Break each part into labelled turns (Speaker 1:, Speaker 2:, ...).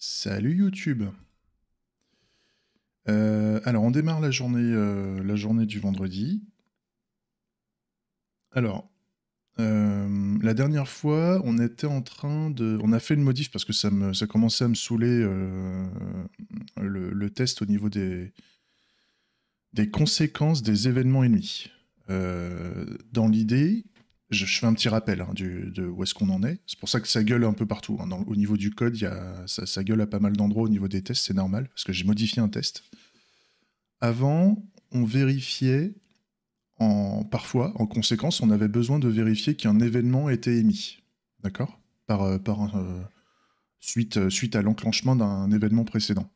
Speaker 1: Salut YouTube euh, Alors on démarre la journée, euh, la journée du vendredi. Alors, euh, la dernière fois, on était en train de... On a fait une modif parce que ça, commençait à me saouler le, test au niveau des, des conséquences des événements ennemis. dans l'idée, je, fais un petit rappel hein, du, de où est-ce qu'on en est. C'est pour ça que ça gueule un peu partout. Hein. au niveau du code, ça, gueule à pas mal d'endroits. Au niveau des tests, c'est normal, parce que j'ai modifié un test. Avant, on vérifiait, en, parfois, en conséquence, on avait besoin de vérifier qu'un événement était émis. D'accord Par, euh, par euh, suite, euh, suite à l'enclenchement d'un événement précédent.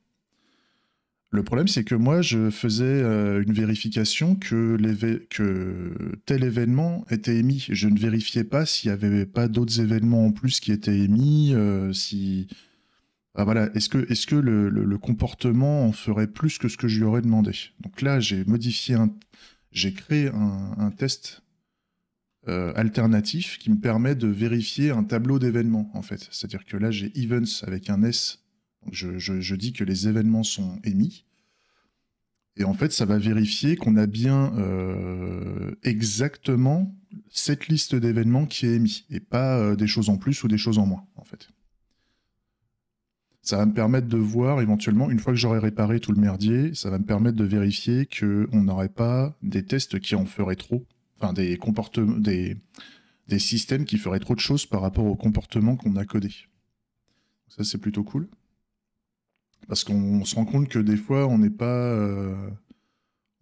Speaker 1: Le problème, c'est que moi, je faisais euh, une vérification que, tel événement était émis. Je ne vérifiais pas s'il n'y avait pas d'autres événements en plus qui étaient émis, euh, si... Ah, voilà, est-ce que, est -ce que le, comportement en ferait plus que ce que je lui aurais demandé Donc là, j'ai modifié un... J'ai créé un, test euh, alternatif qui me permet de vérifier un tableau d'événements, en fait. C'est-à-dire que là, j'ai events avec un S je, dis que les événements sont émis. Et en fait, ça va vérifier qu'on a bien euh, exactement cette liste d'événements qui est émise, et pas euh, des choses en plus ou des choses en moins, en fait. Ça va me permettre de voir éventuellement, une fois que j'aurai réparé tout le merdier, ça va me permettre de vérifier qu'on n'aurait pas des tests qui en feraient trop, enfin des comportements, des, des systèmes qui feraient trop de choses par rapport au comportement qu'on a codé. Ça, c'est plutôt cool. Parce qu'on se rend compte que des fois, on n'est pas. Euh,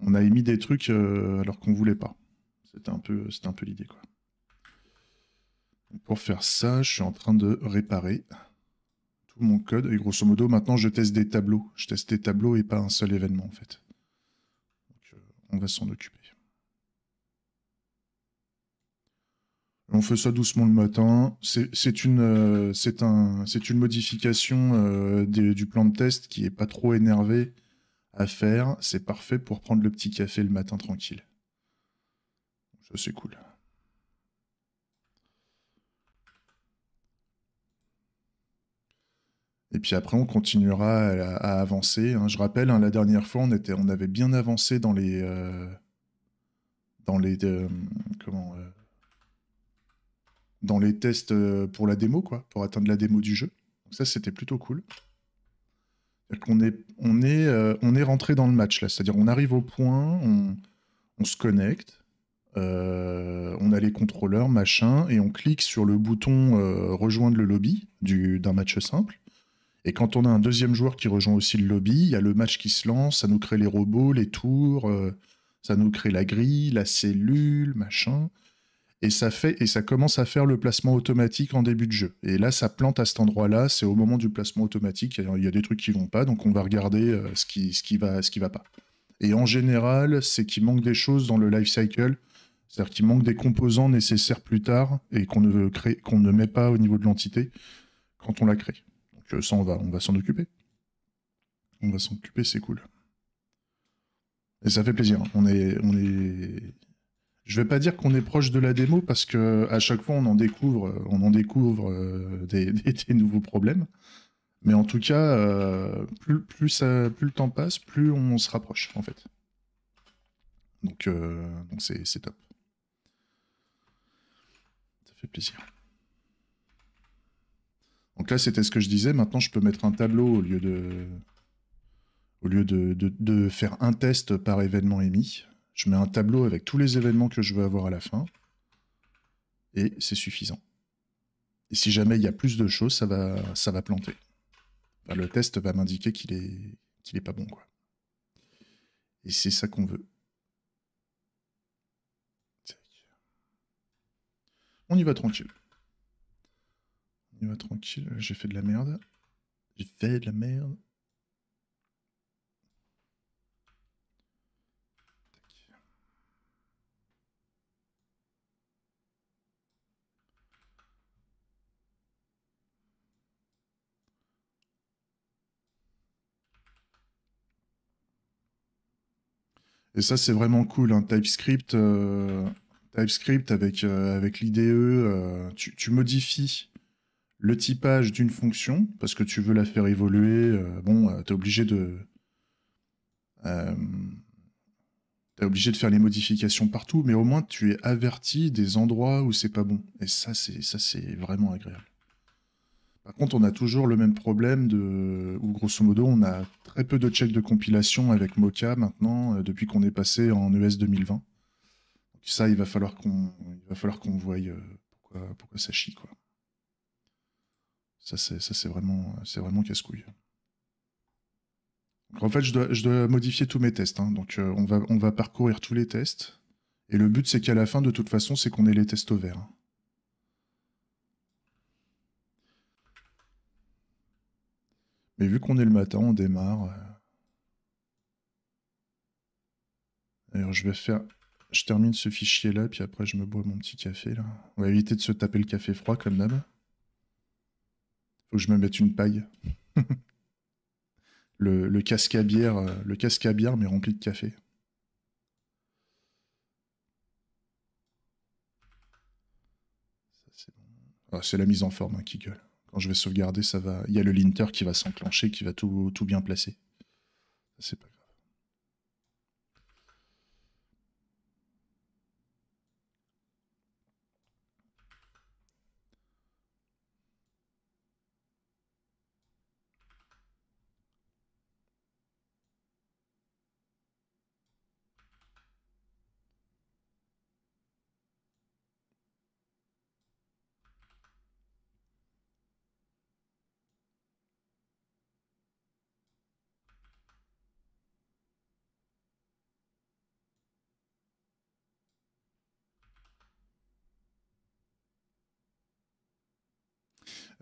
Speaker 1: on a émis des trucs euh, alors qu'on voulait pas. C'était un peu, un peu l'idée, quoi. pour faire ça, je suis en train de réparer tout mon code. Et grosso modo, maintenant, je teste des tableaux. Je teste des tableaux et pas un seul événement, en fait. Euh, on va s'en occuper. On fait ça doucement le matin. C'est euh, une, modification euh, du plan de test qui est pas trop énervé à faire. C'est parfait pour prendre le petit café le matin tranquille. Ça, c'est cool. Et puis après, on continuera à, avancer. Hein. Je rappelle, hein, la dernière fois, on, était, on avait bien avancé dans les... Euh, dans les... comment dans les tests euh, pour la démo, quoi, pour atteindre la démo du jeu. ça, c'était plutôt cool. est, on est, euh, est rentré dans le match, là. C'est-à-dire on arrive au point, on, se connecte, euh, on a les contrôleurs, machin, et on clique sur le bouton rejoindre le lobby du, d'un match simple. Et quand on a un deuxième joueur qui rejoint aussi le lobby, il y a le match qui se lance, ça nous crée les robots, les tours, ça nous crée la grille, la cellule, machin et ça fait et ça commence à faire le placement automatique en début de jeu. Et là, ça plante à cet endroit-là. C'est au moment du placement automatique. Il y a des trucs qui vont pas, donc on va regarder euh, ce qui ce qui va ce qui va pas. Et en général, c'est qu'il manque des choses dans le life cycle, c'est-à-dire qu'il manque des composants nécessaires plus tard et qu'on ne créer qu'on ne met pas au niveau de l'entité quand on la crée. Donc euh, ça, on va on va s'en occuper. On va s'en occuper, c'est cool. Et ça fait plaisir. On est on est je ne vais pas dire qu'on est proche de la démo parce qu'à chaque fois on en découvre, euh, on en découvre euh, des, nouveaux problèmes. Mais en tout cas, euh, plus, le temps passe, plus on se rapproche, en fait. Donc, c'est, top. Ça fait plaisir. Donc là, c'était ce que je disais. Maintenant, je peux mettre un tableau au lieu de, au lieu de faire un test par événement émis. Je mets un tableau avec tous les événements que je veux avoir à la fin. Et c'est suffisant. Et si jamais il y a plus de choses, ça va, ça va planter. le test va m'indiquer qu'il est, qu'il est pas bon. Quoi. Et c'est ça qu'on veut. On y va tranquille. On y va tranquille. J'ai fait de la merde. J'ai fait de la merde. Et ça, c'est vraiment cool. Hein. TypeScript, euh, TypeScript avec, euh, avec l'IDE, euh, tu, modifies le typage d'une fonction parce que tu veux la faire évoluer. bon, tu es obligé de. T'es obligé de faire les modifications partout, mais au moins tu es averti des endroits où c'est pas bon. Et ça, c'est ça, c'est vraiment agréable. Par contre, on a toujours le même problème de, où grosso modo, on a très peu de checks de compilation avec Mocha maintenant, euh, depuis qu'on est passé en ES 2020. Donc ça, il va falloir qu'on, va falloir qu'on voie euh, pourquoi, ça chie, quoi. Ça, c'est, ça, c'est vraiment, c'est vraiment casse-couille. en fait, je dois, modifier tous mes tests. Hein. donc, euh, on, va, on va parcourir tous les tests. Et le but, c'est qu'à la fin, de toute façon, c'est qu'on ait les tests au vert. Hein. Mais vu qu'on est le matin, on démarre. Euh. D'ailleurs, je vais faire... Je termine ce fichier-là, puis après, je me bois mon petit café, là. On va éviter de se taper le café froid, comme d'hab. Faut que je me mette une paille. le, casque à bière, le casque bière, euh, mais rempli de café. Ah, c'est la mise en forme hein, qui gueule. Quand je vais sauvegarder, ça va. Il y a le linter qui va s'enclencher, qui va tout, tout bien placer. C'est pas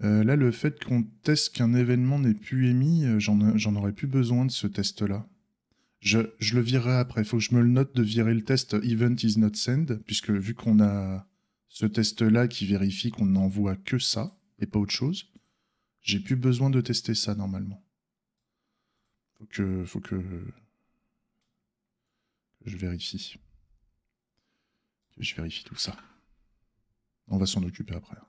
Speaker 1: Euh, là, le fait qu'on teste qu'un événement n'est plus émis, euh, j'en aurais plus besoin de ce test-là. Je, le virerai après. Il faut que je me le note de virer le test euh, Event is not send, puisque vu qu'on a ce test-là qui vérifie qu'on n'envoie que ça et pas autre chose, j'ai plus besoin de tester ça normalement. Faut que, faut que je vérifie. Je vérifie tout ça. On va s'en occuper après. Hein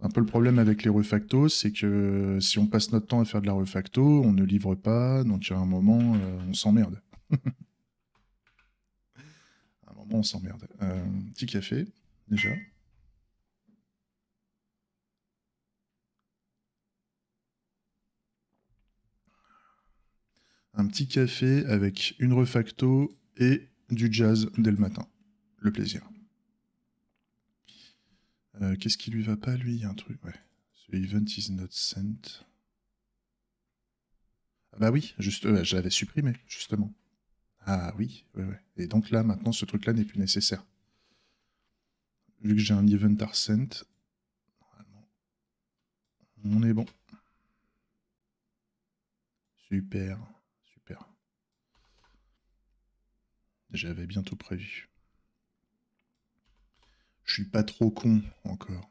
Speaker 1: un peu le problème avec les refactos, c'est que si on passe notre temps à faire de la refacto, on ne livre pas, donc à euh, un moment, on s'emmerde. un moment, on s'emmerde. Un petit café, déjà. Un petit café avec une refacto et du jazz dès le matin. Le plaisir. Euh, qu'est-ce qui lui va pas, lui Il y a un truc, Ce event is not sent. Ah bah oui, juste, euh, supprimé, justement. Ah oui, ouais, ouais. Et donc là, maintenant, ce truc-là n'est plus nécessaire. Vu que j'ai un event are sent, normalement, on est bon. Super, super. J'avais bientôt prévu. Je suis pas trop con encore.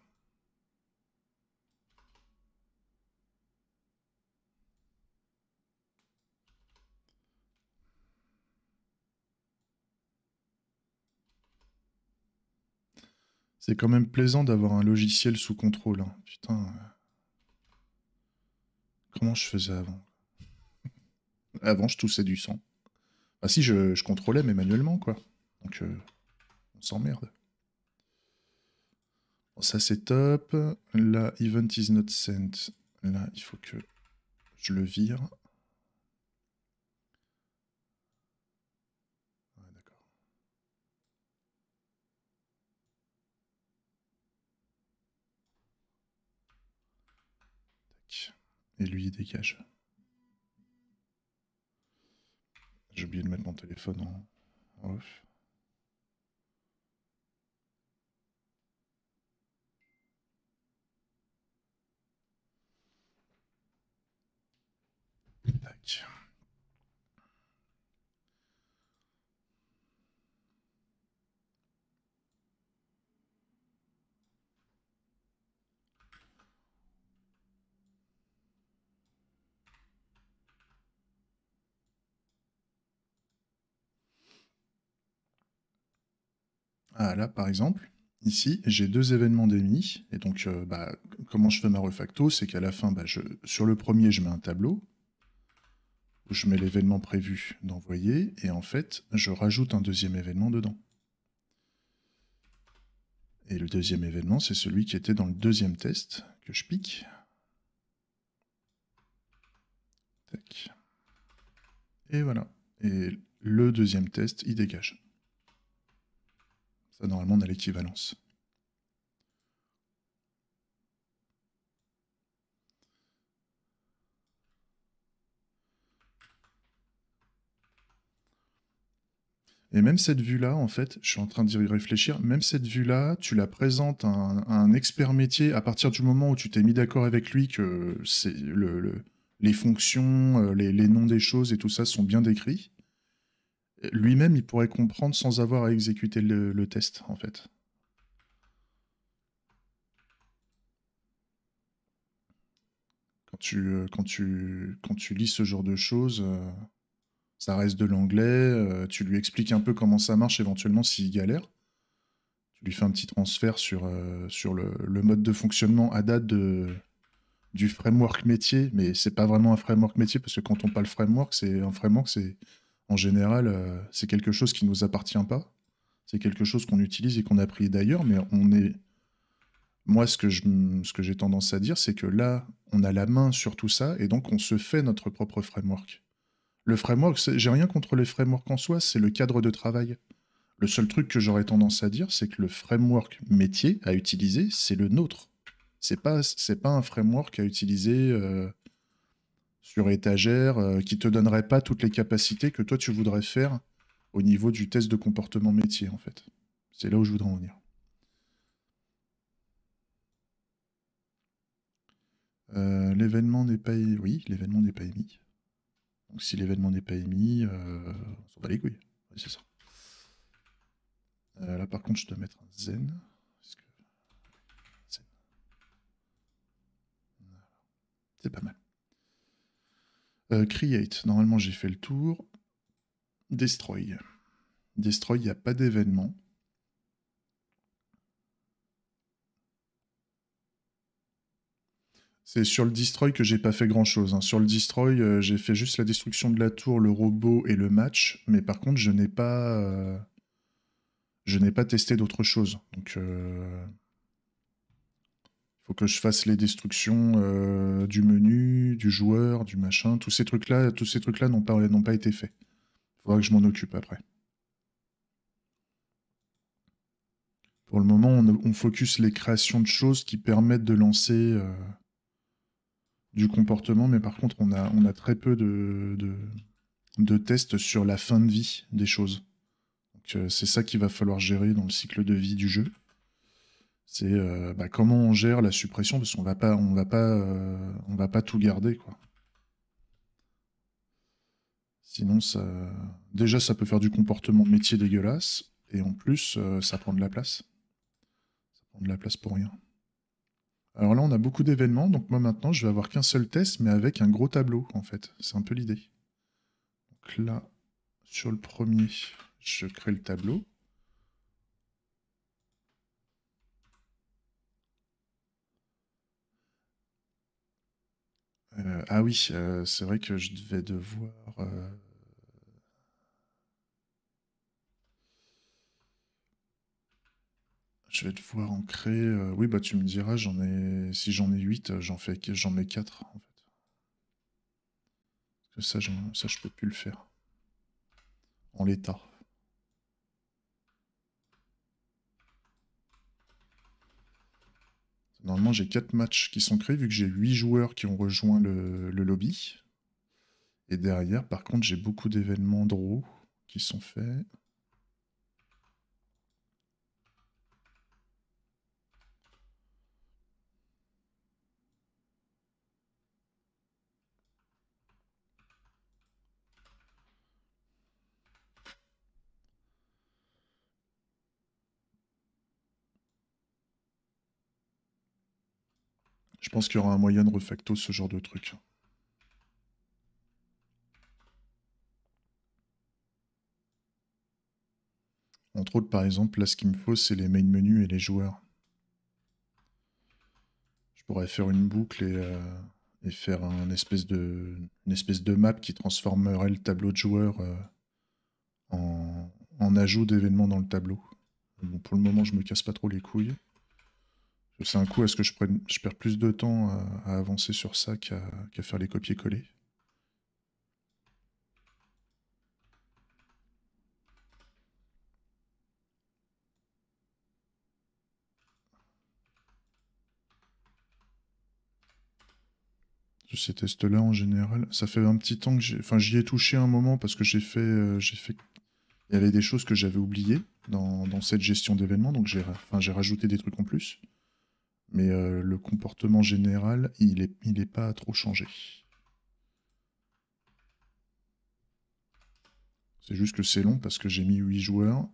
Speaker 1: C'est quand même plaisant d'avoir un logiciel sous contrôle. Hein. Putain. Euh. Comment je faisais avant Avant, je toussais du sang. Ah si, je, contrôlais, mais manuellement, quoi. Donc, euh, on s'emmerde. Ça, c'est top. Là, event is not sent. Là, il faut que je le vire. D'accord. Et lui, il dégage. J'ai oublié de mettre mon téléphone en off. Ah, là, par exemple, ici, j'ai deux événements démis. Et donc, euh, bah, comment je fais ma refacto C'est qu'à la fin, bah, je, sur le premier, je mets un tableau où je mets l'événement prévu d'envoyer, et en fait, je rajoute un deuxième événement dedans. Et le deuxième événement, c'est celui qui était dans le deuxième test, que je pique. Et voilà. Et le deuxième test, il dégage. Ça, normalement, on a l'équivalence. Et même cette vue-là, en fait, je suis en train d'y réfléchir, même cette vue-là, tu la présentes à un, expert métier à partir du moment où tu t'es mis d'accord avec lui que les fonctions, euh, les, noms des choses et tout ça sont bien décrits. Lui-même, il pourrait comprendre sans avoir à exécuter le, test, en fait. Euh, quand tu, lis ce genre de choses... Euh, ça reste de l'anglais, euh, tu lui expliques un peu comment ça marche éventuellement s'il galère. Tu lui fais un petit transfert sur, euh, sur le, mode de fonctionnement à date du framework métier, mais c'est pas vraiment un framework métier parce que quand on parle framework, c'est un framework, c'est en général, euh, c'est quelque chose qui nous appartient pas. C'est quelque chose qu'on utilise et qu'on a pris d'ailleurs, mais on est. Moi, ce que, je, ce que j'ai tendance à dire, c'est que là, on a la main sur tout ça et donc on se fait notre propre framework. Le framework, j'ai rien contre les frameworks en soi, c'est le cadre de travail. Le seul truc que j'aurais tendance à dire, c'est que le framework métier à utiliser, c'est le nôtre. C'est pas, c'est pas un framework à utiliser euh, sur étagère euh, qui te donnerait pas toutes les capacités que toi tu voudrais faire au niveau du test de comportement métier en fait. C'est là où je voudrais en venir. Euh, l'événement n'est pas oui, l'événement n'est pas émis. Donc si l'événement n'est pas émis, euh, on s'en bat les couilles. c'est ça. Euh, là par contre, je dois mettre un zen. C'est pas mal. Euh, create, normalement j'ai fait le tour. Destroy. Destroy, il n'y a pas d'événement. C'est sur le destroy que j'ai pas fait grand chose. Hein. Sur le destroy, euh, j'ai fait juste la destruction de la tour, le robot et le match. Mais par contre, je n'ai pas, euh, je n'ai pas testé d'autres choses. Donc, euh, il faut que je fasse les destructions du menu, du joueur, du machin. Tous ces trucs-là, tous ces trucs n'ont pas, pas été faits. Il faudra que je m'en occupe après. Pour le moment, on, on, focus les créations de choses qui permettent de lancer du comportement, mais par contre, on a, on a très peu de, tests sur la fin de vie des choses. Euh, c'est ça qu'il va falloir gérer dans le cycle de vie du jeu. C'est euh, bah, comment on gère la suppression, parce qu'on va pas, on va pas, euh, on va pas tout garder, Sinon, ça... déjà, ça peut faire du comportement métier dégueulasse, et en plus, ça prend de la place. Ça prend de la place pour rien. Alors là, on a beaucoup d'événements, donc moi maintenant, je vais avoir qu'un seul test, mais avec un gros tableau, en fait. C'est un peu l'idée. Donc là, sur le premier, je crée le tableau. Euh, ah oui, euh, c'est vrai que je devais devoir... Euh, Je vais devoir en créer. Euh, oui, bah tu me diras, j'en ai. Si j'en ai 8, euh, j'en fais j'en mets 4 en fait. Parce que ça, ça je peux plus le faire. En l'état. Normalement, j'ai 4 matchs qui sont créés, vu que j'ai 8 joueurs qui ont rejoint le, le lobby. Et derrière, par contre, j'ai beaucoup d'événements draw qui sont faits. pense qu'il y aura un moyen de refacto ce genre de truc. Entre autres, par exemple, là, ce qu'il me faut, c'est les main menus et les joueurs. Je pourrais faire une boucle et, euh, faire une espèce de map qui transformerait le tableau de joueurs euh, en, ajout d'événements dans le tableau. pour le moment, je me casse pas trop les couilles. C'est un coup, est-ce que je, perds plus de temps à, avancer sur ça qu'à faire les copier-coller ces tests-là en général. Ça fait un petit temps que j'ai... j'y ai touché un moment parce que j'ai fait... Euh, fait... Il y avait des choses que j'avais oubliées dans, cette gestion d'événements, donc j'ai rajouté des trucs en plus. Mais euh, le comportement général, il n'est il est pas trop changé. C'est juste que c'est long parce que j'ai mis 8 joueurs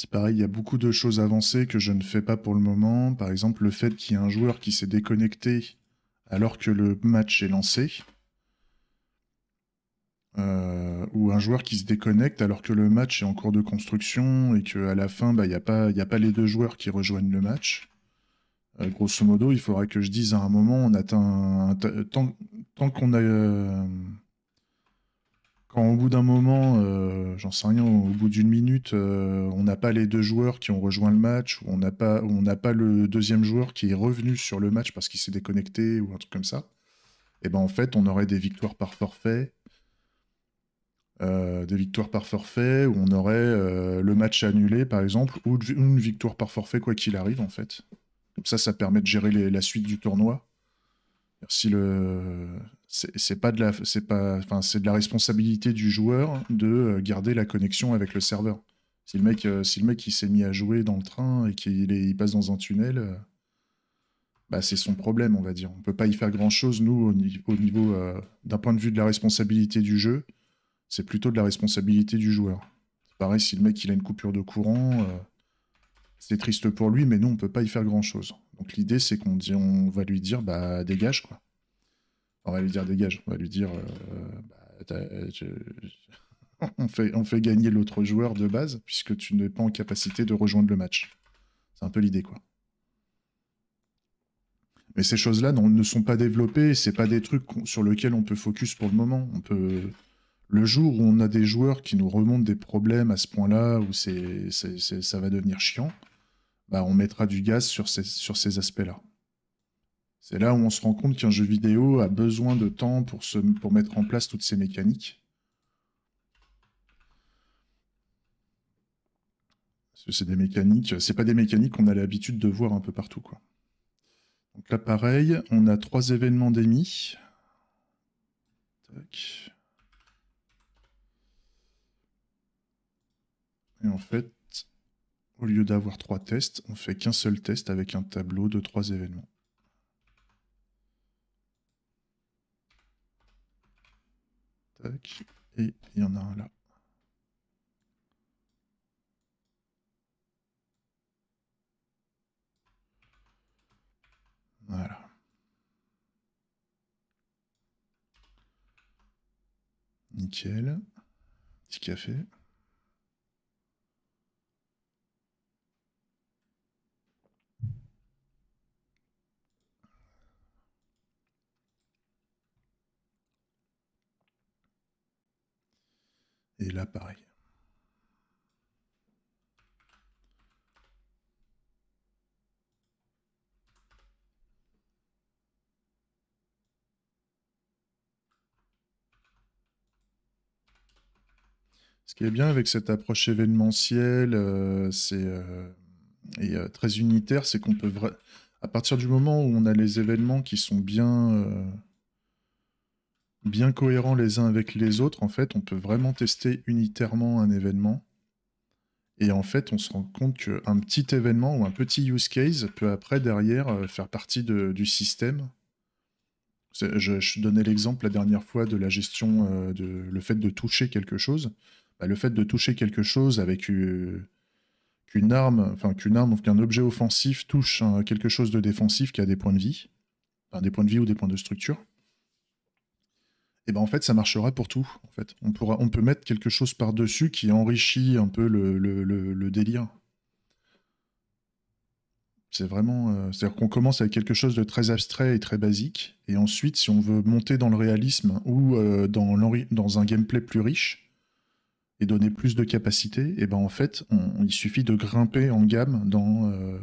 Speaker 1: C'est pareil, il y a beaucoup de choses avancées que je ne fais pas pour le moment. Par exemple, le fait qu'il y ait un joueur qui s'est déconnecté alors que le match est lancé. Euh, ou un joueur qui se déconnecte alors que le match est en cours de construction et qu'à la fin, bah, il n'y a, pas, a pas les deux joueurs qui rejoignent le match. Euh, grosso modo, il faudra que je dise à un moment, on atteint tant, qu'on a... Euh, quand au bout d'un moment, euh, j'en sais rien, au bout d'une minute, euh, on n'a pas les deux joueurs qui ont rejoint le match, ou on n'a pas, pas le deuxième joueur qui est revenu sur le match parce qu'il s'est déconnecté ou un truc comme ça, et eh ben en fait, on aurait des victoires par forfait, euh, des victoires par forfait, où on aurait le match annulé par exemple, ou une victoire par forfait quoi qu'il arrive en fait. Comme ça, ça permet de gérer la suite du tournoi. Si le c'est pas de la c'est pas enfin c'est de la responsabilité du joueur de euh, garder la connexion avec le serveur si le mec euh, le mec il s'est mis à jouer dans le train et qu'il passe dans un tunnel euh, bah c'est son problème on va dire on peut pas y faire grand chose nous au, niveau d'un point de vue de la responsabilité du jeu c'est plutôt de la responsabilité du joueur pareil si le mec il a une coupure de courant c'est triste pour lui mais nous on peut pas y faire grand chose donc l'idée c'est qu'on on va lui dire bah dégage quoi on va lui dire dégage, on va lui dire euh, bah, on, fait, on fait gagner l'autre joueur de base puisque tu n'es pas en capacité de rejoindre le match. C'est un peu l'idée quoi. Mais ces choses-là ne sont pas développées, c'est pas des trucs sur lesquels on peut focus pour le moment. On peut le jour où on a des joueurs qui nous remontent des problèmes à ce point-là, où c'est, ça va devenir chiant, bah, on mettra du gaz sur sur ces aspects-là. C'est là où on se rend compte qu'un jeu vidéo a besoin de temps pour, se, pour mettre en place toutes ces mécaniques. Parce que c'est des mécaniques, c'est pas des mécaniques qu'on a l'habitude de voir un peu partout, quoi. Donc là, pareil, on a trois événements d'émis. Et en fait, au lieu d'avoir trois tests, on fait qu'un seul test avec un tableau de trois événements. Tac. Et il y en a un là. Voilà. Nickel. Petit café. Et là, pareil. Ce qui est bien avec cette approche événementielle, euh, c'est euh, et euh, très unitaire, c'est qu'on peut à partir du moment où on a les événements qui sont bien bien cohérents les uns avec les autres, en fait, on peut vraiment tester unitairement un événement. Et en fait, on se rend compte qu'un petit événement ou un petit use case peut après, derrière, euh, faire partie du système. Je, donnais l'exemple la dernière fois de la gestion, euh, de le fait de toucher quelque chose. Bah, le fait de toucher quelque chose avec une qu'une arme, enfin qu'une arme ou qu'un objet offensif touche hein, quelque chose de défensif qui a des points de vie, des points de vie ou des points de structure, et ben en fait ça marchera pour tout. En fait, on pourra, on peut mettre quelque chose par dessus qui enrichit un peu le, délire. C'est vraiment, euh, c'est-à-dire qu'on commence avec quelque chose de très abstrait et très basique, et ensuite, si on veut monter dans le réalisme ou euh, dans, dans un gameplay plus riche et donner plus de capacités, et ben en fait, il suffit de grimper en gamme dans euh,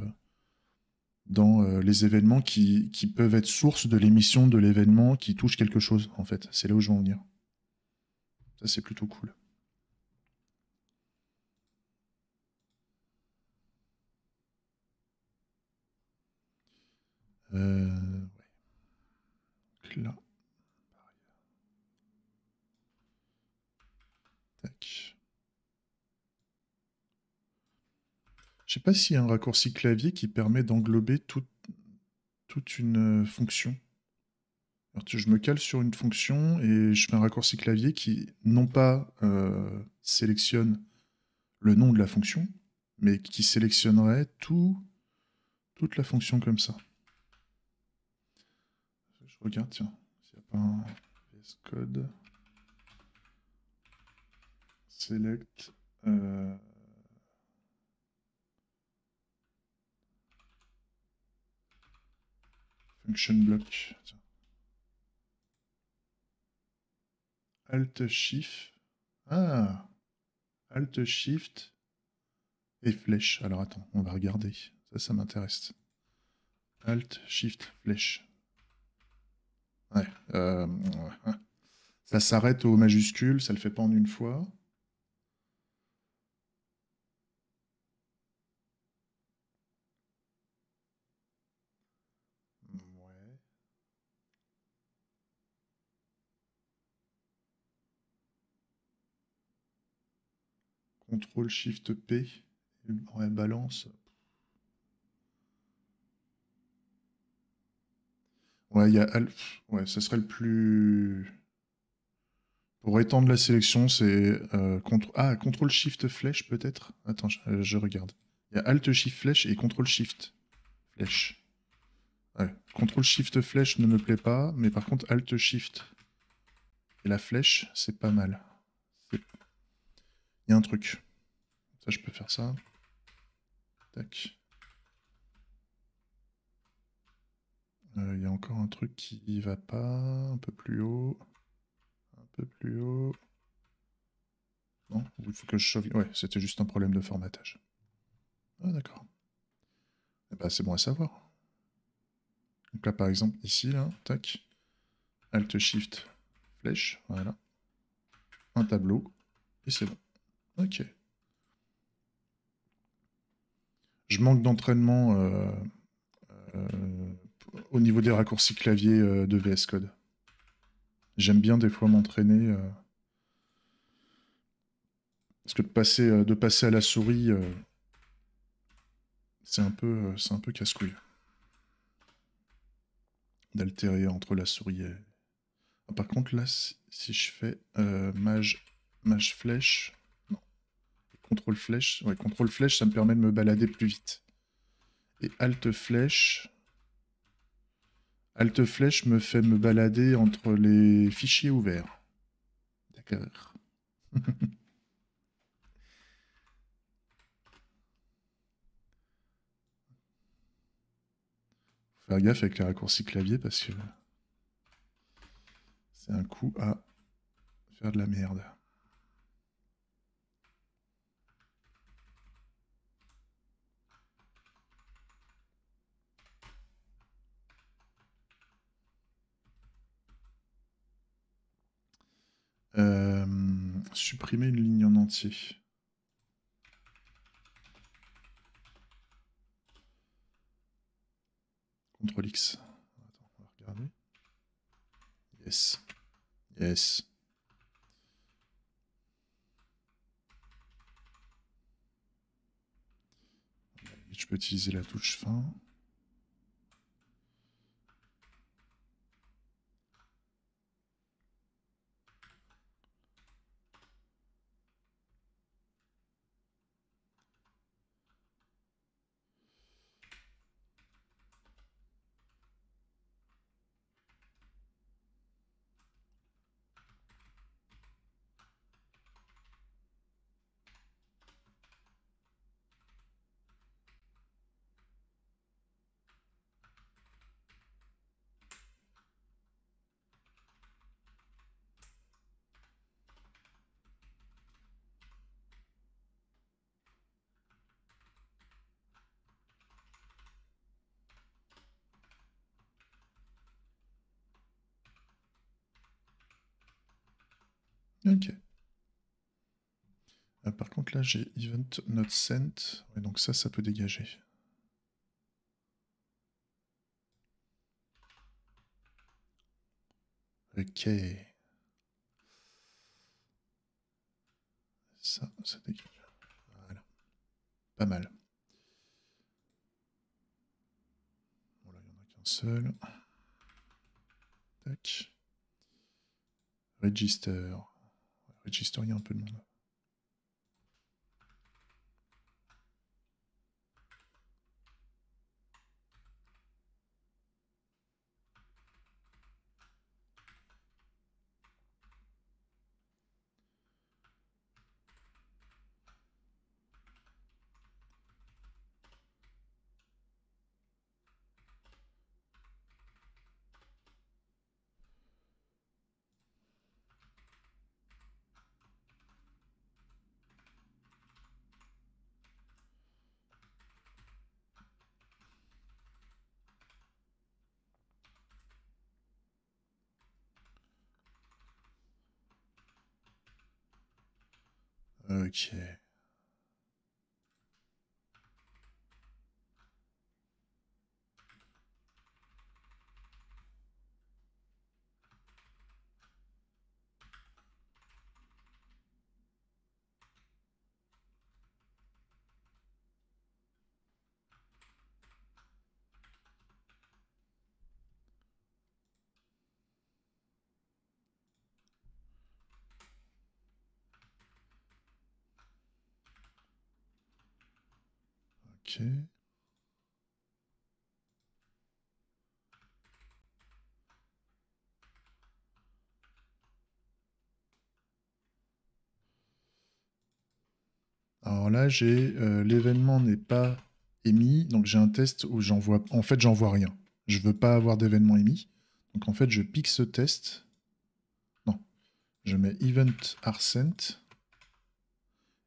Speaker 1: dans euh, les événements qui, peuvent être source de l'émission de l'événement qui touche quelque chose, en fait. C'est là où je vais en venir. Ça, c'est plutôt cool. Euh, là. sais pas s'il y a un raccourci clavier qui permet d'englober toute une euh, fonction. je me cale sur une fonction et je fais un raccourci clavier qui, non pas euh, sélectionne le nom de la fonction, mais qui sélectionnerait tout, toute la fonction comme ça. Je regarde, tiens, s'il n'y a pas un Code. Select. Euh, Function block. Alt Shift. Ah Alt Shift et flèche. Alors attends, on va regarder. Ça, ça m'intéresse. Alt Shift flèche. Ouais. Euh, ça s'arrête au majuscule, ça le fait pas en une fois. CTRL SHIFT P en balance. Ouais, il y a Ouais, ça serait le plus. Pour étendre la sélection, c'est euh, ah, CTRL SHIFT flèche peut-être Attends, euh, je, regarde. Il y a ALT SHIFT flèche et CTRL SHIFT flèche. Ouais. CTRL SHIFT flèche ne me plaît pas, mais par contre ALT SHIFT et la flèche, c'est pas mal. Il y a un truc. Ça, je peux faire ça. Euh, il y a encore un truc qui va pas. Un peu plus haut. Un peu plus haut. Non, il faut que je sauve. Ouais, c'était juste un problème de formatage. Ah, d'accord. Eh ben, c'est bon à savoir. Donc là, par exemple, ici, là, tac. Alt-Shift, flèche, voilà. Un tableau, et c'est bon. Ok. Je manque d'entraînement euh, euh, au niveau des raccourcis clavier euh, de VS Code. J'aime bien des fois m'entraîner. parce que de passer, de passer à la souris, c'est un peu, c'est peu casse-couille. D'altérer entre la souris et... Ah, par contre, là, si, je fais mage flèche... Contrôle flèche. Ouais, contrôle flèche, ça me permet de me balader plus vite. Et alt flèche. Alt flèche me fait me balader entre les fichiers ouverts. D'accord. Faut faire gaffe avec les raccourci clavier parce que c'est un coup à faire de la merde. supprimer une ligne en entier. CTRL X. Attends, on va regarder. Yes. Yes. Je peux utiliser la touche fin. Euh, par contre, là, j'ai event not sent. et donc ça, ça peut dégager. Ok. Ça, ça dégage. Voilà. Pas mal. il n'y en a qu'un seul. Tac. Register historien un peu de monde. wheelchair. Alors là, j'ai euh, l'événement n'est pas émis, donc j'ai un test où j'envoie. En fait, j'envoie rien. Je veux pas avoir d'événement émis, donc en fait, je pique ce test. Non, je mets event arcent,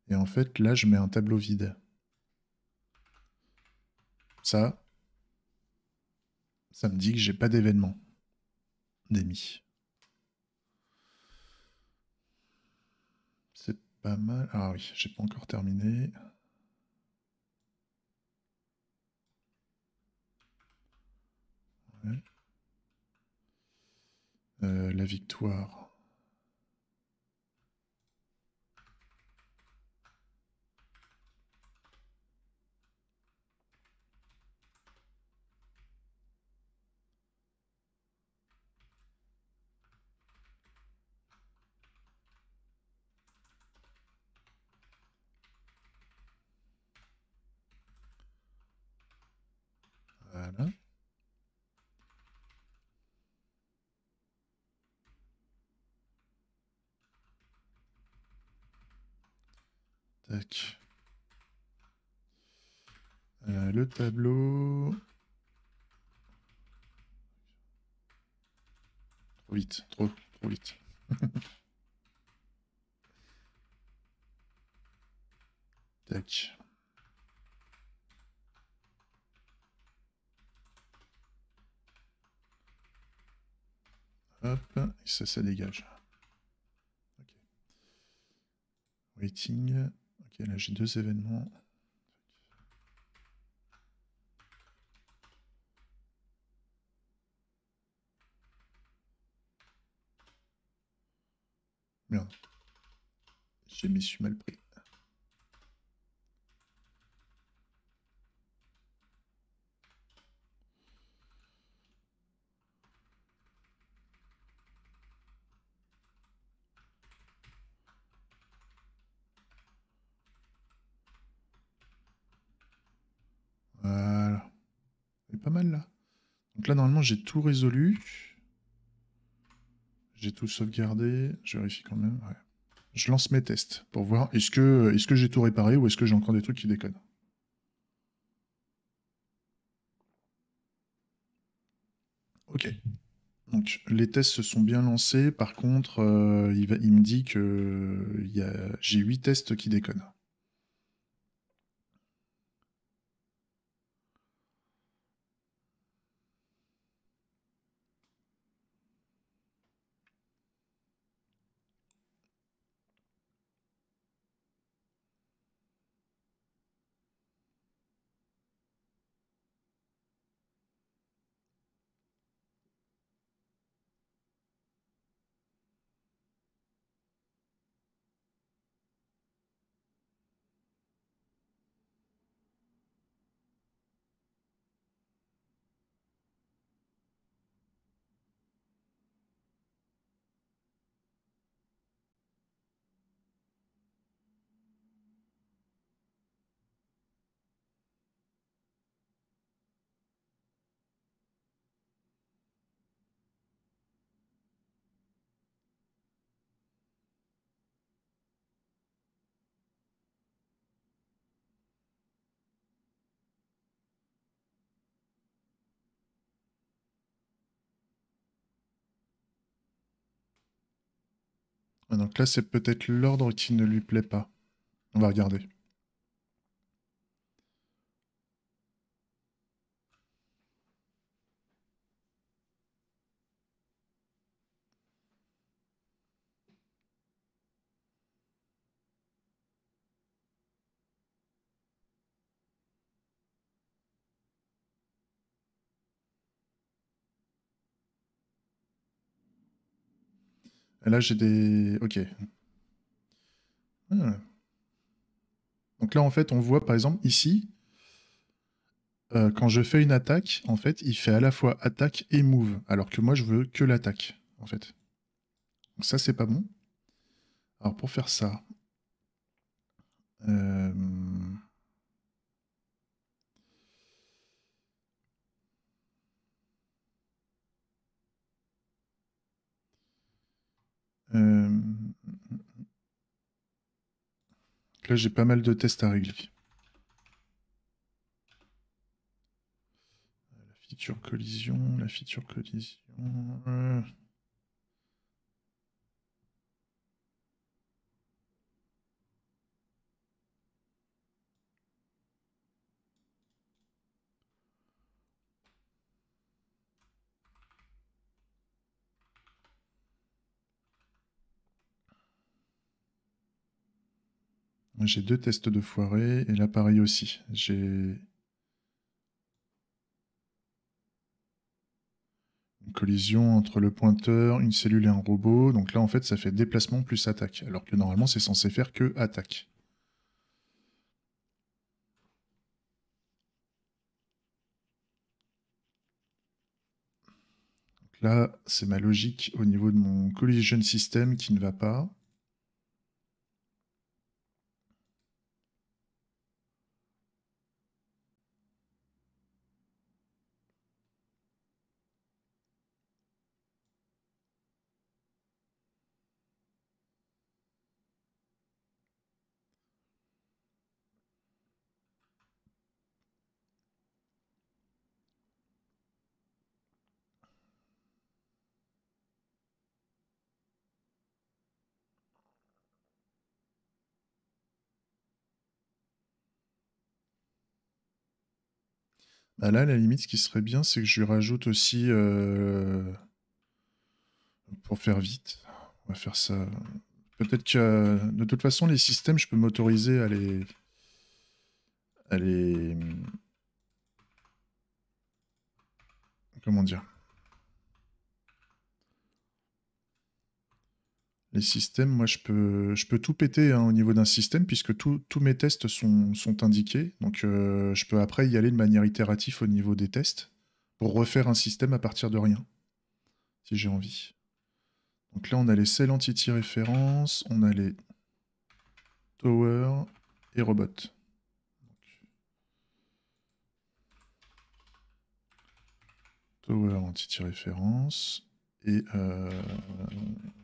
Speaker 1: et en fait, là, je mets un tableau vide. Ça, ça me dit que j'ai pas d'événement d'émis. C'est pas mal. Ah oui, j'ai pas encore terminé. Euh, la victoire. Tac. Euh, le tableau. Trop vite, trop, trop vite. Tac. Hop, et ça, ça dégage. Ok. Waiting. Ok, là j'ai deux événements. Merde. Je me suis mal pris. Voilà. c'est pas mal là. Donc là, normalement, j'ai tout résolu. J'ai tout sauvegardé. Je vérifie quand même. Je lance mes tests pour voir est-ce que, est que j'ai tout réparé ou est-ce que j'ai encore des trucs qui déconnent. Ok. Donc les tests se sont bien lancés. Par contre, euh, il, me dit que j'ai 8 tests qui déconnent. Donc là, c'est peut-être l'ordre qui ne lui plaît pas. On va regarder. là, j'ai des... Ok. Ah. Donc là, en fait, on voit, par exemple, ici, euh, quand je fais une attaque, en fait, il fait à la fois attaque et move, alors que moi, je veux que l'attaque, en fait. Donc ça, c'est pas bon. Alors, pour faire ça... Euh, Euh, là, j'ai pas mal de tests à régler. La feature collision, la feature collision. Euh, j'ai deux tests de foiré, et là, pareil aussi. J'ai une collision entre le pointeur, une cellule et un robot. Donc là, en fait, ça fait déplacement plus attaque, alors que normalement, c'est censé faire que attaque. là, c'est ma logique au niveau de mon collision system qui ne va pas. Ah, là, à la limite, ce qui serait bien, c'est que je lui rajoute aussi. Euh, pour faire vite, on va faire ça. Peut-être que. De toute façon, les systèmes, je peux m'autoriser à les. à les. Comment dire Les systèmes, moi, je peux, je peux tout péter hein, au niveau d'un système, puisque tous mes tests sont, sont indiqués. Donc, euh, je peux après y aller de manière itérative au niveau des tests, pour refaire un système à partir de rien, si j'ai envie. Donc là, on a les cell entity référence, on a les tower et robot. Tower entity référence et... Euh...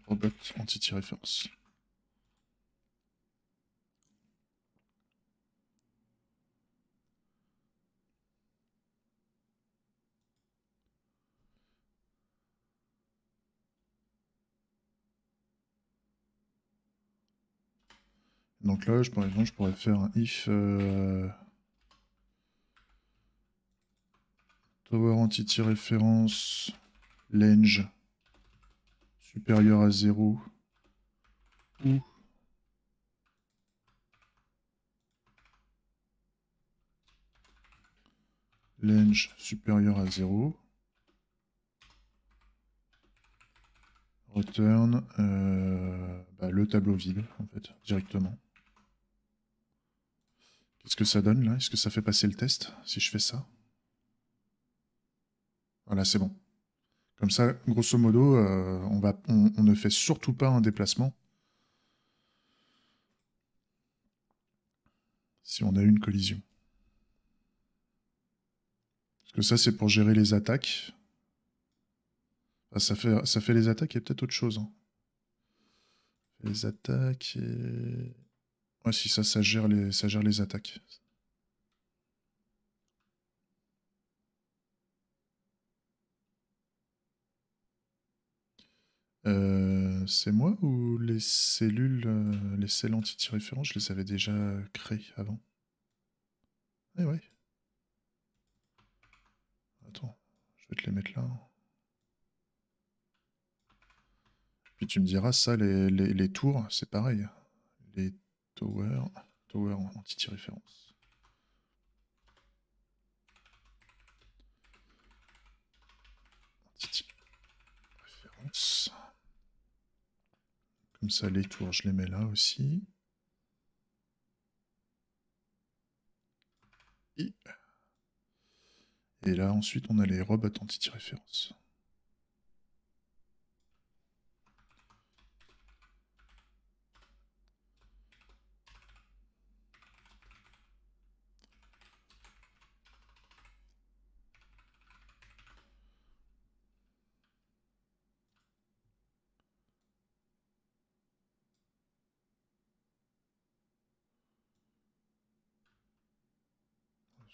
Speaker 1: Robot Entity Reference. Donc là, je, par exemple, je pourrais faire un if euh, tower entity référence lenge supérieur à 0 ou l'ange supérieur à 0 return euh, bah, le tableau vide en fait directement qu'est-ce que ça donne là est-ce que ça fait passer le test si je fais ça voilà c'est bon comme ça, grosso modo, euh, on, ne fait surtout pas un déplacement. Si on a une collision. Parce que ça, c'est pour gérer les attaques. ça, fait, ça fait les attaques et peut-être autre chose. Hein. Les attaques et... Ouais, si ça, ça gère les attaques. Euh, c'est moi ou les cellules, euh, les cellules référence, je les avais déjà créées avant Eh ouais. Attends, je vais te les mettre là. Puis tu me diras ça, les, tours, c'est pareil. Les towers, tower antiréférence. référence ça, les tours, je les mets là aussi. Et là, ensuite, on a les robes à référence.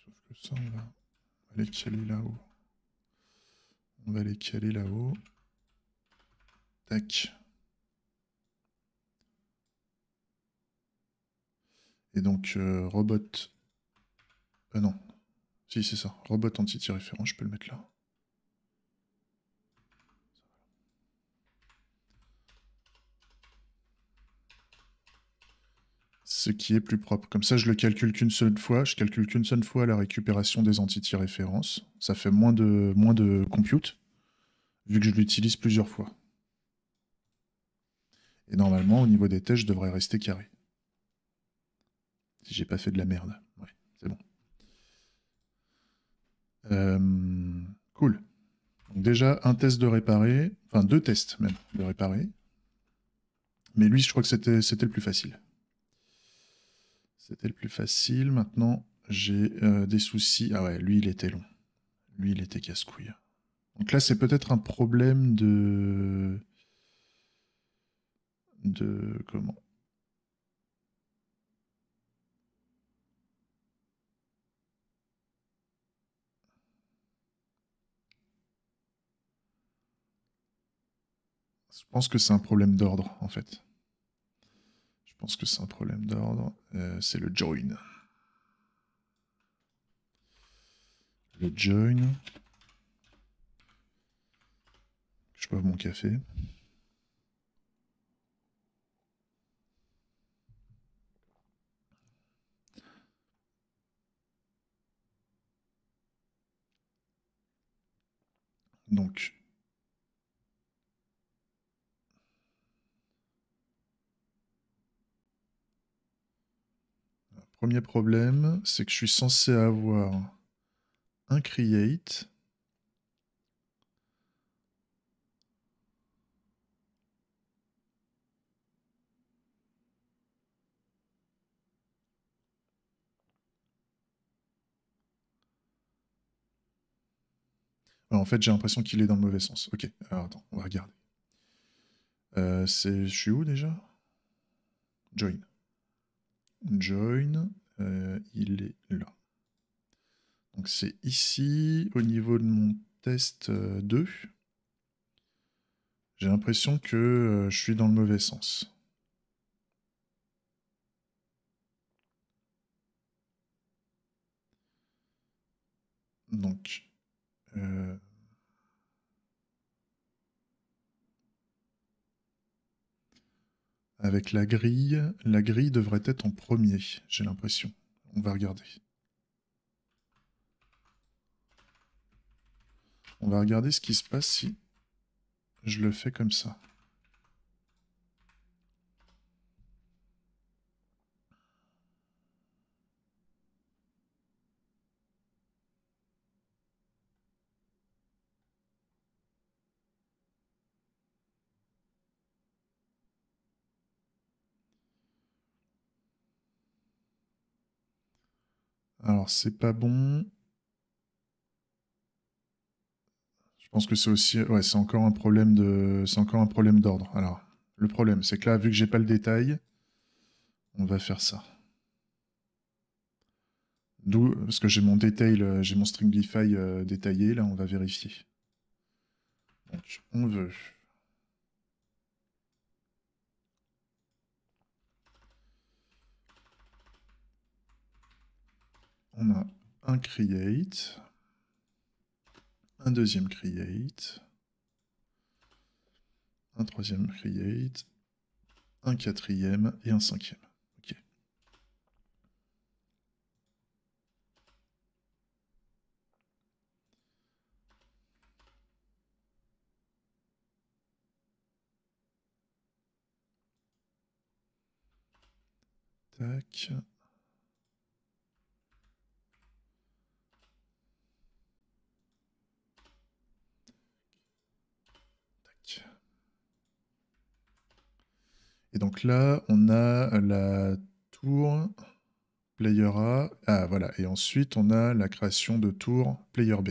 Speaker 1: Sauf que ça, on va, les caler là-haut. On va les caler là-haut. Tac. Et donc, euh, robot. Ah non. Si, c'est ça. Robot anti-référent, je peux le mettre là. ce qui est plus propre. Comme ça, je le calcule qu'une seule fois. Je calcule qu'une seule fois la récupération des entités références. Ça fait moins de, moins de compute, vu que je l'utilise plusieurs fois. Et normalement, au niveau des tests, je devrais rester carré. Si j'ai pas fait de la merde. Ouais, c'est bon. Euh, cool. Donc déjà, un test de réparer. Enfin, deux tests même de réparer. Mais lui, je crois que c'était le plus facile. C'était le plus facile. Maintenant, j'ai euh, des soucis. Ah ouais, lui, il était long. Lui, il était casse-couille. Donc là, c'est peut-être un problème de... De... Comment Je pense que c'est un problème d'ordre, en fait pense que c'est un problème d'ordre. Euh, c'est le join. Le join. Je bois mon café. Donc, Premier problème, c'est que je suis censé avoir un create. en fait, j'ai l'impression qu'il est dans le mauvais sens. Ok, alors attends, on va regarder. Euh, c'est... Je suis où déjà Join join, euh, il est là. Donc c'est ici, au niveau de mon test 2. Euh, J'ai l'impression que euh, je suis dans le mauvais sens. Donc, euh avec la grille. La grille devrait être en premier, j'ai l'impression. On va regarder. On va regarder ce qui se passe si je le fais comme ça. c'est pas bon. Je pense que c'est aussi, ouais, c'est encore un problème de, c'est encore un problème d'ordre. Alors, le problème, c'est que là, vu que j'ai pas le détail, on va faire ça. D'où, parce que j'ai mon détail, euh, j'ai mon stringlify euh, détaillé, là, on va vérifier. on veut on a un create, un deuxième create, un troisième create, un quatrième et un cinquième. Tac. Et donc là, on a euh, la tour player A. Ah voilà, et ensuite on a la création de tour player B.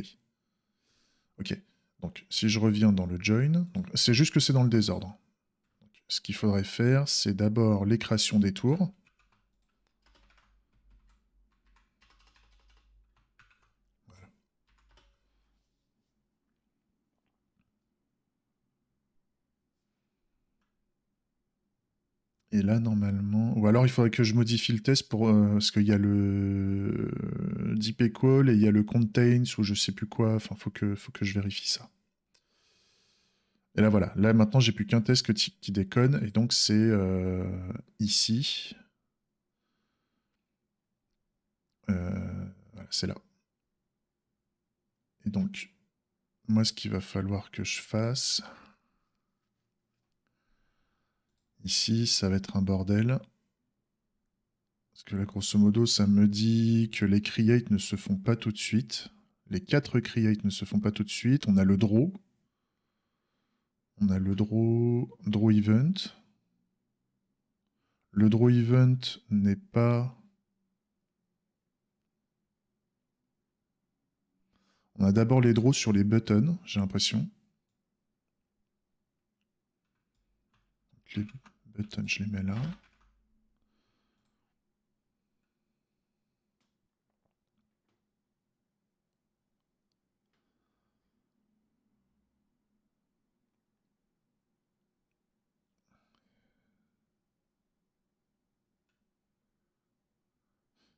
Speaker 1: Ok, donc si je reviens dans le join, c'est juste que c'est dans le désordre. ce qu'il faudrait faire, c'est d'abord les créations des tours. là, normalement. Ou alors, il faudrait que je modifie le test pour. ce euh, parce qu'il y a le euh, equal et il y a le Contains ou je sais plus quoi. Enfin, faut que, faut que je vérifie ça. Et là, voilà. Là, maintenant, j'ai plus qu'un test qui déconne. Et donc, c'est euh, ici. c'est là. Et donc, moi, ce qu'il va falloir que je fasse. Ici, ça va être un bordel. Parce que là, grosso modo, ça me dit que les create ne se font pas tout de suite. Les quatre create ne se font pas tout de suite. On a le draw. On a le draw, draw event. Le draw event n'est pas... On a d'abord les draws sur les buttons, j'ai l'impression. Les Button, je les mets là.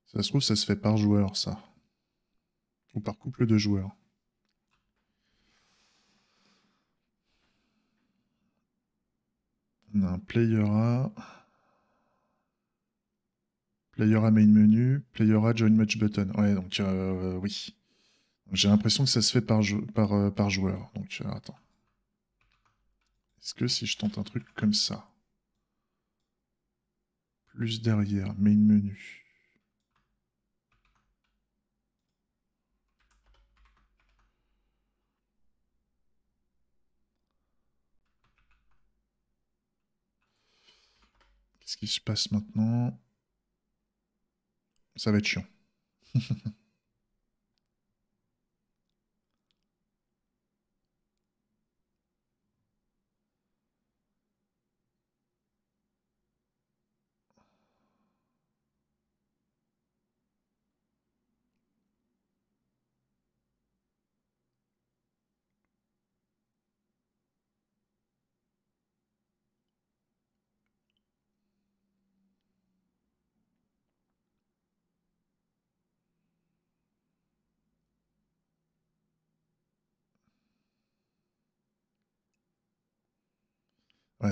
Speaker 1: Ça se trouve, ça se fait par joueur, ça. Ou par couple de joueurs. On a un player A. Player A main menu, player A join match button. Ouais, donc euh, oui. J'ai l'impression que ça se fait par, par, euh, par joueur. Donc euh, attends. Est-ce que si je tente un truc comme ça Plus derrière, main menu. ce qui se passe maintenant, ça va être chiant.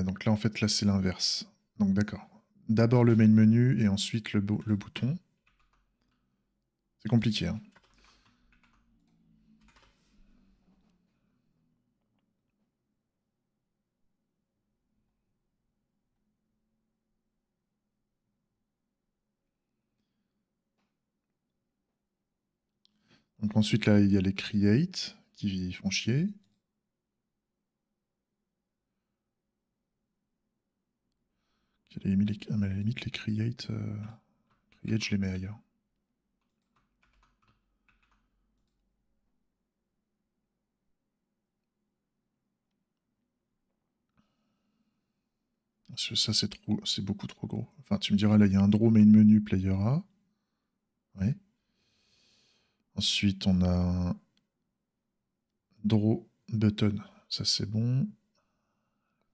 Speaker 1: donc là, en fait, là, c'est l'inverse. Donc d'accord. D'abord le main menu et ensuite le, bouton. C'est compliqué. Hein. Donc ensuite, là, il y a les create qui font chier. À la limite, les, ah, create, euh, je les mets ailleurs. Parce que ça, c'est trop, c'est beaucoup trop gros. Enfin, tu me diras, là, il y a un draw une menu player A. Oui. Ensuite, on a un draw button. Ça, c'est bon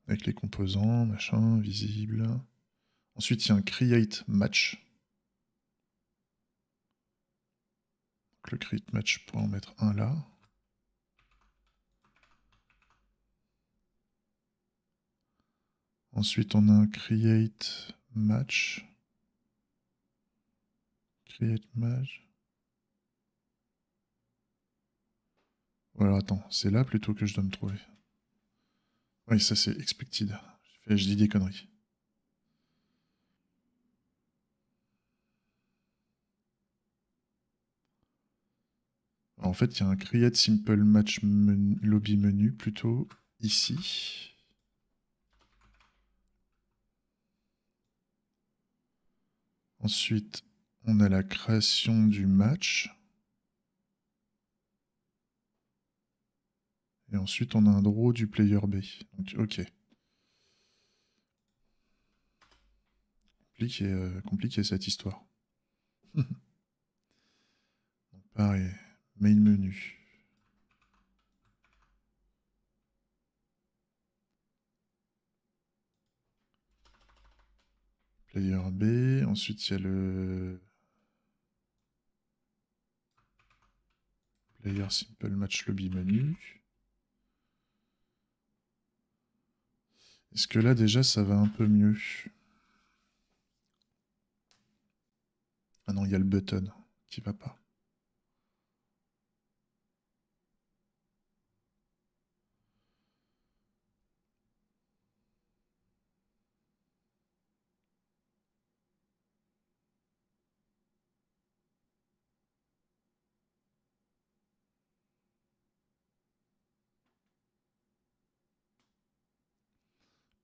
Speaker 1: avec les composants, machin, visible. Ensuite, il y a un create match. le create match, pour en mettre un là. Ensuite, on a un create match. Create match. Voilà, attends, c'est là plutôt que je dois me trouver. Oui, ça c'est expected. Je, dis des conneries. En fait, il y a un create simple match lobby menu plutôt ici. Ensuite, on a la création du match. Et ensuite, on a un draw du player B. Donc, ok. Compliqué, euh, cette histoire. pareil, Main menu. Player B, ensuite il y a le player simple match lobby menu. Est-ce que là déjà ça va un peu mieux Ah non, il y a le button qui va pas.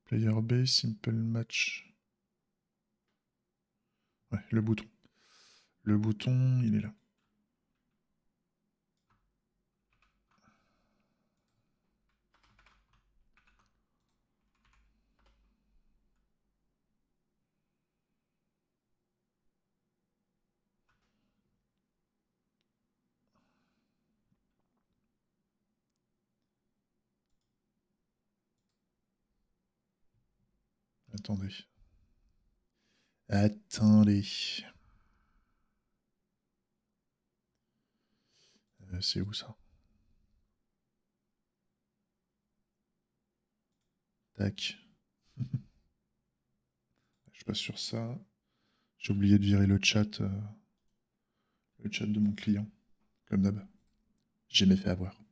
Speaker 1: Player B, simple match. Ouais, le bouton. Le bouton, il est là. attendez. Attendez. les euh, C'est où ça Tac. Je passe sur ça. J'ai oublié de virer le chat, euh, le chat de mon client, comme d'hab. J'ai fait avoir.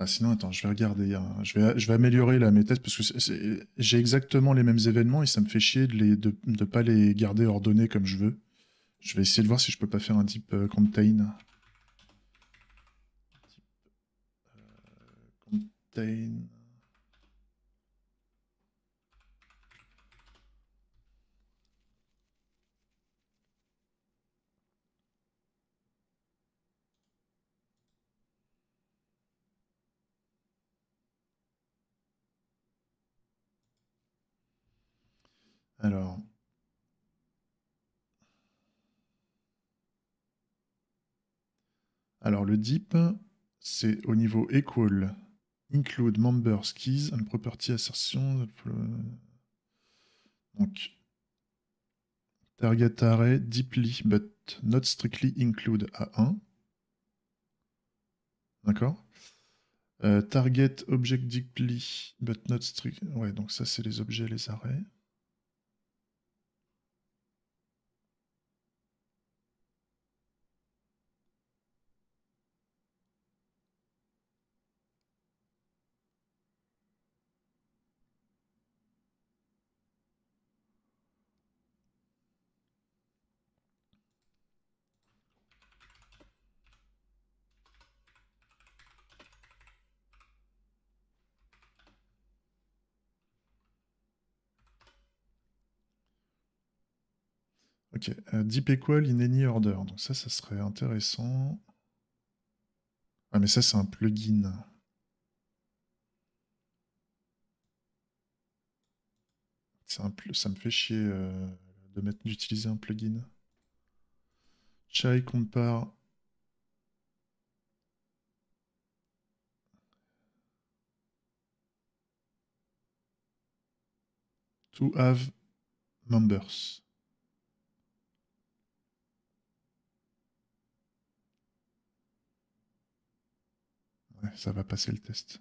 Speaker 1: Ah, sinon, attends, je vais regarder. Hein. Je, vais, je vais améliorer la mes tests parce que j'ai exactement les mêmes événements et ça me fait chier de ne pas les garder ordonnés comme je veux. Je vais essayer de voir si je peux pas faire un type euh, contain. Euh, contain. Alors. Alors le DIP, c'est au niveau equal, include members, keys and property assertion. Donc, target array deeply but not strictly include à 1. D'accord euh, Target object deeply but not strictly. Ouais, donc ça c'est les objets, les arrêts. Ok, euh, deep equal in any order. Donc ça, ça serait intéressant. Ah mais ça, c'est un plugin. Un ça me fait chier euh, d'utiliser un plugin. Chai compare to have members. ça va passer le test.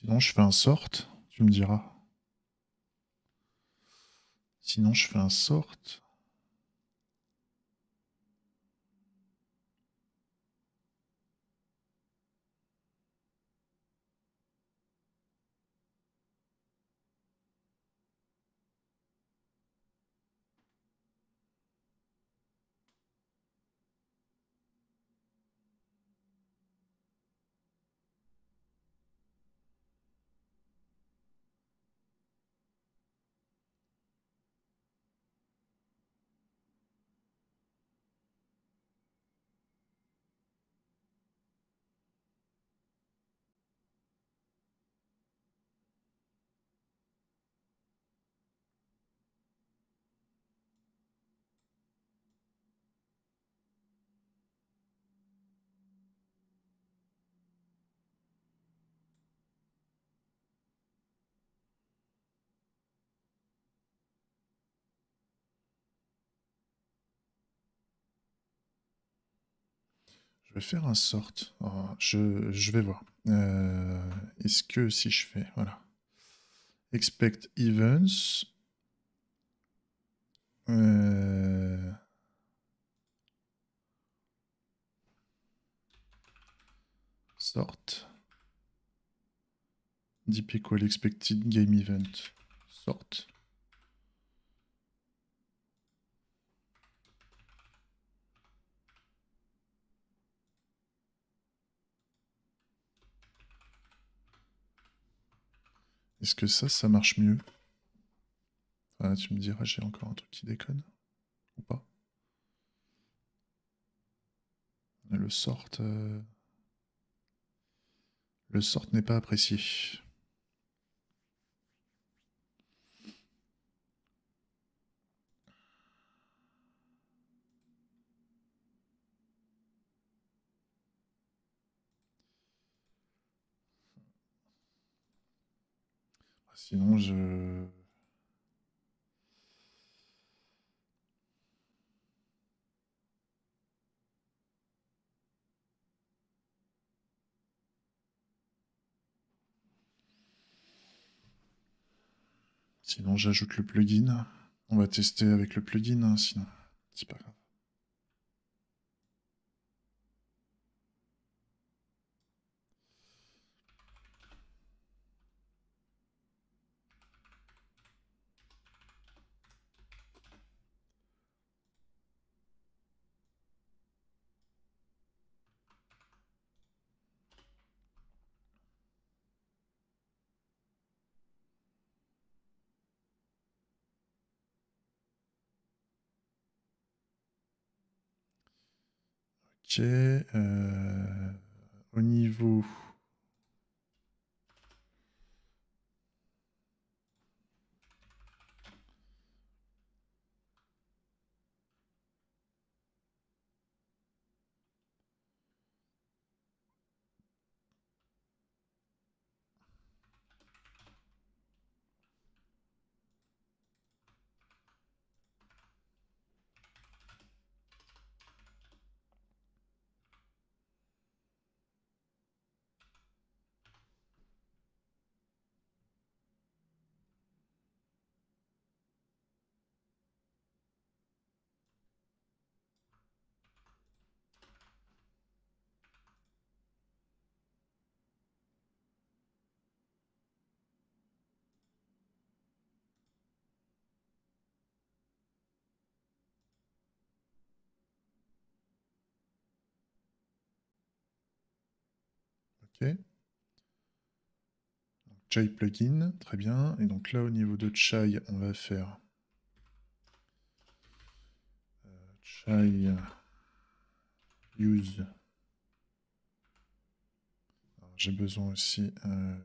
Speaker 1: Sinon, je fais un sort, tu me diras. Sinon, je fais un sort. faire un sort. Oh, je, vais voir. Euh, est-ce que si je fais... Voilà. Expect events. Euh, sort. DP call expected game event. Sort. Est-ce que ça, ça marche mieux ah, Tu me diras, j'ai encore un truc qui déconne. Ou pas Le sort... Euh, le sort n'est pas apprécié. Sinon, je... Sinon, j'ajoute le plugin. On va tester avec le plugin, hein, sinon. C'est pas grave. Euh, au niveau Chai plugin, très bien. Et donc là, au niveau de Chai, on va faire euh, Chai euh, use. J'ai besoin aussi. Euh,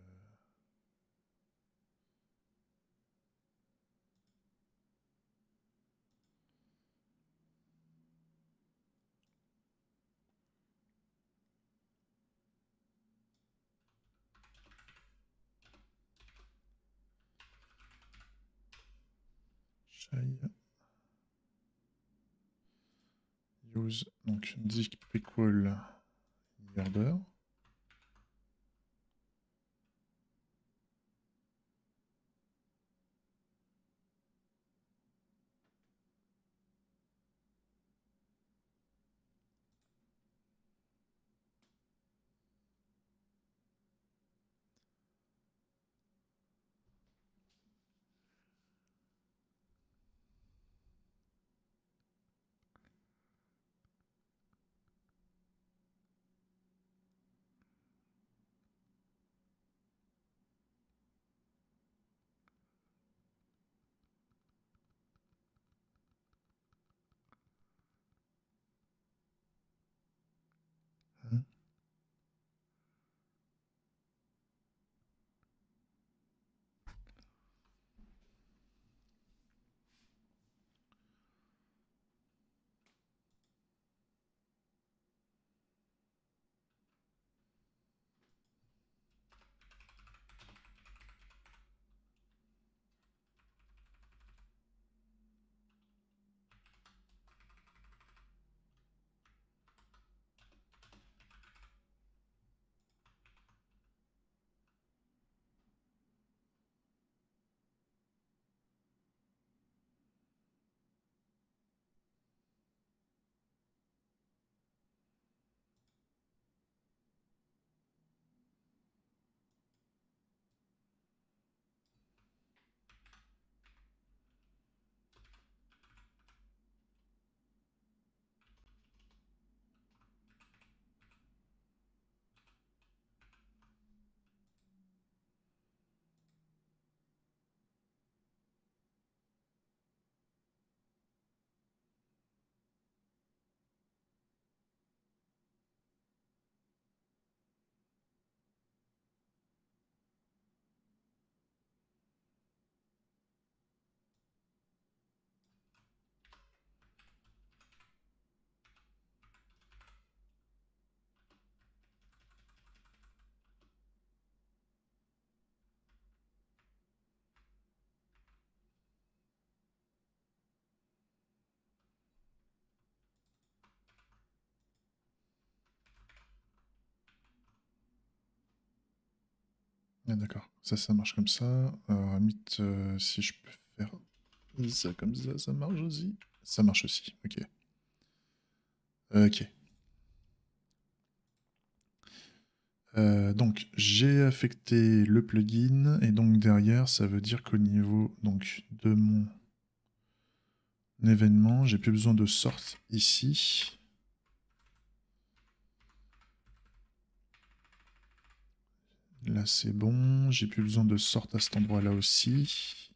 Speaker 1: use donc dict prequel murder Ah, d'accord, ça, ça marche comme ça. Euh, euh, si je peux faire ça comme ça, ça marche aussi. Ça marche aussi, ok. Euh, ok. donc j'ai affecté le plugin et donc derrière ça veut dire qu'au niveau donc, de mon événement j'ai plus besoin de sort ici Là, c'est bon. J'ai plus besoin de sorte à cet endroit-là aussi.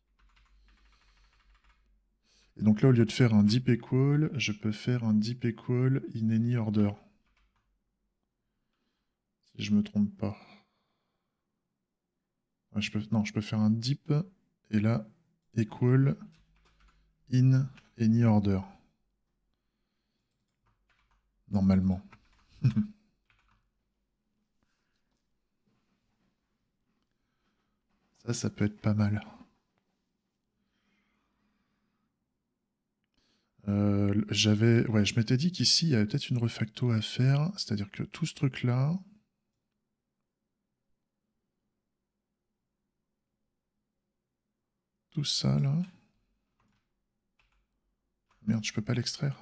Speaker 1: Et donc là, au lieu de faire un deep equal, je peux faire un deep equal in any order. Si je me trompe pas. je peux, non, je peux faire un deep et là, equal in any order. Normalement. Ça, ça peut être pas mal. Euh, j'avais, ouais, je m'étais dit qu'ici il y avait peut-être une refacto à faire, c'est-à-dire que tout ce truc-là. Tout ça là. Merde, je peux pas l'extraire.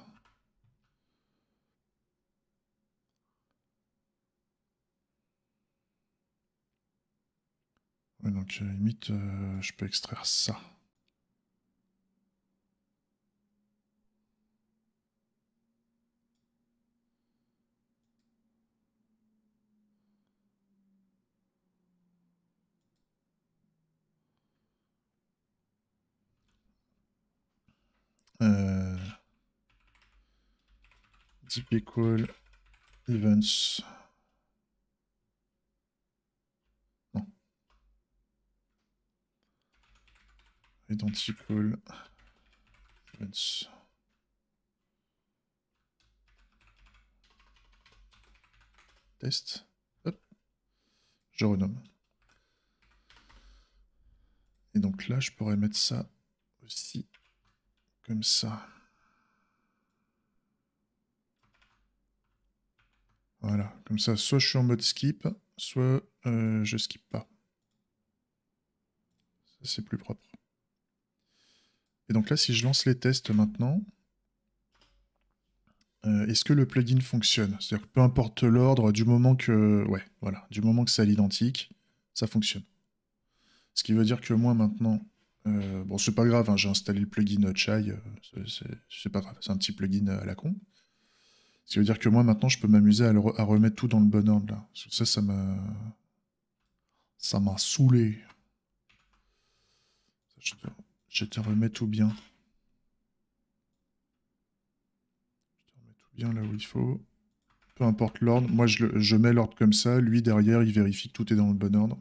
Speaker 1: donc à limite, euh, je peux extraire ça. Euh, deep events. Identical Test. Je renomme. Et donc là, je pourrais mettre ça aussi comme ça. Voilà, comme ça, soit je suis en mode skip, soit euh, je skip pas. Ça, c'est plus propre donc là, si je lance les tests maintenant, euh, est-ce que le plugin fonctionne C'est-à-dire que peu importe l'ordre, du moment que, ouais, voilà, du moment que c'est à l'identique, ça fonctionne. Ce qui veut dire que moi maintenant, euh, bon, c'est pas grave, hein, j'ai installé le plugin Chai, euh, c'est pas grave, c'est un petit plugin à la con. Ce qui veut dire que moi maintenant, je peux m'amuser à, remettre tout dans le bon ordre là. ça, ça m'a, ça m'a saoulé. Je te remets tout bien. Je te remets tout bien là où il faut. Peu importe l'ordre. Moi, je, mets l'ordre comme ça. Lui, derrière, il vérifie que tout est dans le bon ordre.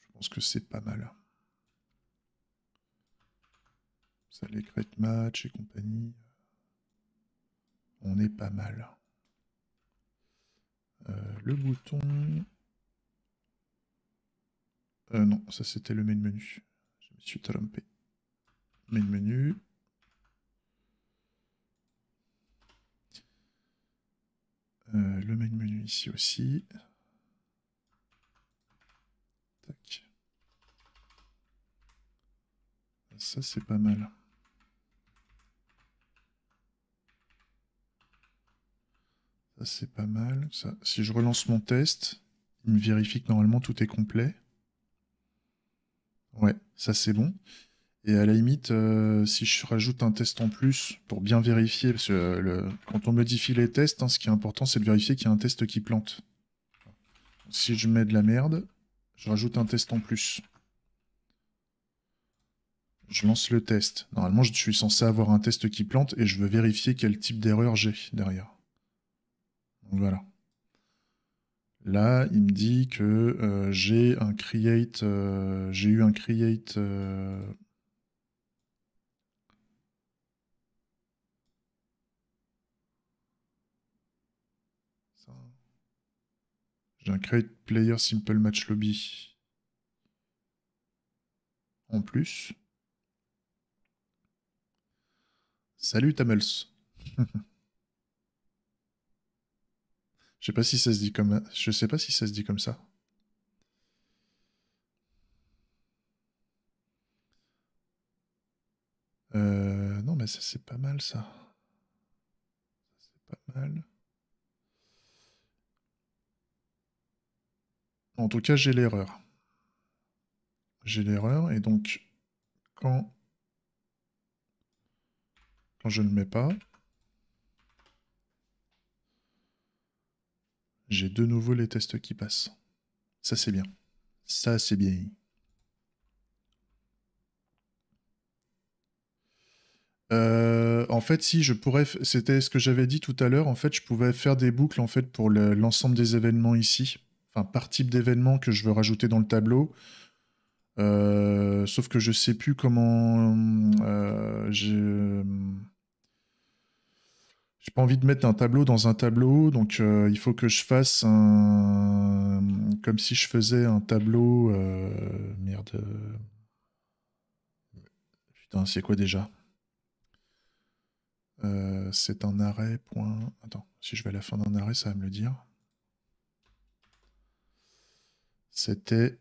Speaker 1: Je pense que c'est pas mal. Ça, les crêtes match et compagnie. On est pas mal. Euh, le bouton... Euh, non, ça c'était le main menu. Suite suis trompé. Main menu. Euh, le main menu ici aussi. Tac. Ça, c'est pas mal. Ça, c'est pas mal. Ça, si je relance mon test, il me vérifie que normalement tout est complet. Ouais, ça c'est bon. Et à la limite, euh, si je rajoute un test en plus pour bien vérifier, parce que euh, quand on modifie les tests, hein, ce qui est important, c'est de vérifier qu'il y a un test qui plante. Si je mets de la merde, je rajoute un test en plus. Je lance le test. Normalement, je suis censé avoir un test qui plante et je veux vérifier quel type d'erreur j'ai derrière. voilà. Là, il me dit que euh, j'ai un create, euh, j'ai eu un create. Euh, j'ai un create player simple match lobby. En plus. Salut Tamels. Je sais pas si ça se dit comme je sais pas si ça se dit comme ça. Euh, non mais ça c'est pas mal ça. C'est pas mal. En tout cas, j'ai l'erreur. J'ai l'erreur et donc quand quand je ne mets pas, J'ai de nouveau les tests qui passent. Ça c'est bien. Ça c'est bien. Euh, en fait, si je pourrais, c'était ce que j'avais dit tout à l'heure. En fait, je pouvais faire des boucles en fait pour l'ensemble des événements ici, enfin par type d'événement que je veux rajouter dans le tableau. Euh, sauf que je sais plus comment. Euh, j'ai pas envie de mettre un tableau dans un tableau, donc euh, il faut que je fasse un comme si je faisais un tableau euh... merde. Euh, putain, c'est quoi déjà euh, C'est un arrêt Attends, si je vais à la fin d'un arrêt, ça va me le dire. C'était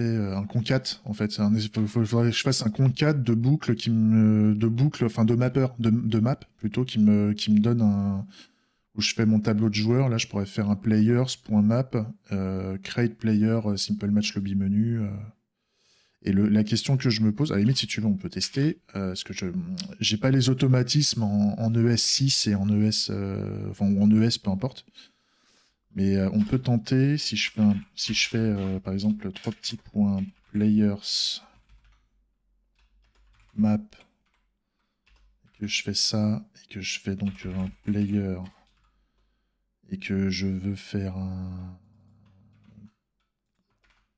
Speaker 1: euh, un concat en fait. il faudrait que je fasse un concat de boucle qui de boucle, enfin de mapper, de, map plutôt, qui me, qui me donne un où je fais mon tableau de joueurs. Là, je pourrais faire un players.map, euh, create player, euh, simple match lobby menu. Et la question que je me pose, à la limite, si tu veux, on peut tester, parce que je j'ai pas les automatismes en, ES6 e et en ES, enfin, ou en ES, peu importe. Mais euh, on peut tenter, si je fais, si je fais euh, par exemple trois petits points players map, que je fais ça, et que je fais donc un player, et que je veux faire un...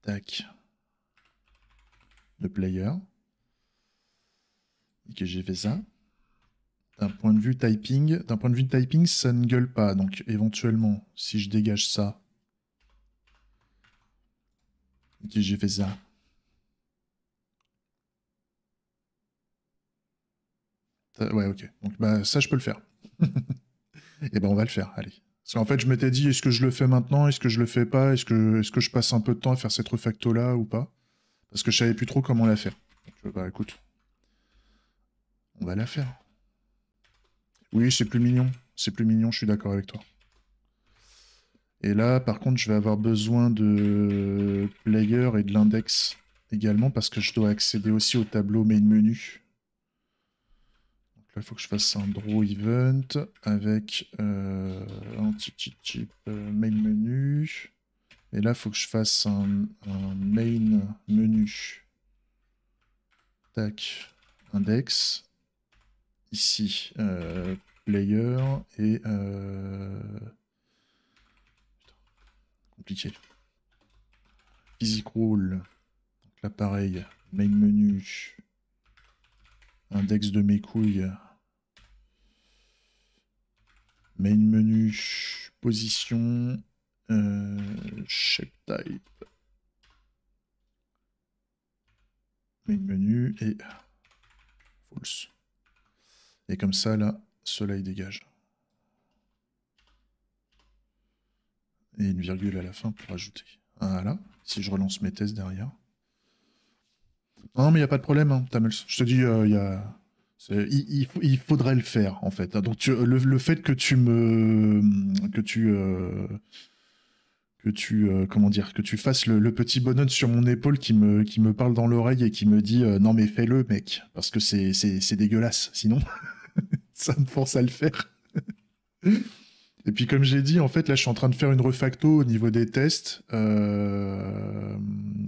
Speaker 1: Tac. De player. Et que j'ai fait ça. D'un point de vue typing, d'un point de vue typing, ça ne gueule pas. Donc éventuellement, si je dégage ça, si j'ai fait ça. Ouais, ok. Donc bah ça, je peux le faire. et eh ben on va le faire. Allez. Parce qu'en fait, je m'étais dit, est-ce que je le fais maintenant Est-ce que je le fais pas Est-ce que, est que je passe un peu de temps à faire cette refacto-là ou pas Parce que je savais plus trop comment la faire. Donc, bah écoute, on va la faire. Oui, c'est plus mignon. C'est plus mignon, je suis d'accord avec toi. Et là, par contre, je vais avoir besoin de player et de l'index également parce que je dois accéder aussi au tableau main menu. Donc là, il faut que je fasse un draw event avec euh, un petit type euh, main menu. Et là, il faut que je fasse un, un main menu. Tac, index ici euh, player et euh, compliqué physique rule l'appareil main menu index de mes couilles main menu position Check euh, type main menu et false et comme ça, là, cela, il dégage. Et une virgule à la fin pour ajouter. Voilà, si je relance mes tests derrière. Non, mais il n'y a pas de problème, hein, Je te dis, euh, y il, faudrait le faire, en fait. Donc, le, fait que tu me... que tu... Euh, que tu euh, comment dire que tu fasses le, petit bonhomme sur mon épaule qui me qui me parle dans l'oreille et qui me dit euh, non mais fais-le mec parce que c'est c'est dégueulasse sinon ça me force à le faire. et puis comme j'ai dit en fait là je suis en train de faire une refacto au niveau des tests euh,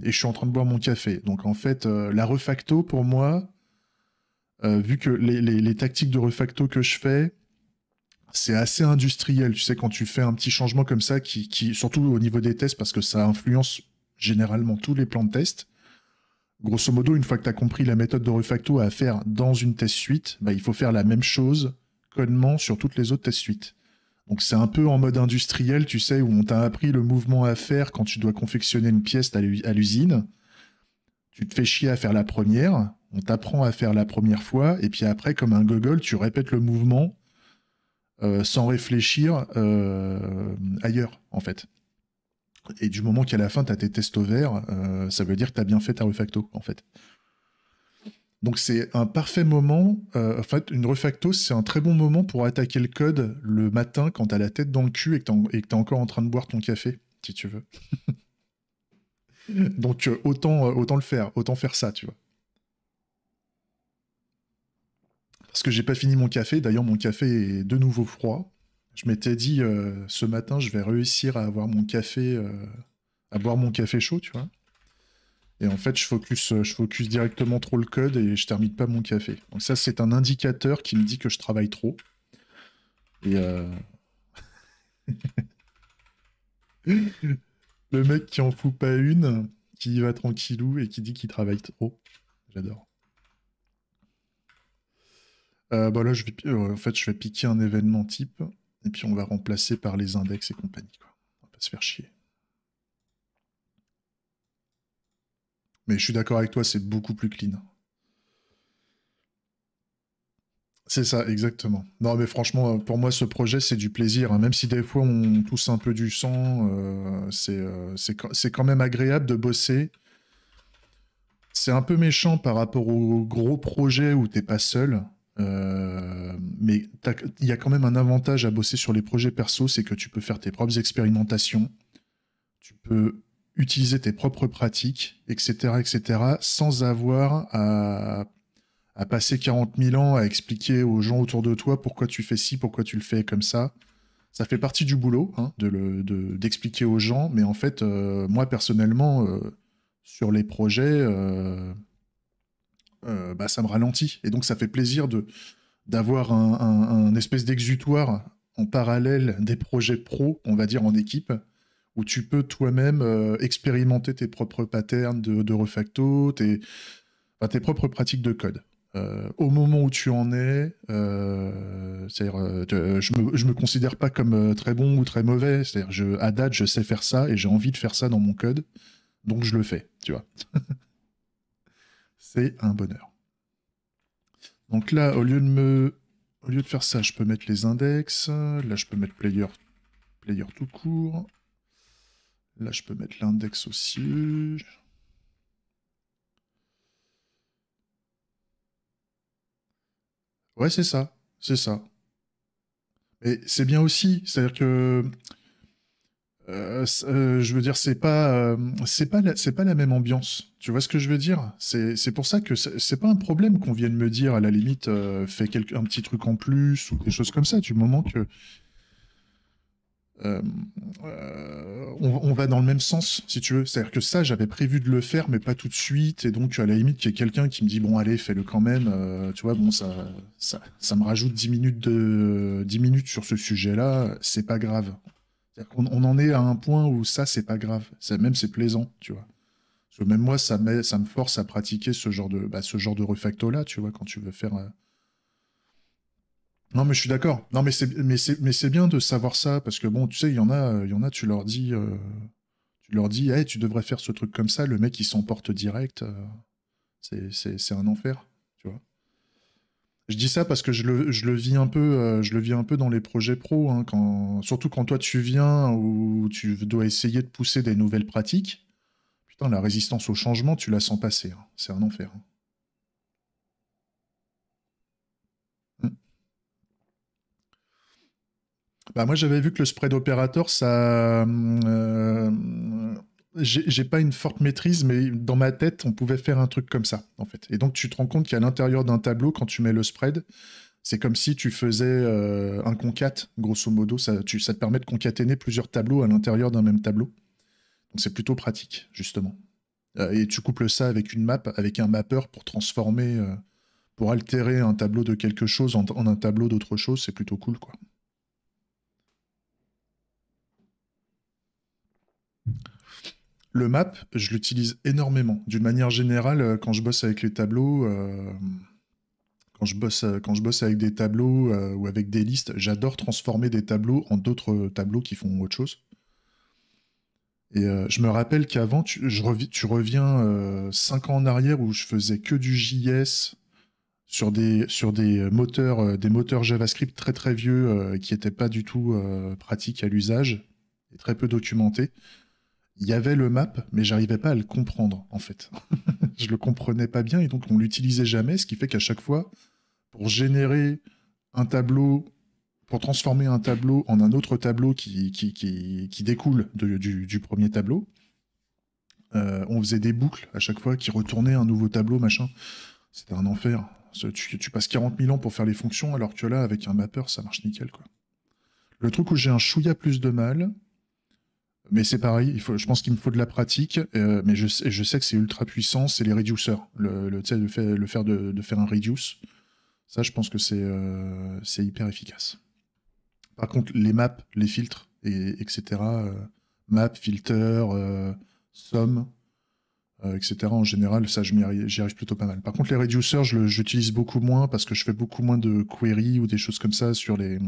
Speaker 1: et je suis en train de boire mon café donc en fait la refacto pour moi vu que les, les, tactiques de refacto que je fais c'est assez industriel. Tu sais, quand tu fais un petit changement comme ça, qui, surtout au niveau des tests, parce que ça influence généralement tous les plans de test. Grosso modo, une fois que tu as compris la méthode de refacto à faire dans une test suite, bah, il faut faire la même chose connement, sur toutes les autres test suites. Donc c'est un peu en mode industriel, tu sais, où on t'a appris le mouvement à faire quand tu dois confectionner une pièce à l'usine. Tu te fais chier à faire la première, on t'apprend à faire la première fois, et puis après, comme un gogol, tu répètes le mouvement euh, sans réfléchir euh, ailleurs, en fait. Et du moment qu'à la fin, tu as tes tests vert euh, ça veut dire que tu as bien fait ta refacto, en fait. Donc c'est un parfait moment, en fait, une refacto, c'est un très bon moment pour attaquer le code le matin quand tu as la tête dans le cul et que tu es encore en train de boire ton café, si tu veux. Donc autant, autant le faire, autant faire ça, tu vois. Parce que j'ai pas fini mon café. D'ailleurs, mon café est de nouveau froid. Je m'étais dit, euh, ce matin, je vais réussir à avoir mon café, euh, à boire mon café chaud, tu vois. Et en fait, je focus, euh, je focus directement trop le code et je termine pas mon café. Donc ça, c'est un indicateur qui me dit que je travaille trop. Et le mec qui en fout pas une, qui y va tranquillou et qui dit qu'il travaille trop. J'adore. Euh, bah là, je euh, en fait, je vais piquer un événement type, et puis on va remplacer par les index et compagnie. On va pas se faire chier. Mais je suis d'accord avec toi, c'est beaucoup plus clean. C'est ça, exactement. Non, mais franchement, euh, pour moi, ce projet, c'est du plaisir. Hein. Même si des fois, on tousse un peu du sang, c'est quand même agréable de bosser. C'est un peu méchant par rapport aux gros projets où t'es pas seul. Euh, mais il y a quand même un avantage à bosser sur les projets perso, c'est que tu peux faire tes propres expérimentations, tu peux utiliser tes propres pratiques, etc., etc., sans avoir à, passer 40 000 ans à expliquer aux gens autour de toi pourquoi tu fais ci, pourquoi tu le fais comme ça. Ça fait partie du boulot hein, d'expliquer aux gens, mais en fait, euh, moi personnellement, euh, sur les projets, euh, bah, ça me ralentit. Et donc, ça fait plaisir de d'avoir un, espèce d'exutoire en parallèle des projets pro, on va dire en équipe, où tu peux toi-même euh, expérimenter tes propres patterns de, refacto, tes, propres pratiques de code. Euh, au moment où tu en es, cest je, me, me considère pas comme très bon ou très mauvais. cest à je, à date, je sais faire ça et j'ai envie de faire ça dans mon code, donc je le fais, tu vois. c'est un bonheur. Donc là, au lieu de me... Au lieu de faire ça, je peux mettre les index. Là, je peux mettre player, player tout court. Là, je peux mettre l'index aussi. Ouais, c'est ça. C'est ça. Mais c'est bien aussi. C'est-à-dire que euh, euh, je veux dire, c'est pas, euh, c'est pas, c'est pas la même ambiance. Tu vois ce que je veux dire C'est, pour ça que c'est pas un problème qu'on vienne me dire à la limite, fais quelque, un petit truc en plus ou des choses comme ça. Du moment que on, va dans le même sens, si tu veux. C'est-à-dire que ça, j'avais prévu de le faire, mais pas tout de suite. Et donc, à la limite, qu'il y a quelqu'un qui me dit, bon, allez, fais-le quand même. tu vois, bon, ça, ça, ça me rajoute 10 minutes de, 10 minutes sur ce sujet-là. C'est pas grave. On, en est à un point où ça, c'est pas grave. même, c'est plaisant, tu vois. même moi, ça, me force à pratiquer ce genre de, bah, ce genre de refacto-là, tu vois, quand tu veux faire. Euh. Non, mais je suis d'accord. Non, mais c'est, bien de savoir ça, parce que bon, tu sais, il y en a, y en a tu leur dis. Euh, tu leur dis, hey, eh, tu devrais faire ce truc comme ça, le mec il s'emporte direct, euh. c'est, c'est un enfer. Je dis ça parce que je le, vis un peu, euh, je le vis un peu dans les projets pro, hein, quand, surtout quand toi tu viens ou tu dois essayer de pousser des nouvelles pratiques. Putain, la résistance au changement, tu la sens passer. Hein. C'est un enfer. Hein. Hmm. Bah moi j'avais vu que le spread opérateur ça, euh, j'ai pas une forte maîtrise, mais dans ma tête, on pouvait faire un truc comme ça, en fait. Et donc, tu te rends compte qu'à l'intérieur d'un tableau, quand tu mets le spread, c'est comme si tu faisais euh, un concat, grosso modo. Ça, te permet de concaténer plusieurs tableaux à l'intérieur d'un même tableau. Donc, c'est plutôt pratique, justement. Euh, et tu couples ça avec une map, avec un mapper pour transformer, euh, pour altérer un tableau de quelque chose en un tableau d'autre chose. C'est plutôt cool, quoi. Le map, je l'utilise énormément. D'une manière générale, euh, quand je bosse avec les tableaux, euh, quand, je bosse, euh, quand je bosse avec des tableaux ou avec des listes, j'adore transformer des tableaux en d'autres tableaux qui font autre chose. Et je me rappelle qu'avant, tu, reviens 5 ans en arrière où je faisais que du JS sur des, sur des, moteurs, des moteurs JavaScript très très vieux qui n'étaient pas du tout pratiques à l'usage et très peu documentés il y avait le map, mais j'arrivais pas à le comprendre, en fait. je le comprenais pas bien et donc on l'utilisait jamais, ce qui fait qu'à chaque fois, pour générer un tableau, pour transformer un tableau en un autre tableau qui, qui, découle du, premier tableau, euh, on faisait des boucles à chaque fois qui retournaient un nouveau tableau, machin. C'était un enfer. Tu, passes 40 000 ans pour faire les fonctions, alors que là, avec un mapper, ça marche nickel, quoi. Le truc où j'ai un chouïa plus de mal, mais c'est pareil, je pense qu'il me faut de la pratique, euh, mais je, sais que c'est ultra puissant, c'est les reducers. Le, fait, faire de, faire un reduce, ça je pense que c'est euh, hyper efficace. Par contre, les maps, les filtres, etc., euh, maps, filters, sommes, etc., en général, ça j'y arrive, arrive, plutôt pas mal. Par contre, les reducers, j'utilise beaucoup moins parce que je fais beaucoup moins de queries ou des choses comme ça sur les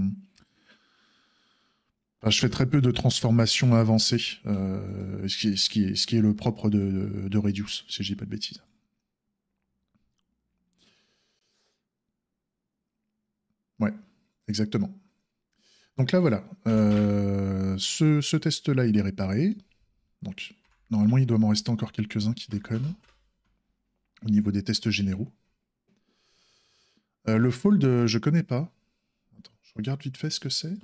Speaker 1: je fais très peu de transformations avancées, euh, ce, qui, est, le propre de, Reduce, si je dis pas de bêtises. Ouais, exactement. Donc là, voilà. Euh, ce, test-là, il est réparé. Donc, normalement, il doit m'en rester encore quelques-uns qui déconnent au niveau des tests généraux. Euh, le fold, je connais pas. Attends, je regarde vite fait ce que c'est.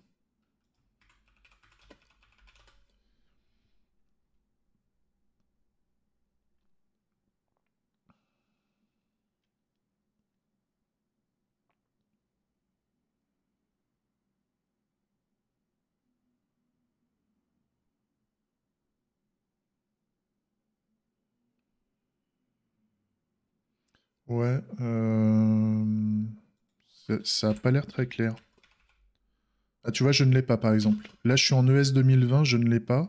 Speaker 1: Ouais, euh, ça n'a pas l'air très clair. Ah, tu vois, je ne l'ai pas, par exemple. Là, je suis en ES 2020, je ne l'ai pas.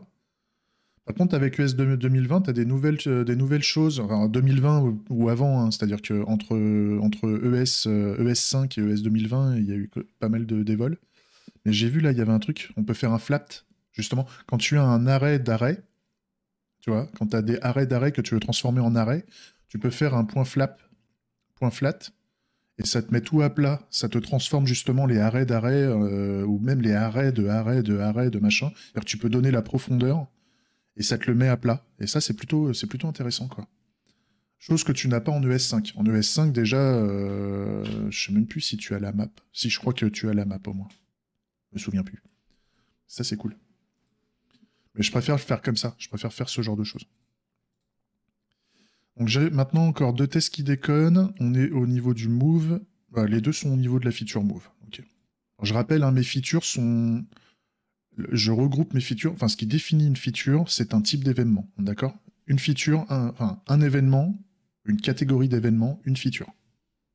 Speaker 1: Par contre, avec ES 2020, tu as des nouvelles, euh, des nouvelles choses, enfin 2020 ou, avant, hein. c'est-à-dire qu'entre entre ES, e 5 euh, e et ES 2020, il y a eu pas mal de dévols. Mais j'ai vu là, il y avait un truc, on peut faire un flap, justement. Quand tu as un arrêt d'arrêt, tu vois, quand tu as des arrêts d'arrêt que tu veux transformer en arrêt, tu peux faire un point flap point flat, et ça te met tout à plat. Ça te transforme justement les arrêts d'arrêt, euh, ou même les arrêts de arrêt, de arrêt, de machin. tu peux donner la profondeur, et ça te le met à plat. Et ça, c'est plutôt, euh, c'est plutôt intéressant, quoi. Chose que tu n'as pas en ES5. En ES5, déjà, Je euh, je sais même plus si tu as la map. Si je crois que tu as la map au moins. Je me souviens plus. Ça, c'est cool. Mais je préfère faire comme ça. Je préfère faire ce genre de choses. Donc j'ai maintenant encore deux tests qui déconnent. On est au niveau du move. Bah, les deux sont au niveau de la feature move. Je rappelle, hein, mes features sont... Je regroupe mes features. Enfin, ce qui définit une feature, c'est un type d'événement. D'accord Une feature, un, enfin, un événement, une catégorie d'événements, une feature.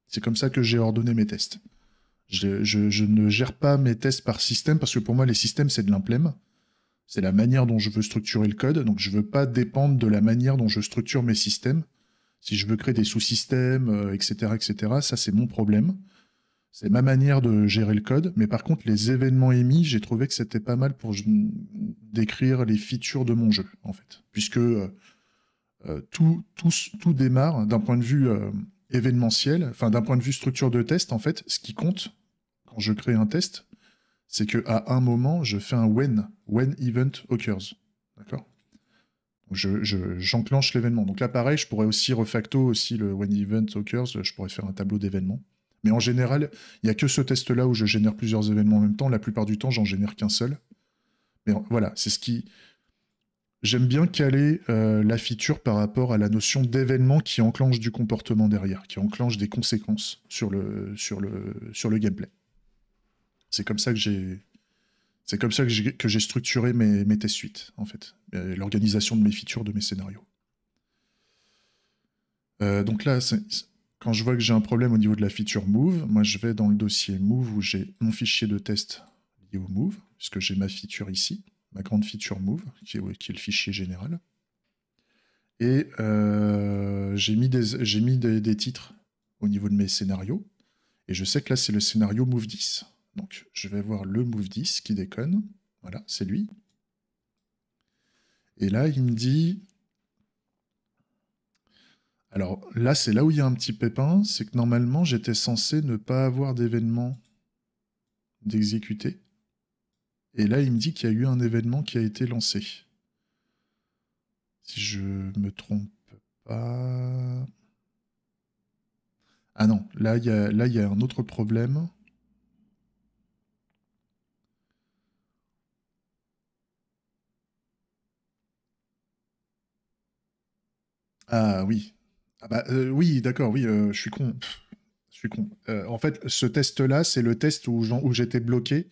Speaker 1: C'est comme ça que j'ai ordonné mes tests. Je, je, ne gère pas mes tests par système parce que pour moi, les systèmes, c'est de l'implème. C'est la manière dont je veux structurer le code. Donc, je ne veux pas dépendre de la manière dont je structure mes systèmes. Si je veux créer des sous-systèmes, etc., euh, etc., ça c'est mon problème. C'est ma manière de gérer le code. Mais par contre, les événements émis, j'ai trouvé que c'était pas mal pour décrire les features de mon jeu, en fait. Puisque euh, euh, tout, tout, tout, démarre d'un point de vue événementiel, enfin d'un point de vue structure de test, en fait, ce qui compte quand je crée un test, c'est que à un moment, je fais un when, when event occurs. D'accord j'enclenche je, l'événement. Donc là, pareil, je pourrais aussi refacto aussi le When Event Occurs, je pourrais faire un tableau d'événements. Mais en général, il n'y a que ce test-là où je génère plusieurs événements en même temps. La plupart du temps, j'en génère qu'un seul. Mais voilà, c'est ce qui... J'aime bien caler euh, la feature par rapport à la notion d'événement qui enclenche du comportement derrière, qui enclenche des conséquences sur le, sur le, sur le gameplay. C'est comme ça que j'ai c'est comme ça que j'ai structuré mes, tests suites, en fait, l'organisation de mes features, de mes scénarios. Euh, donc là, quand je vois que j'ai un problème au niveau de la feature move, moi je vais dans le dossier move où j'ai mon fichier de test lié au move, puisque j'ai ma feature ici, ma grande feature move, qui est, le fichier général. Et euh, j'ai mis, des, des titres au niveau de mes scénarios. Et je sais que là, c'est le scénario Move 10. Donc je vais voir le move 10 qui déconne. Voilà, c'est lui. Et là, il me dit... Alors là, c'est là où il y a un petit pépin, c'est que normalement, j'étais censé ne pas avoir d'événement d'exécuter. Et là, il me dit qu'il y a eu un événement qui a été lancé. Si je me trompe pas... Ah non, là, il y a, là, il y a un autre problème. Ah oui. Ah bah, euh, oui, d'accord, oui, euh, je suis con. je suis con. Euh, en fait, ce test-là, c'est le test où, où j'étais bloqué.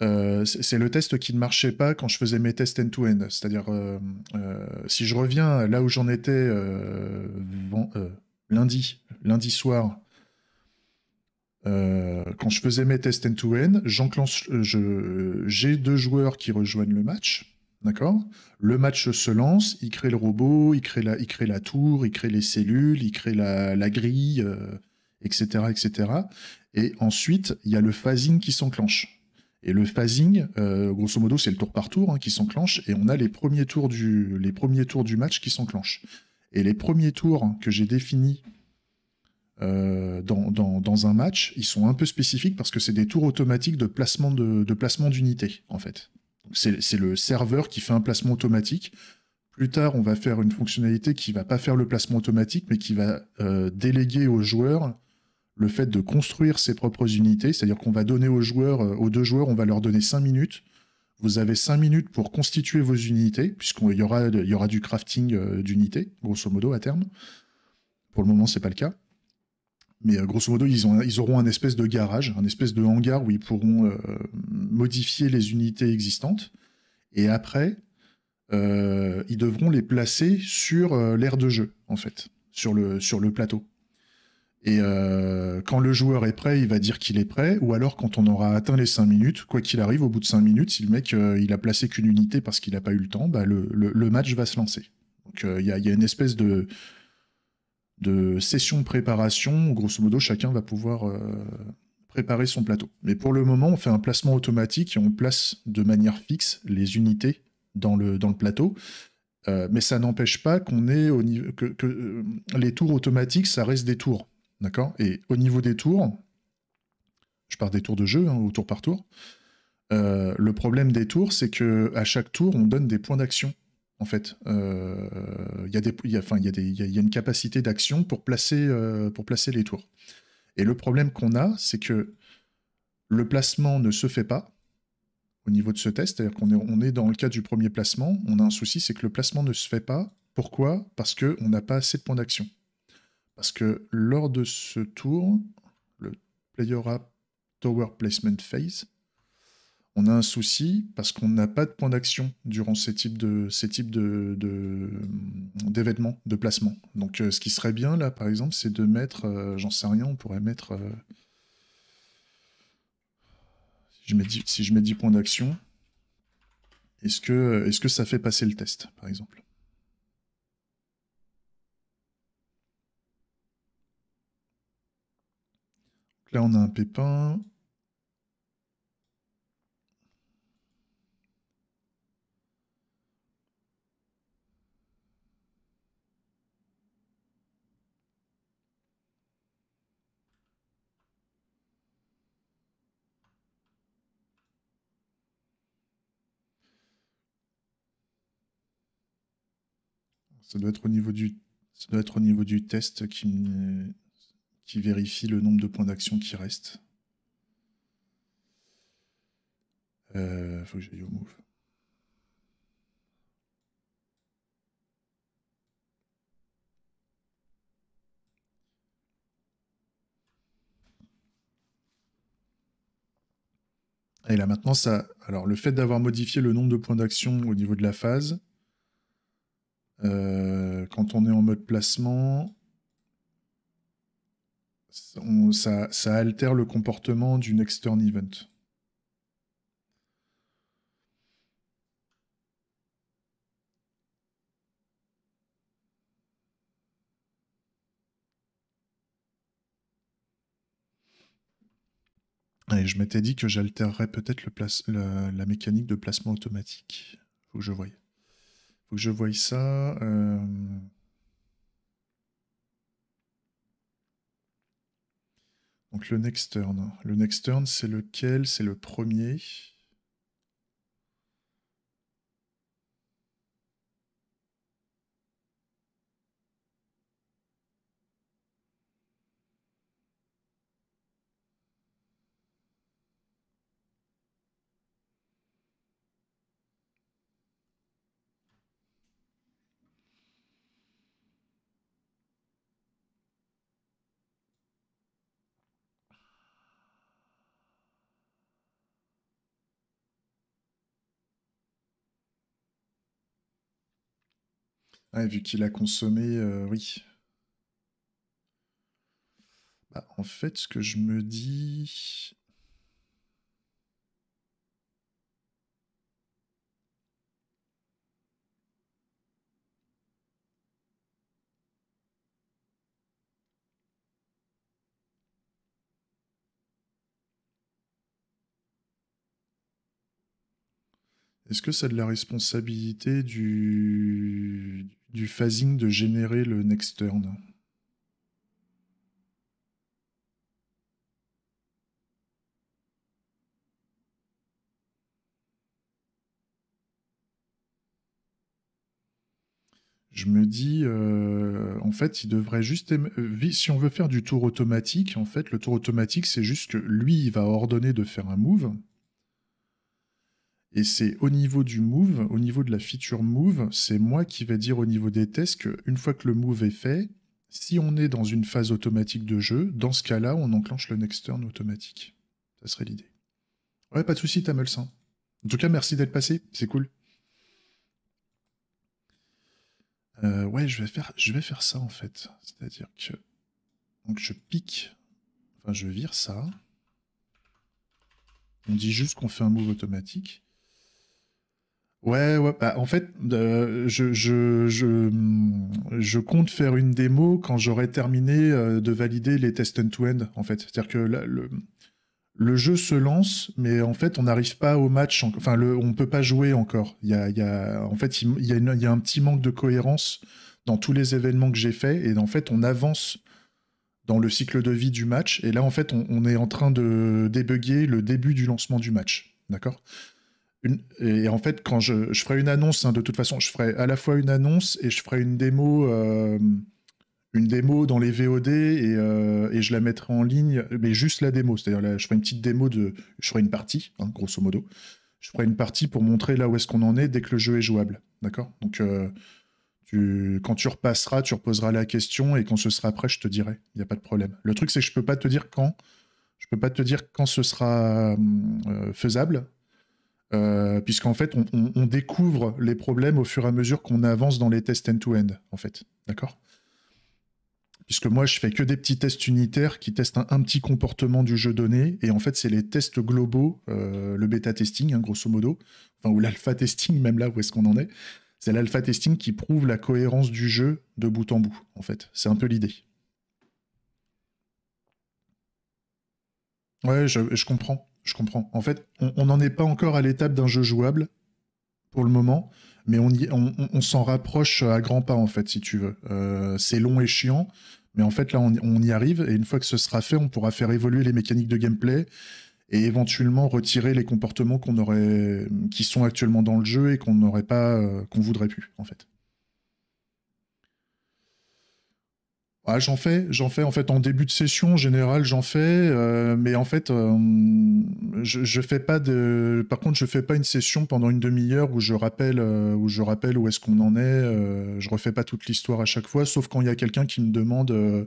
Speaker 1: c'est le test qui ne marchait pas quand je faisais mes tests end-to-end. C'est-à-dire, si je reviens là où j'en étais lundi, lundi soir, quand je faisais mes tests end-to-end, j'ai deux joueurs qui rejoignent le match. D'accord Le match se lance, il crée le robot, il crée la, il crée la tour, il crée les cellules, il crée la, grille, etc., euh, etc. Et ensuite, il y a le phasing qui s'enclenche. Et le phasing, euh, grosso modo, c'est le tour par tour hein, qui s'enclenche, et on a les premiers tours du, les premiers tours du match qui s'enclenchent. Et les premiers tours que j'ai définis euh, dans, un match, ils sont un peu spécifiques parce que c'est des tours automatiques de placement de, de placement d'unités, en fait. C'est le serveur qui fait un placement automatique. Plus tard, on va faire une fonctionnalité qui va pas faire le placement automatique, mais qui va euh, déléguer aux joueurs le fait de construire ses propres unités. C'est-à-dire qu'on va donner aux joueurs, euh, aux deux joueurs, on va leur donner 5 minutes. Vous avez 5 minutes pour constituer vos unités, puisqu'il y aura, du crafting euh, d'unités, grosso modo, à terme. Pour le moment, c'est pas le cas. Mais euh, grosso modo, ils, auront un espèce de garage, un espèce de hangar où ils pourront euh, modifier les unités existantes. Et après, euh, ils devront les placer sur l'aire de jeu, en fait, sur le, plateau. Et quand le joueur est prêt, il va dire qu'il est prêt, ou alors quand on aura atteint les 5 minutes, quoi qu'il arrive, au bout de 5 minutes, si le mec il a placé qu'une unité parce qu'il n'a pas eu le temps, bah, le, match va se lancer. Donc il y, a une espèce de, de sessions de préparation grosso modo chacun va pouvoir euh, préparer son plateau. Mais pour le moment, on fait un placement automatique et on place de manière fixe les unités dans le, dans le plateau. Euh, mais ça n'empêche pas qu'on ait au niveau que, euh, les tours automatiques, ça reste des tours, d'accord Et au niveau des tours, je pars des tours de jeu, ou hein, au tour par tour. le problème des tours, c'est que à chaque tour, on donne des points d'action en fait. Il y, a une capacité d'action euh, pour, placer, les tours. Et le problème qu'on a, c'est que le placement ne se fait pas au niveau de ce test. C'est-à-dire qu'on est, dans le cas du premier placement, on a un souci, c'est que le placement ne se fait pas. Pourquoi Parce qu'on n'a pas assez de points d'action. Parce que lors de ce tour, le Player Up Tower Placement Phase, on a un souci parce qu'on n'a pas de point d'action durant ces types de ces de, d'événements, de, placements. Donc euh, ce qui serait bien là, par exemple, c'est de mettre, euh, j'en sais rien, on pourrait mettre, euh, si, je mets 10, points d'action, est-ce que, est-ce que ça fait passer le test, par exemple Là, on a un pépin. Ça doit être au niveau du, test qui, vérifie le nombre de points d'action qui restent. Il euh, faut que j'aille au move. Et là maintenant, ça. Alors, le fait d'avoir modifié le nombre de points d'action au niveau de la phase, euh, quand on est en mode placement, ça, altère le comportement d'une turn event. Et je m'étais dit que j'altérerais peut-être la mécanique de placement automatique. Faut que je voyais. Faut que je voie ça. Euh. Donc le next turn. Le next turn, c'est lequel C'est le premier. vu qu'il a consommé, euh, oui. Bah, en fait, ce que je me dis. Est-ce que c'est de la responsabilité du, du phasing de générer le next turn. je me dis, euh, en fait, il devrait juste... Euh, si on veut faire du tour automatique, en fait, le tour automatique, c'est juste que lui, il va ordonner de faire un move. Et c'est au niveau du move, au niveau de la feature move, c'est moi qui vais dire au niveau des tests qu'une fois que le move est fait, si on est dans une phase automatique de jeu, dans ce cas-là, on enclenche le next turn automatique. Ça serait l'idée. Ouais, pas de souci, Tamelsin. Hein. En tout cas, merci d'être passé, c'est cool. Euh, ouais, je vais, faire, je vais faire ça en fait. C'est-à-dire que. Donc je pique. Enfin, je vire ça. On dit juste qu'on fait un move automatique. Ouais, ouais bah, en fait, euh, je, je, je, compte faire une démo quand j'aurai terminé euh, de valider les tests end-to-end, en fait. C'est-à-dire que le, le jeu se lance, mais en fait, on n'arrive pas au match, enfin, le, on ne peut pas jouer encore. Il y a, en fait, il y a, a, un petit manque de cohérence dans tous les événements que j'ai faits, et en fait, on avance dans le cycle de vie du match, et là, en fait, on, on est en train de débugger le début du lancement du match, d'accord et en fait, quand je, ferai une annonce, hein, de toute façon, je ferai à la fois une annonce et je ferai une démo, euh, une démo dans les VOD euh, et, je la mettrai en ligne, mais juste la démo. C'est-à-dire, je ferai une petite démo de, je ferai une partie, hein, grosso modo. Je ferai une partie pour montrer là où est-ce qu'on en est dès que le jeu est jouable, d'accord Donc, euh, quand tu repasseras, tu reposeras la question et quand ce sera prêt, je te dirai. Il n'y a pas de problème. Le truc, c'est que je peux pas te dire quand. Je peux pas te dire quand ce sera faisable euh, puisqu'en fait, on, découvre les problèmes au fur et à mesure qu'on avance dans les tests end-to-end, en fait. D'accord Puisque moi, je fais que des petits tests unitaires qui testent un, petit comportement du jeu donné, et en fait, c'est les tests globaux, euh, le bêta testing, hein, grosso modo, enfin, ou l'alpha testing, même là où est-ce qu'on en est. C'est l'alpha testing qui prouve la cohérence du jeu de bout en bout, en fait. C'est un peu l'idée. Ouais, je comprends je comprends. En fait, on n'en est pas encore à l'étape d'un jeu jouable pour le moment, mais on, s'en rapproche à grands pas, en fait, si tu veux. Euh, c'est long et chiant, mais en fait, là, on, y arrive, et une fois que ce sera fait, on pourra faire évoluer les mécaniques de gameplay et éventuellement retirer les comportements qu'on aurait, qui sont actuellement dans le jeu et qu'on n'aurait pas, euh, qu'on voudrait plus, en fait. Ah, j'en fais, j'en fais. En fait, en début de session, en général, j'en fais, euh, mais en fait, euh, je, je, fais pas de. Par contre, je fais pas une session pendant une demi-heure où je rappelle euh, où je rappelle où est-ce qu'on en est. je refais pas toute l'histoire à chaque fois, sauf quand il y a quelqu'un qui me demande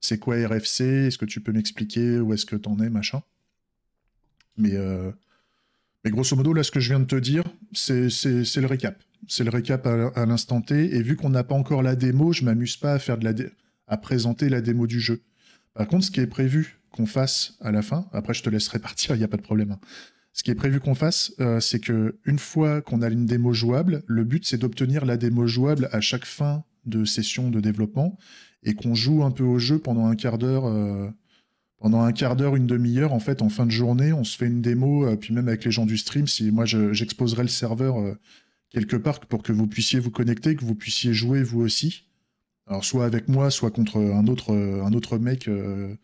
Speaker 1: c'est quoi RFC, est-ce que tu peux m'expliquer où est-ce que en es, machin. Mais mais grosso modo, là, ce que je viens de te dire, c'est le récap. C'est le récap à, l'instant T. Et vu qu'on n'a pas encore la démo, je m'amuse pas à faire de la démo à présenter la démo du jeu. Par contre, ce qui est prévu qu'on fasse à la fin, après je te laisserai partir, il n'y a pas de problème. Hein. Ce qui est prévu qu'on fasse, euh, c'est que une fois qu'on a une démo jouable, le but c'est d'obtenir la démo jouable à chaque fin de session de développement et qu'on joue un peu au jeu pendant un quart d'heure. Euh, pendant un quart d'heure, une demi-heure, en fait, en fin de journée, on se fait une démo, euh, puis même avec les gens du stream, si moi j'exposerai le serveur quelque part pour que vous puissiez vous connecter, que vous puissiez jouer vous aussi, soit avec moi, soit contre un autre, un autre mec euh,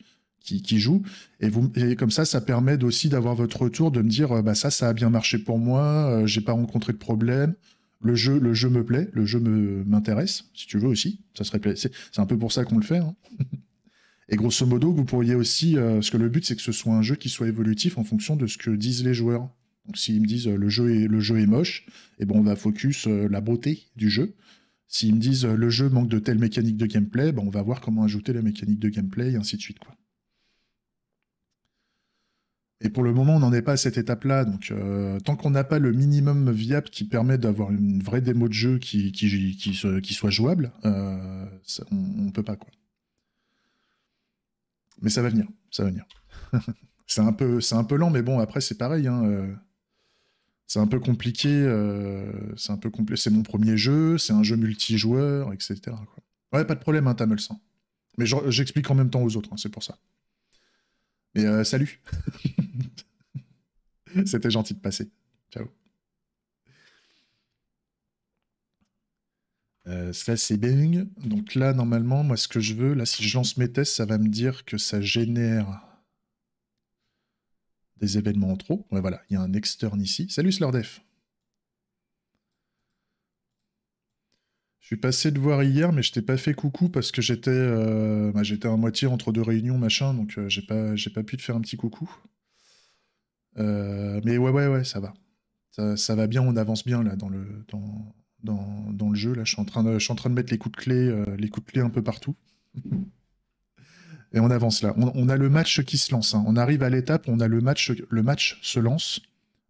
Speaker 1: qui, joue. Et, vous, comme ça, ça permet aussi d'avoir votre retour, de me dire euh, bah ça, ça a bien marché pour moi, euh, j'ai pas rencontré de problème. Le jeu, le jeu me plaît, le jeu m'intéresse, si tu veux aussi. Ça serait c'est un peu pour ça qu'on le fait. Hein. et grosso modo, vous pourriez aussi, parce que le but c'est que ce soit un jeu qui soit évolutif en fonction de ce que disent les joueurs. Donc s'ils me disent le jeu est le jeu est moche, et eh bon, on va focus la beauté du jeu. S'ils me disent euh, le jeu manque de telle mécanique de gameplay, ben, on va voir comment ajouter la mécanique de gameplay et ainsi de suite. Quoi. Et pour le moment, on n'en est pas à cette étape-là. Donc, euh, tant qu'on n'a pas le minimum viable qui permet d'avoir une vraie démo de jeu qui, soit jouable, euh, on ne peut pas. Quoi. Mais ça va venir. Ça va venir. c'est un, peu, un peu lent, mais bon, après, c'est pareil. Hein, c'est un peu compliqué. Euh, c'est un peu C'est mon premier jeu, c'est un jeu multijoueur, etc. Ouais, pas de problème, hein, sens. Mais j'explique en même temps aux autres, hein, c'est pour ça. Mais euh, salut. C'était gentil de passer. Ciao. Euh, ça c'est Bing. Donc là normalement, moi ce que je veux, là si je lance mes tests, ça va me dire que ça génère des événements en trop. Ouais, voilà, il y a un externe ici. Salut Slordef. Je suis passé de voir hier, mais je t'ai pas fait coucou parce que j'étais euh, bah, j'étais à moitié entre deux réunions, machin, donc je euh, j'ai pas, pas pu te faire un petit coucou. Euh, mais ouais, ouais, ouais, ça va. Ça, ça, va bien, on avance bien là dans le, dans, dans, dans le jeu. Là, je suis, en train de, je suis en train de mettre les coups de clé, les coups de clé un peu partout. et on avance là. On, a le match qui se lance. Hein. On arrive à l'étape, on a le match, le match se lance.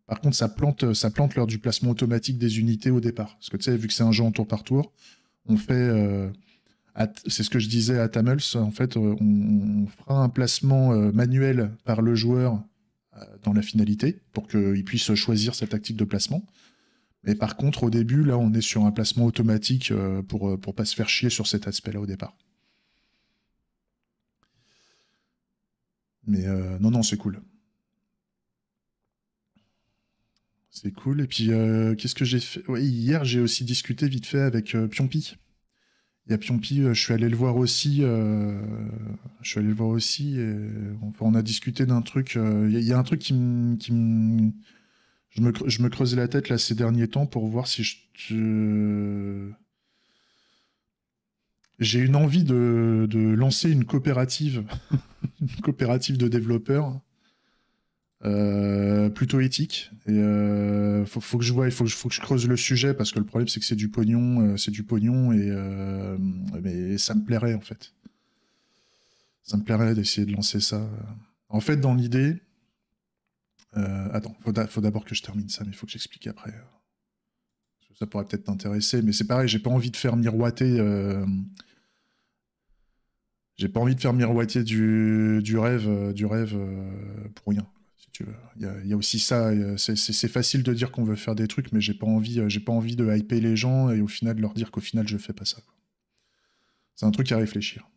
Speaker 1: Par contre, ça plante, ça plante lors du placement automatique des unités au départ. Parce que tu sais, vu que c'est un jeu en tour par tour, on fait, euh, c'est ce que je disais à Tamels, en fait, euh, on, fera un placement euh, manuel par le joueur dans la finalité pour qu'il puisse choisir sa tactique de placement. Mais par contre, au début, là, on est sur un placement automatique pour ne pas se faire chier sur cet aspect-là au départ. Mais euh, non, non, c'est cool. C'est cool. Et puis, euh, qu'est-ce que j'ai fait Hier, j'ai aussi discuté vite fait avec euh, Pionpi. Il y a Pionpi je suis allé le voir aussi. je suis allé le voir aussi. on, a discuté d'un truc. Il y, a un truc qui, me, je me creusais la tête là ces derniers temps pour voir si je j'ai une envie de, lancer une coopérative, coopérative de développeurs, euh, plutôt éthique. Et euh, faut, que je vois, il faut, faut, que je creuse le sujet parce que le problème c'est que c'est du pognon, euh, c'est du pognon et mais ça me plairait en fait. Ça me plairait d'essayer de lancer ça. En fait, dans l'idée, attends, faut d'abord que je termine ça, mais il faut que j'explique après ça pourrait peut-être t'intéresser, mais c'est pareil, j'ai pas envie de faire miroiter. Euh, j'ai pas envie de faire miroiter du, rêve, du rêve euh, euh, pour rien, si tu veux. Il y, a aussi ça. C'est facile de dire qu'on veut faire des trucs, mais j'ai pas envie, pas envie de hyper les gens et au final de leur dire qu'au final je fais pas ça. C'est un truc à réfléchir.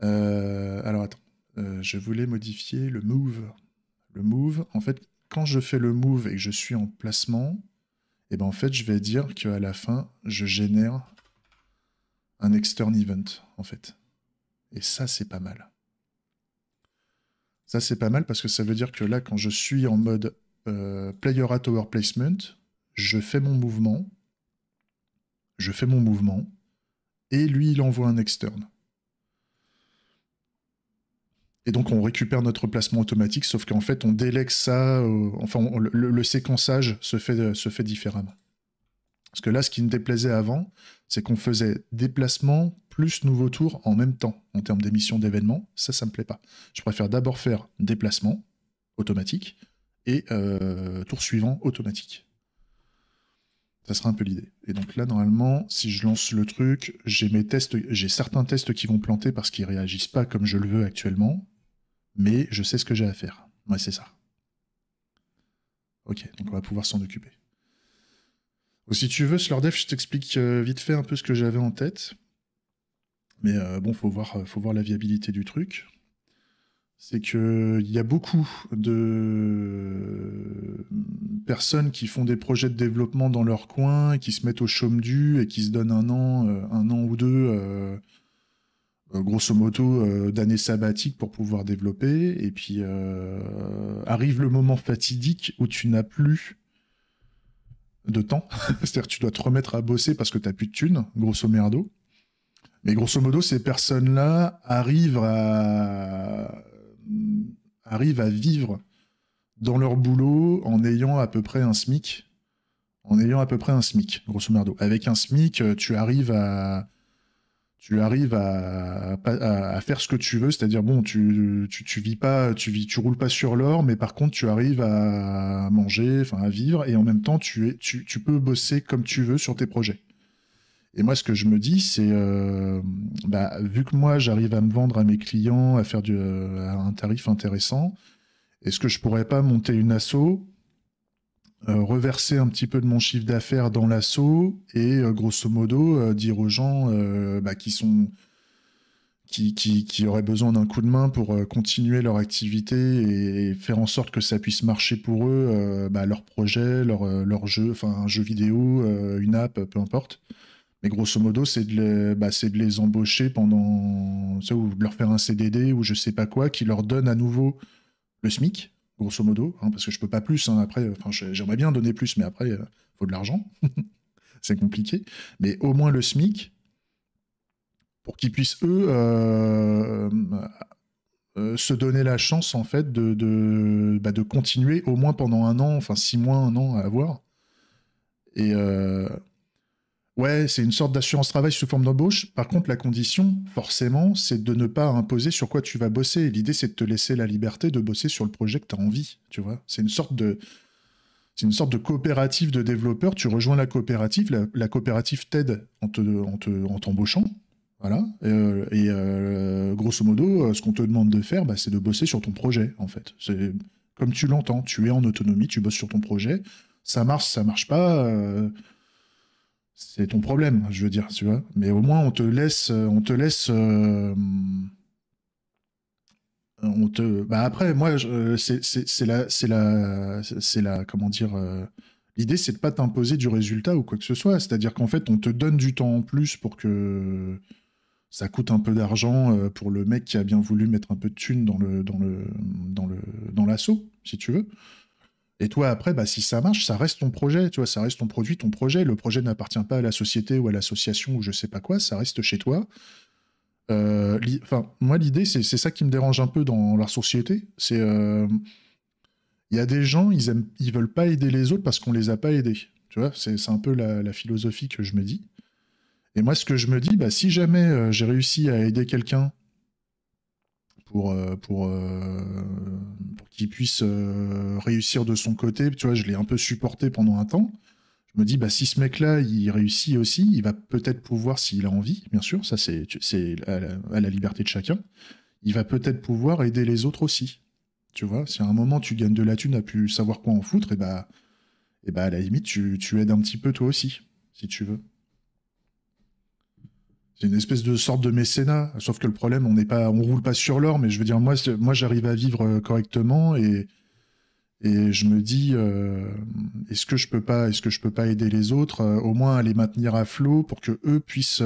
Speaker 1: alors attends, je voulais modifier le move. Le move, en fait, quand je fais le move et que je suis en placement, et eh ben en fait, je vais dire qu'à la fin, je génère un extern event, en fait. Et ça, c'est pas mal. Ça, c'est pas mal parce que ça veut dire que là, quand je suis en mode euh, player at tower placement, je fais mon mouvement, je fais mon mouvement, et lui, il envoie un extern et donc on récupère notre placement automatique, sauf qu'en fait on délègue ça, euh, enfin le, séquençage se fait, euh, se fait différemment. Parce que là, ce qui me déplaisait avant, c'est qu'on faisait déplacement plus nouveau tour en même temps, en termes d'émission d'événements. Ça, ça me plaît pas. Je préfère d'abord faire déplacement automatique et euh, tour suivant automatique. Ça sera un peu l'idée. Et donc là, normalement, si je lance le truc, j'ai mes tests, j'ai certains tests qui vont planter parce qu'ils réagissent pas comme je le veux actuellement mais je sais ce que j'ai à faire. Ouais, c'est ça. Ok, donc on va pouvoir s'en occuper. Donc, si tu veux, Slurdev, je t'explique euh, vite fait un peu ce que j'avais en tête. Mais euh, bon, faut voir, euh, faut voir la viabilité du truc. C'est qu'il y a beaucoup de personnes qui font des projets de développement dans leur coin, qui se mettent au chaume du et qui se donnent un an, un an ou deux euh, grosso modo euh, d'années sabbatiques pour pouvoir développer et puis euh, arrive le moment fatidique où tu n'as plus de temps c'est-à-dire tu dois te remettre à bosser parce que tu n'as plus de thunes grosso merdo mais grosso modo ces personnes là arrivent à arrivent à vivre dans leur boulot en ayant à peu près un smic en ayant à peu près un smic grosso merdo avec un smic tu arrives à tu arrives à, faire ce que tu veux, c'est-à-dire bon, tu, tu, vis pas, tu vis, tu roules pas sur l'or, mais par contre tu arrives à manger, enfin à vivre, et en même temps tu, es, tu, peux bosser comme tu veux sur tes projets. Et moi, ce que je me dis, c'est, euh, bah, vu que moi j'arrive à me vendre à mes clients, à faire du, euh, à un tarif intéressant, est-ce que je pourrais pas monter une asso euh, reverser un petit peu de mon chiffre d'affaires dans l'assaut et euh, grosso modo euh, dire aux gens bah, qui sont qui, auraient besoin d'un coup de main pour continuer leur activité et faire en sorte que ça puisse marcher pour eux, bah, leur projet, leur, jeu, enfin un jeu vidéo, une app, peu importe. Mais grosso modo, c'est de, les, bah, de les embaucher pendant, ça, ou de leur faire un CDD ou je sais pas quoi, qui leur donne à nouveau le SMIC, grosso modo, hein, parce que je peux pas plus. Hein, après, j'aimerais bien donner plus, mais après, il euh, faut de l'argent. c'est compliqué. Mais au moins le SMIC, pour qu'ils puissent, eux, euh, euh, se donner la chance, en fait, de, de, bah, de continuer au moins pendant un an, enfin, six mois, un an à avoir. Et Ouais, c'est une sorte d'assurance travail sous forme d'embauche. Par contre, la condition, forcément, c'est de ne pas imposer sur quoi tu vas bosser. L'idée, c'est de te laisser la liberté de bosser sur le projet que tu as envie, tu vois. C'est une sorte de... C'est une sorte de coopérative de développeurs. Tu rejoins la coopérative, la, coopérative t'aide en t'embauchant. Te, en, voilà. et euh, euh, grosso modo, euh, ce qu'on te demande de faire, bah, c'est de bosser sur ton projet, en fait. C'est comme tu l'entends. Tu es en autonomie, tu bosses sur ton projet. Ça marche, ça marche pas c'est ton problème, je veux dire, tu vois. Mais au moins, on te laisse, euh, on te laisse, euh, on te. Bah, après, moi, euh, c'est la, c'est la, comment dire. L'idée, c'est de pas t'imposer du résultat ou quoi que ce soit. C'est-à-dire qu'en fait, on te donne du temps en plus pour que ça coûte un peu d'argent pour le mec qui a bien voulu mettre un peu de thune dans le, dans le, dans le, dans l'assaut, si tu veux. Et toi, après, bah, si ça marche, ça reste ton projet, tu vois, ça reste ton produit, ton projet. Le projet n'appartient pas à la société ou à l'association ou je sais pas quoi, ça reste chez toi. Euh, moi, l'idée, c'est ça qui me dérange un peu dans la société. C'est. Il euh, y a des gens, ils, aiment, ils veulent pas aider les autres parce qu'on les a pas aidés. Tu vois, c'est un peu la, philosophie que je me dis. Et moi, ce que je me dis, bah, si jamais euh, j'ai réussi à aider quelqu'un pour, euh, euh, pour, qu'il puisse euh, réussir de son côté. Tu vois, je l'ai un peu supporté pendant un temps. Je me dis, bah, si ce mec-là, il réussit aussi, il va peut-être pouvoir, s'il a envie, bien sûr, ça c'est à, la liberté de chacun, il va peut-être pouvoir aider les autres aussi. Tu vois, si à un moment tu gagnes de la thune n'as plus savoir quoi en foutre, et bah, et bah à la limite, tu, tu aides un petit peu toi aussi, si tu veux. C'est une espèce de sorte de mécénat. Sauf que le problème, on n'est pas, on roule pas sur l'or, mais je veux dire, moi, moi, j'arrive à vivre euh, correctement et, je me dis, euh, est-ce que je peux pas, est-ce que je peux pas aider les autres, euh, au moins à les maintenir à flot pour que eux puissent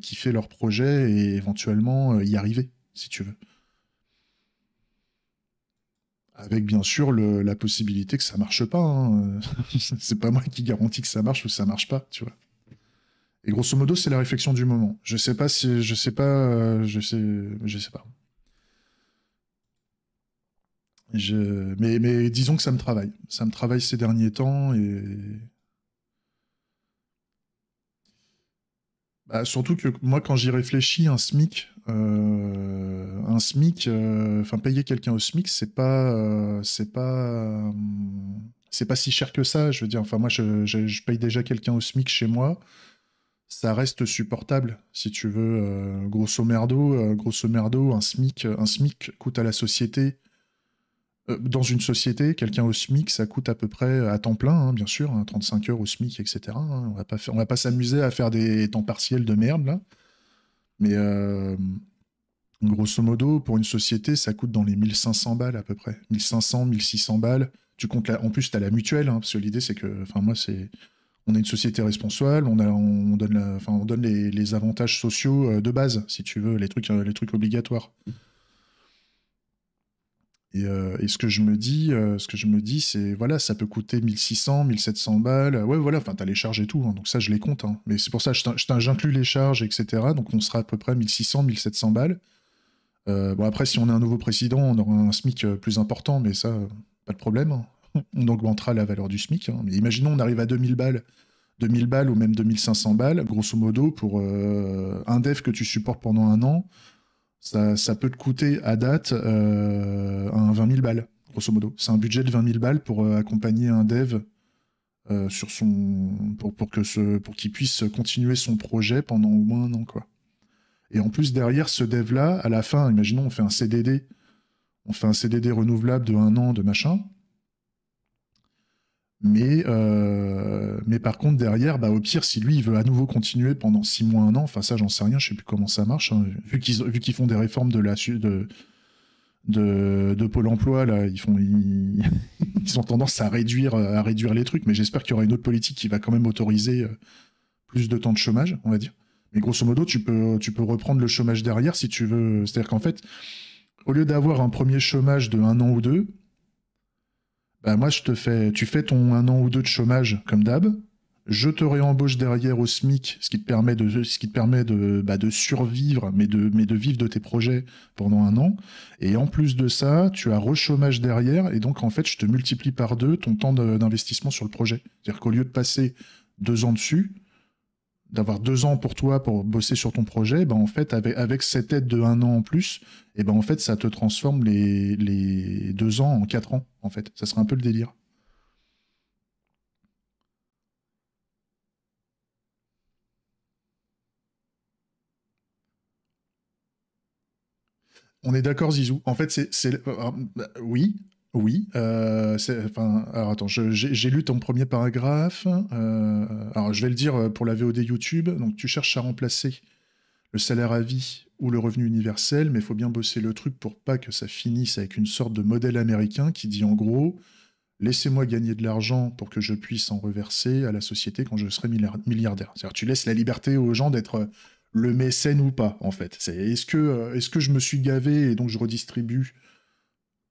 Speaker 1: kiffer leur projet et éventuellement y arriver, si tu veux. Avec bien sûr la possibilité que ça marche pas. Hein. C'est pas moi qui garantis que ça marche ou que ça marche pas, tu vois. Et grosso modo, c'est la réflexion du moment. Je sais pas si, je sais pas, euh, je sais, je sais pas. Mais, disons que ça me travaille. Ça me travaille ces derniers temps et. Bah, surtout que moi, quand j'y réfléchis, un SMIC, euh, un SMIC, euh, enfin payer quelqu'un au SMIC, c'est pas, c'est pas, c'est pas si cher que ça. Je veux dire, enfin moi, je, je paye déjà quelqu'un au SMIC chez moi ça reste supportable, si tu veux. Euh, grosso merdo, euh, grosso merdo, un SMIC, euh, un SMIC coûte à la société. dans une société, quelqu'un au SMIC, ça coûte à peu près à temps plein, hein, bien sûr, 35 hein, heures au SMIC, etc. Hein. on va pas, va pas s'amuser à faire des temps partiels de merde là. Mais grosso modo, pour une société, ça coûte dans les 1500 balles à peu près, 1500, 1600 balles. Tu comptes en plus, tu as la mutuelle, parce que l'idée c'est que, enfin moi c'est on est une société responsable, on, donne, on donne les, avantages sociaux euh, de base, si tu veux, les trucs, euh, les trucs obligatoires. Euh, et, ce que je me dis, ce que je me dis, c'est voilà, ça peut coûter 1600, 1700 balles. Ouais, voilà, enfin, t'as les charges et tout, hein, donc ça, je les compte. Hein. Mais c'est pour ça, j'inclus les charges, etc. Donc on sera à peu près 1600, 1700 balles. bon, après, si on a un nouveau président, on aura un SMIC plus important, mais ça, pas de problème. Hein on augmentera la valeur du SMIC. Hein. Mais imaginons, on arrive à 2000 balles, 2000 balles ou même 2500 balles, grosso modo, pour euh, un dev que tu supportes pendant un an, ça, peut te coûter à date euh, un 20 000 balles, grosso modo. C'est un budget de 20 000 balles pour euh, accompagner un dev sur son, pour, pour qu'il puisse continuer son projet pendant au moins un an, quoi. Et en plus, derrière ce dev-là, à la fin, imaginons, on fait un CDD, on fait un CDD renouvelable de un an, de machin. Mais, euh, mais par contre, derrière, bah, au pire, si lui, il veut à nouveau continuer pendant six mois, un an, enfin ça, j'en sais rien, je sais plus comment ça marche, hein. vu qu'ils font des réformes de la... De, Pôle Emploi là, ils font ils, ont tendance à réduire à réduire les trucs, mais j'espère qu'il y aura une autre politique qui va quand même autoriser euh, plus de temps de chômage, on va dire. Mais grosso modo, tu peux tu peux reprendre le chômage derrière si tu veux. C'est-à-dire qu'en fait, au lieu d'avoir un premier chômage de un an ou deux, bah, moi je te fais, tu fais ton un an ou deux de chômage comme d'hab, je te réembauche derrière au SMIC, ce qui te permet de, ce qui te permet bah, de, survivre, mais de, mais de vivre de tes projets pendant un an. Et en plus de ça, tu as rechômage derrière, et donc en fait, je te multiplie par deux ton temps d'investissement sur le projet. C'est-à-dire qu'au lieu de passer deux ans dessus, d'avoir deux ans pour toi pour bosser sur ton projet, ben, en fait, avec, avec cette aide de un an en plus, et eh ben en fait, ça te transforme les, deux ans en quatre ans, en fait. Ça serait un peu le délire. On est d'accord, Zizou. En fait, c'est. Euh, euh, oui, oui. Euh, enfin, alors attends, j'ai lu ton premier paragraphe. Euh, alors je vais le dire euh, pour la VOD YouTube. Donc tu cherches à remplacer le salaire à vie ou le revenu universel, mais il faut bien bosser le truc pour pas que ça finisse avec une sorte de modèle américain qui dit en gros laissez-moi gagner de l'argent pour que je puisse en reverser à la société quand je serai milliardaire. C'est-à-dire tu laisses la liberté aux gens d'être le mécène ou pas en fait. est-ce que est-ce que je me suis gavé et donc je redistribue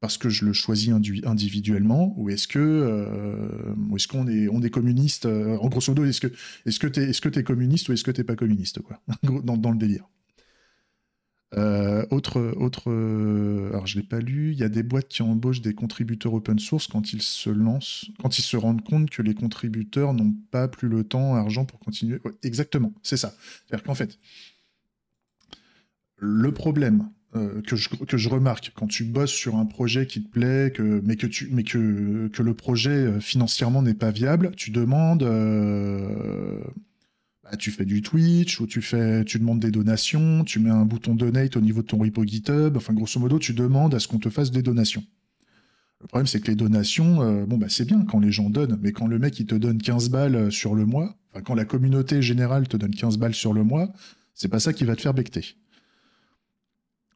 Speaker 1: est-ce que je le choisis individuellement ou est-ce que euh, est-ce qu'on est on est communiste euh, en grosso modo est-ce que est-ce que t'es est-ce que es communiste ou est-ce que t'es pas communiste quoi dans, le délire euh, autre autre alors je l'ai pas lu il y a des boîtes qui embauchent des contributeurs open source quand ils se lancent quand ils se rendent compte que les contributeurs n'ont pas plus le temps argent pour continuer exactement c'est ça c'est-à-dire qu'en fait le problème euh, que, je, remarque quand tu bosses sur un projet qui te plaît, mais, que, tu, que, le projet euh, financièrement n'est pas viable, tu demandes, euh, bah, tu fais du Twitch ou tu, fais, tu demandes des donations, tu mets un bouton donate au niveau de ton repo GitHub, enfin grosso modo tu demandes à ce qu'on te fasse des donations. Le problème c'est que les donations, bon bah c'est bien quand les gens donnent, mais quand le mec il te donne 15 balles sur le mois, enfin quand la communauté générale te donne 15 balles sur le mois, c'est pas ça qui va te faire becter.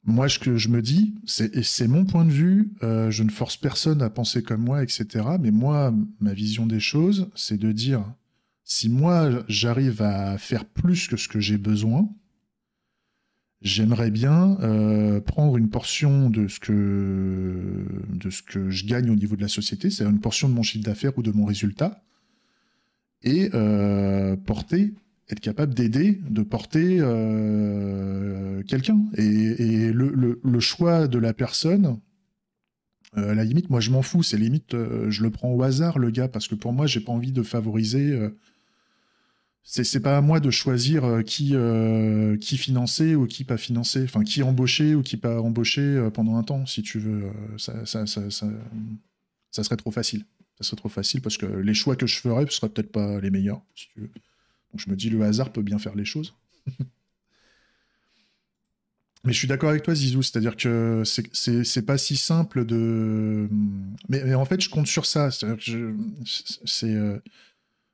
Speaker 1: Moi, ce que je me dis, c'est, c'est mon point de vue, euh, je ne force personne à penser comme moi, etc. Mais moi, ma vision des choses, c'est de dire, si moi, j'arrive à faire plus que ce que j'ai besoin, j'aimerais bien euh, prendre une portion de ce, que, de ce que je gagne au niveau de la société, c'est-à-dire une portion de mon chiffre d'affaires ou de mon résultat, et euh, porter être capable d'aider, de porter euh, quelqu'un. Et, le, choix de la personne, euh, à la limite, moi je m'en fous, c'est limite, euh, je le prends au hasard, le gars, parce que pour moi, j'ai pas envie de favoriser. c'est pas à moi de choisir qui, qui financer ou qui pas financer, enfin qui embaucher ou qui pas embaucher pendant un temps, si tu veux. ça, serait trop facile. Ça serait trop facile parce que les choix que je ferais, ne seraient peut-être pas les meilleurs, si tu je me dis, le hasard peut bien faire les choses. Mais je suis d'accord avec toi, Zizou, c'est-à-dire que c'est pas si simple de. Mais, en fait, je compte sur ça. Euh,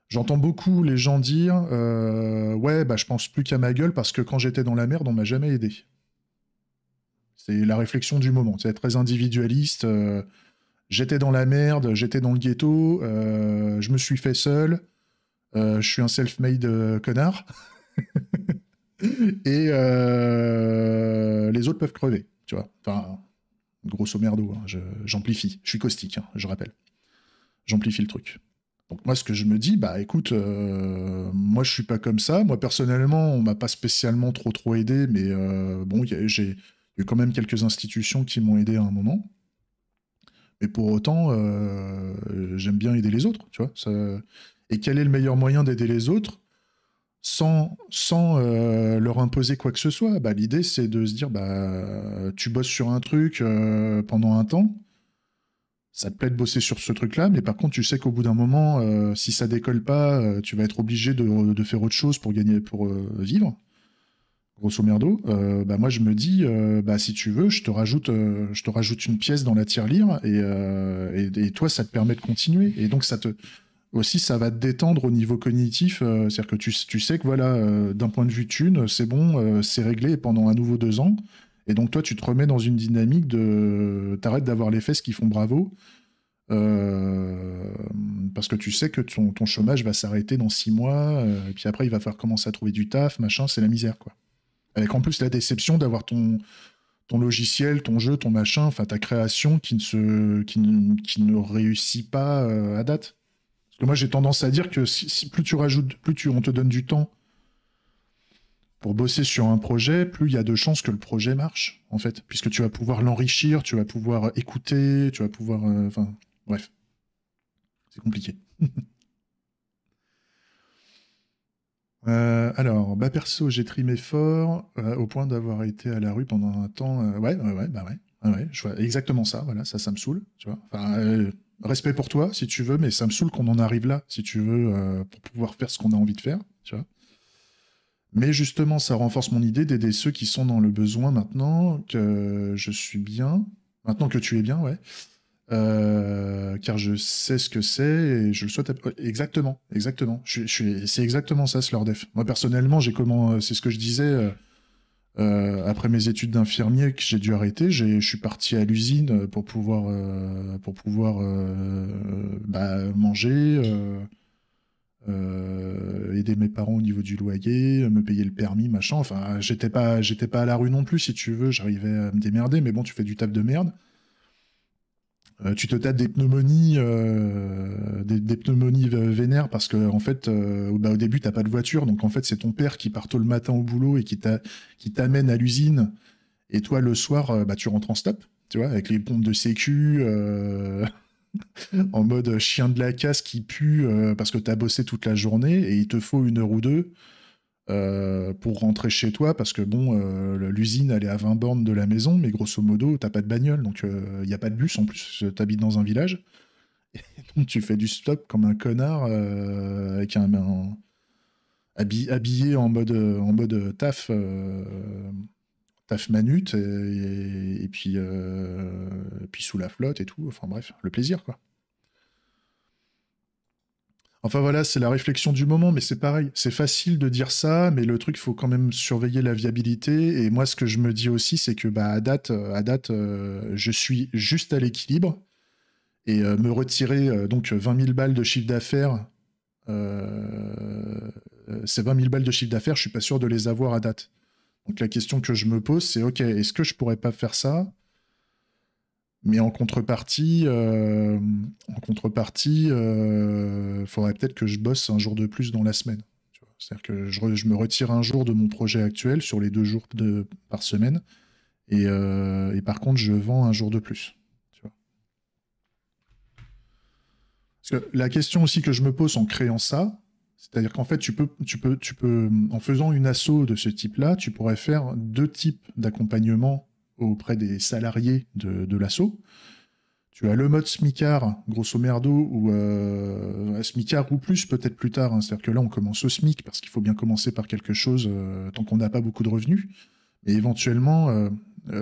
Speaker 1: j'entends beaucoup les gens dire euh, Ouais, bah, je pense plus qu'à ma gueule parce que quand j'étais dans la merde, on m'a jamais aidé. C'est la réflexion du moment. C'est très individualiste. Euh, j'étais dans la merde, j'étais dans le ghetto, je me suis fait seul euh, je suis un self-made euh, connard. et euh, les autres peuvent crever, tu vois. Enfin, grosso merdo, hein, j'amplifie. Je, suis caustique, hein, je rappelle. J'amplifie le truc. Donc moi, ce que je me dis, bah écoute, moi je suis pas comme ça. Moi personnellement, on m'a pas spécialement trop trop aidé, mais bon, j'ai eu quand même quelques institutions qui m'ont aidé à un moment. Mais pour autant, j'aime bien aider les autres, tu vois. Ça, et quel est le meilleur moyen d'aider les autres sans, sans euh, leur imposer quoi que ce soit. Bah, L'idée, c'est de se dire, bah, tu bosses sur un truc euh, pendant un temps, ça te plaît de bosser sur ce truc-là, mais par contre, tu sais qu'au bout d'un moment, euh, si ça décolle pas, tu vas être obligé de, faire autre chose pour gagner, pour vivre. Grosso merdo, bah moi je me dis, bah si tu veux, je te rajoute, je te rajoute une pièce dans la tirelire et, et toi ça te permet de continuer et donc ça te, aussi ça va te détendre au niveau cognitif. Euh, c'est-à-dire que tu, sais que voilà, euh, d'un point de vue thune, c'est bon, euh, c'est réglé pendant un nouveau deux ans. Et donc toi, tu te remets dans une dynamique de... T'arrêtes d'avoir les fesses qui font bravo. parce que tu sais que ton, chômage va s'arrêter dans six mois, et puis après il va falloir commencer à trouver du taf, machin, c'est la misère quoi. Avec en plus la déception d'avoir ton, ton logiciel, ton jeu, ton machin, enfin ta création qui ne, se, qui ne réussit pas à date moi, j'ai tendance à dire que plus tu rajoutes, plus tu, on te donne du temps pour bosser sur un projet, plus il y a de chances que le projet marche, en fait. Puisque tu vas pouvoir l'enrichir, tu vas pouvoir écouter, tu vas pouvoir. Euh, enfin, bref. C'est compliqué. Euh, alors, bah perso, j'ai trimé fort euh, au point d'avoir été à la rue pendant un temps. ouais, ouais, ouais, bah ouais, exactement ça. Voilà, ça, ça me saoule, tu vois. Enfin, respect pour toi, si tu veux, mais ça me saoule qu'on en arrive là, si tu veux, euh, pour pouvoir faire ce qu'on a envie de faire, tu vois. Mais justement, ça renforce mon idée d'aider ceux qui sont dans le besoin maintenant, que je suis bien, maintenant que tu es bien, ouais. Euh, car je sais ce que c'est et je le souhaite. Exactement, exactement. Je, c'est exactement ça, Slordef. Moi personnellement, j'ai comment, euh, c'est ce que je disais euh, après mes études d'infirmier que j'ai dû arrêter, je suis parti à l'usine euh, pour pouvoir, euh, pour pouvoir bah, manger, aider mes parents au niveau du loyer, me payer le permis, machin. Enfin, j'étais pas, j'étais pas à la rue non plus, si tu veux. J'arrivais à me démerder, mais bon, tu fais du taf de merde. Euh, tu te tapes des pneumonies, euh, des, pneumonies vénères parce que en fait, euh, bah, au début t'as pas de voiture, donc en fait c'est ton père qui part tôt le matin au boulot et qui t'amène à l'usine, et toi le soir bah, tu rentres en stop, tu vois, avec les pompes de sécu, en mode chien de la casse qui pue parce que tu as bossé toute la journée et il te faut une heure ou deux euh, pour rentrer chez toi parce que bon, euh, l'usine elle est à 20 bornes de la maison, mais grosso modo, t'as pas de bagnole, donc il euh, n'y a pas de bus en plus, t'habites dans un village. Et donc tu fais du stop comme un connard avec un, habillé, en mode, en mode taf, taf manut, et, puis, et puis sous la flotte et tout. Enfin bref, le plaisir quoi. Enfin voilà, c'est la réflexion du moment, mais c'est pareil. C'est facile de dire ça, mais le truc, il faut quand même surveiller la viabilité. Et moi, ce que je me dis aussi, c'est que bah, à date, euh, à date euh, je suis juste à l'équilibre. Et euh, me retirer donc 20 000 balles de chiffre d'affaires, ces 20 000 balles de chiffre d'affaires, je suis pas sûr de les avoir à date. Donc la question que je me pose, c'est ok, est-ce que je pourrais pas faire ça mais en contrepartie, il euh, en contrepartie, euh, faudrait peut-être que je bosse un jour de plus dans la semaine. C'est-à-dire que je, me retire un jour de mon projet actuel sur les deux jours par semaine, euh, et, par contre, je vends un jour de plus. la question aussi que je me pose en créant ça, c'est-à-dire qu'en fait, tu peux, tu peux, tu peux, en faisant une asso de ce type-là, tu pourrais faire deux types d'accompagnement auprès des salariés de, l'assaut. Tu as le mode SMICAR, grosso merdo, ou euh, SMICAR ou plus, peut-être plus tard. Hein. C'est-à-dire que là, on commence au SMIC parce qu'il faut bien commencer par quelque chose euh, tant qu'on n'a pas beaucoup de revenus. Et éventuellement, euh,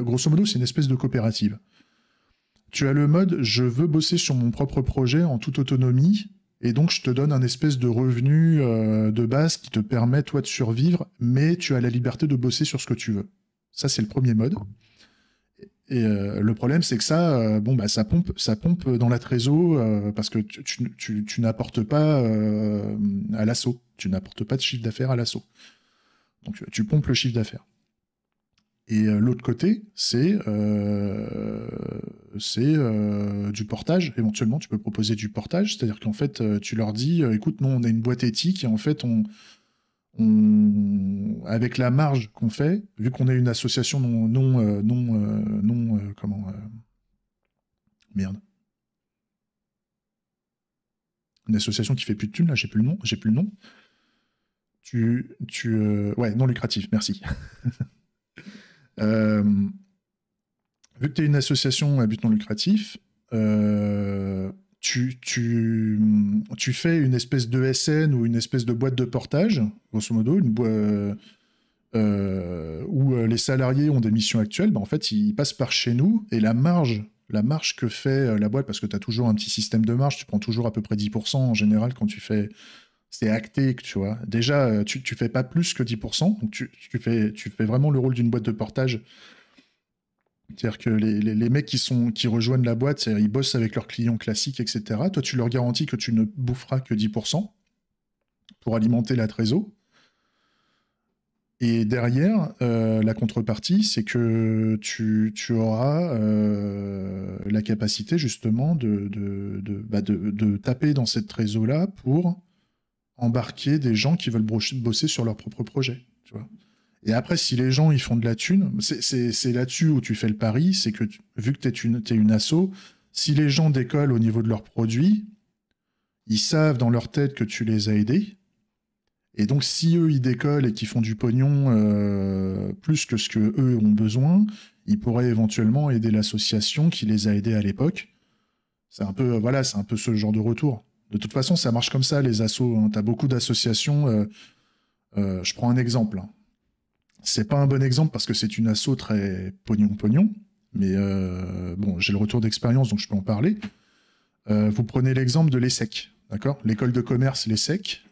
Speaker 1: grosso modo, c'est une espèce de coopérative. Tu as le mode je veux bosser sur mon propre projet en toute autonomie, et donc je te donne un espèce de revenu de base qui te permet, toi, de survivre, mais tu as la liberté de bosser sur ce que tu veux. Ça, c'est le premier mode. Et euh, le problème, c'est que ça, euh, bon, bah, ça pompe, ça pompe dans la trésor euh, parce que tu, n'apportes pas à l'assaut, tu n'apportes pas de chiffre d'affaires à l'assaut. Donc tu pompes le chiffre d'affaires. Et l'autre côté, c'est c'est du portage. Éventuellement, tu peux proposer du portage, c'est-à-dire qu'en fait, tu leur dis, écoute, nous, on a une boîte éthique et en fait, on, avec la marge qu'on fait, vu qu'on est une association non, non, euh, non, euh, euh, comment, merde, une association qui fait plus de thunes, là, j'ai plus le nom, j'ai plus le nom. Tu, tu, ouais, non lucratif, merci. vu que tu es une association à but non lucratif, tu, fais une espèce de SN ou une espèce de boîte de portage, grosso modo, une boîte euh, euh, où euh, les salariés ont des missions actuelles, bah, en fait, ils passent par chez nous et la marge, la marge que fait la boîte, parce que tu as toujours un petit système de marge, tu prends toujours à peu près 10% en général quand tu fais. C'est acté, tu vois. Déjà, tu, ne fais pas plus que 10%, donc tu, fais, tu fais vraiment le rôle d'une boîte de portage c'est-à-dire que les, mecs qui, sont, qui rejoignent la boîte, ils bossent avec leurs clients classiques, etc. Toi, tu leur garantis que tu ne boufferas que 10% pour alimenter la trésor. Et derrière, euh, la contrepartie, c'est que tu, auras euh, la capacité justement de, bah, de, de taper dans cette trésor-là pour embarquer des gens qui veulent bosser sur leur propre projet. Tu vois et après, si les gens ils font de la thune, c'est là-dessus où tu fais le pari, c'est que vu que tu es une, une asso, si les gens décollent au niveau de leurs produits, ils savent dans leur tête que tu les as aidés. Et donc, si eux, ils décollent et qu'ils font du pognon euh, plus que ce qu'eux ont besoin, ils pourraient éventuellement aider l'association qui les a aidés à l'époque. C'est un peu, euh, voilà, c'est un peu ce genre de retour. De toute façon, ça marche comme ça, les assos. Hein. Tu as beaucoup d'associations. Euh, je prends un exemple. Hein. C'est pas un bon exemple parce que c'est une asso très pognon-pognon, mais euh, bon, j'ai le retour d'expérience, donc je peux en parler. Euh, vous prenez l'exemple de l'ESSEC, d'accord L'école de commerce, l'ESSEC,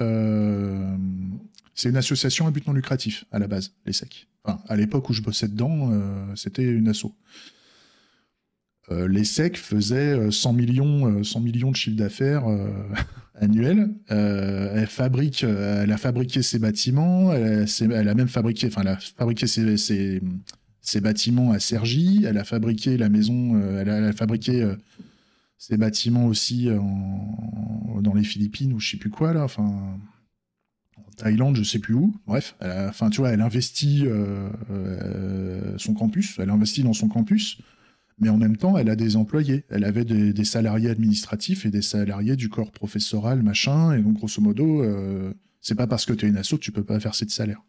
Speaker 1: euh, c'est une association à but non lucratif, à la base, l'ESSEC. à l'époque où je bossais dedans, c'était une asso. Euh, les l'ESSEC faisait 100 euh, millions, 100 euh, millions de chiffres d'affaires annuels elle fabrique, elle a fabriqué ses bâtiments, elle, a même fabriqué, enfin, elle a fabriqué ses, bâtiments à Sergi, elle a fabriqué la maison, elle a, fabriqué ses bâtiments aussi dans les Philippines ou je sais plus quoi là, enfin. En Thaïlande, je sais plus où. Bref, enfin tu vois, elle investit son campus, elle investit dans son campus mais en même temps, elle a des employés. Elle avait des, salariés administratifs et des salariés du corps professoral, machin. Et donc, grosso modo, euh, c'est pas parce que tu es une asso que tu peux pas faire de salaire.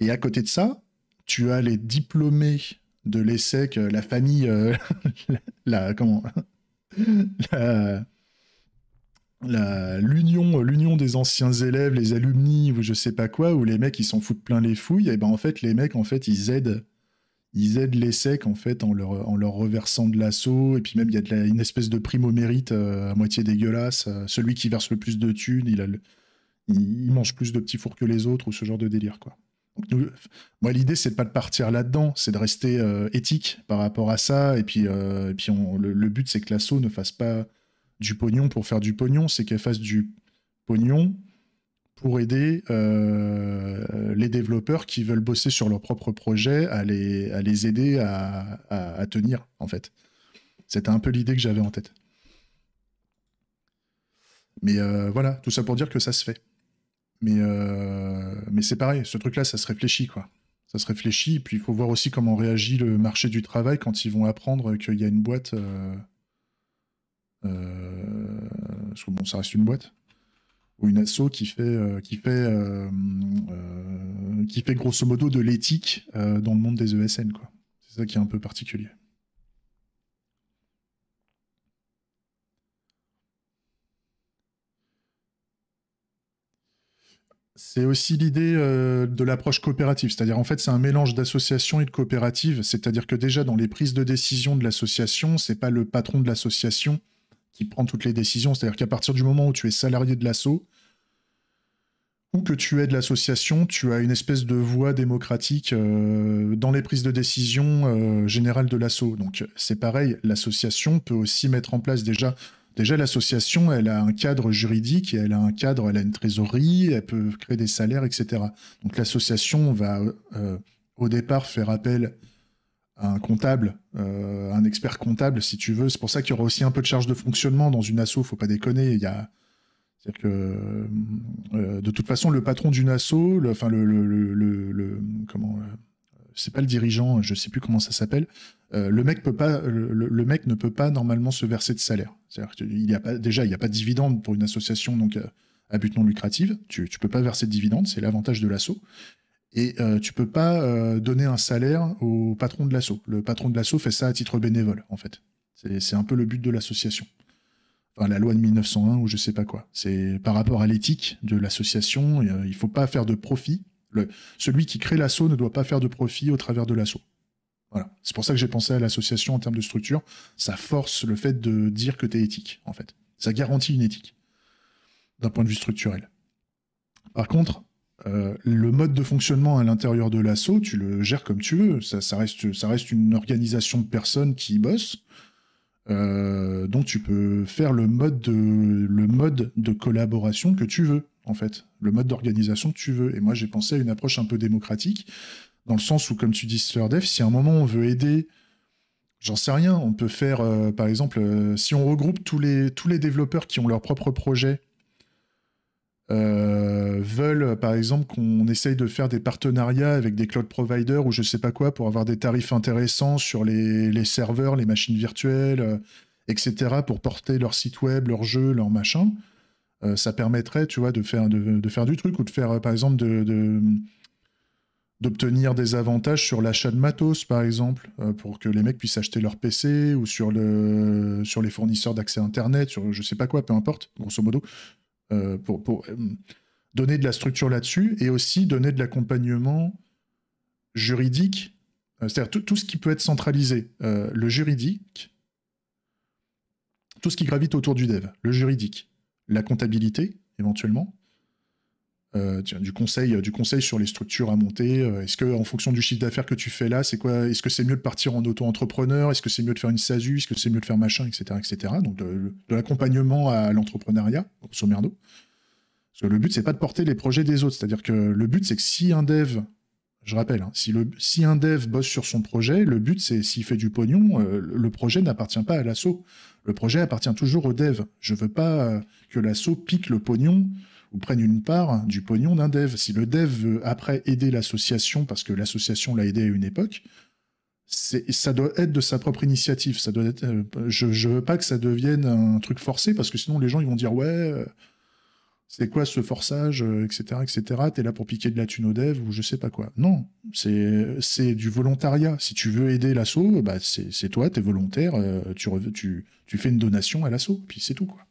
Speaker 1: Et à côté de ça, tu as les diplômés de l'ESSEC, euh, la famille, euh, la, comment, la, l'union l'union des anciens élèves les alumni ou je sais pas quoi où les mecs ils s'en foutent plein les fouilles et ben en fait les mecs en fait ils aident ils aident les secs en fait en leur, en leur reversant de l'assaut et puis même il y a une espèce de prime au mérite euh, à moitié dégueulasse euh, celui qui verse le plus de thunes il, a il, mange plus de petits fours que les autres ou ce genre de délire quoi moi l'idée c'est pas de partir là-dedans c'est de rester euh, éthique par rapport à ça et puis, et puis le, le, but c'est que l'assaut ne fasse pas du pognon pour faire du pognon c'est qu'elle fasse du pognon pour aider euh, les développeurs qui veulent bosser sur leur propre projet à les, aider à, tenir, en fait. C'était un peu l'idée que j'avais en tête. Mais euh, voilà, tout ça pour dire que ça se fait. Euh, mais, c'est pareil, ce truc-là, ça se réfléchit, quoi. Ça se réfléchit, et puis il faut voir aussi comment réagit le marché du travail quand ils vont apprendre qu'il y a une boîte... parce que bon, ça reste une boîte ou une asso qui fait euh, qui fait euh, euh, qui fait grosso modo de l'éthique dans le monde des ESN quoi. C'est ça qui est un peu particulier. C'est aussi l'idée de l'approche coopérative, c'est-à-dire en fait c'est un mélange d'association et de coopérative, c'est-à-dire que déjà dans les prises de décision de l'association, c'est pas le patron de l'association qui prend toutes les décisions. C'est-à-dire qu'à partir du moment où tu es salarié de l'assaut, ou que tu es de l'association, tu as une espèce de voix démocratique euh, dans les prises de décision euh, générales de l'assaut. Donc c'est pareil, l'association peut aussi mettre en place déjà. Déjà, l'association, elle a un cadre juridique, elle a un cadre, elle a une trésorerie, elle peut créer des salaires, etc. Donc l'association va euh, au départ faire appel un comptable, euh, un expert comptable, si tu veux. C'est pour ça qu'il y aura aussi un peu de charge de fonctionnement dans une asso, faut pas déconner. Il y cest que euh, de toute façon, le patron d'une asso, enfin le, le, comment, euh, c'est pas le dirigeant, je sais plus comment ça s'appelle. le mec peut pas, le, mec ne peut pas normalement se verser de salaire. C'est-à-dire y a pas, déjà il n'y a pas de dividende pour une association donc à but non lucratif. Tu, tu peux pas verser de dividende, c'est l'avantage de l'asso et euh, tu peux pas euh, donner un salaire au patron de l'assaut. Le patron de l'assaut fait ça à titre bénévole, en fait. C'est un peu le but de l'association. Enfin, la loi de 1901 ou je sais pas quoi. C'est par rapport à l'éthique de l'association, euh, il faut pas faire de profit. Le, celui qui crée l'assaut ne doit pas faire de profit au travers de l'assaut. Voilà. C'est pour ça que j'ai pensé à l'association en termes de structure. Ça force le fait de dire que tu es éthique, en fait. Ça garantit une éthique d'un point de vue structurel. Par contre, euh, le mode de fonctionnement à l'intérieur de l'assaut, tu le gères comme tu veux. Ça, reste, ça reste une organisation de personnes qui bossent. Euh, donc tu peux faire le mode, de, le mode de collaboration que tu veux, en fait. Le mode d'organisation que tu veux. Et moi, j'ai pensé à une approche un peu démocratique, dans le sens où, comme tu dis, SphereDev, si à un moment on veut aider, j'en sais rien, on peut faire, euh, par exemple, si on regroupe tous les, tous les développeurs qui ont leur propre projet, euh, veulent, par exemple, qu'on essaye de faire des partenariats avec des cloud providers ou je sais pas quoi pour avoir des tarifs intéressants sur les, serveurs, les machines virtuelles, euh, etc., pour porter leur site web, leur jeu, leur machin. Euh, ça permettrait, tu vois, de faire, de, faire du truc ou de faire, par exemple, de, d'obtenir des avantages sur l'achat de matos, par exemple, pour que les mecs puissent acheter leur PC ou sur, le, sur les fournisseurs d'accès Internet, sur je sais pas quoi, peu importe, grosso modo euh, pour, euh, donner de la structure là-dessus et aussi donner de l'accompagnement juridique, euh, c'est-à-dire tout, ce qui peut être centralisé, le juridique, tout ce qui gravite autour du dev, le juridique, la comptabilité éventuellement, euh, du conseil euh, du conseil sur les structures à monter euh, Est-ce que en fonction du chiffre d'affaires que tu fais là, c'est quoi Est-ce que c'est mieux de partir en auto-entrepreneur Est-ce que c'est mieux de faire une SASU Est-ce que c'est mieux de faire machin, etc., etc. Donc de, l'accompagnement à l'entrepreneuriat, grosso merdo. Parce que le but c'est pas de porter les projets des autres, c'est-à-dire que le but c'est que si un dev je rappelle, hein, si, le, si, un dev bosse sur son projet, le but c'est s'il fait du pognon, le projet n'appartient pas à l'assaut. Le projet appartient toujours au dev. Je veux pas que l'assaut pique le pognon ou prennent une part du pognon d'un dev. Si le dev veut après aider l'association parce que l'association l'a aidé à une époque, ça doit être de sa propre initiative. Ça doit être, euh, je, ne veux pas que ça devienne un truc forcé parce que sinon les gens ils vont dire ouais. Euh, c'est quoi ce forçage, etc., euh, etc. T'es là pour piquer de la thune au dev ?» ou je sais pas quoi. Non, c'est du volontariat. Si tu veux aider l'assaut, bah, c'est toi, t'es volontaire, tu, tu, tu fais une donation à l'assaut, puis c'est tout quoi.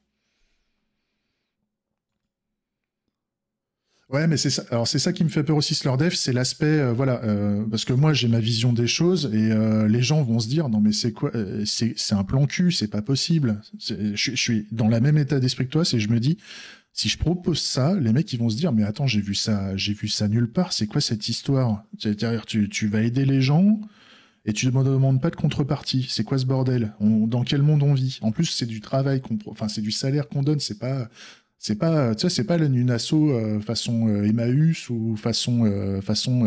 Speaker 1: Ouais, mais c'est ça. Alors c'est ça qui me fait peur aussi, Slurdev, c'est l'aspect, euh, voilà, euh, parce que moi j'ai ma vision des choses et euh, les gens vont se dire non mais c'est quoi, c'est un plan cul, c'est pas possible. Je, suis dans la même état d'esprit que toi, c'est je me dis si je propose ça, les mecs ils vont se dire mais attends j'ai vu ça, j'ai vu ça nulle part, c'est quoi cette histoire tu, vas aider les gens et tu ne demandes pas de contrepartie. C'est quoi ce bordel Dans quel monde on vit En plus, c'est du travail qu'on, enfin, c'est du salaire qu'on donne. C'est pas, c'est pas, tu c'est pas le assaut euh, façon euh, Emmaüs ou façon, euh, façon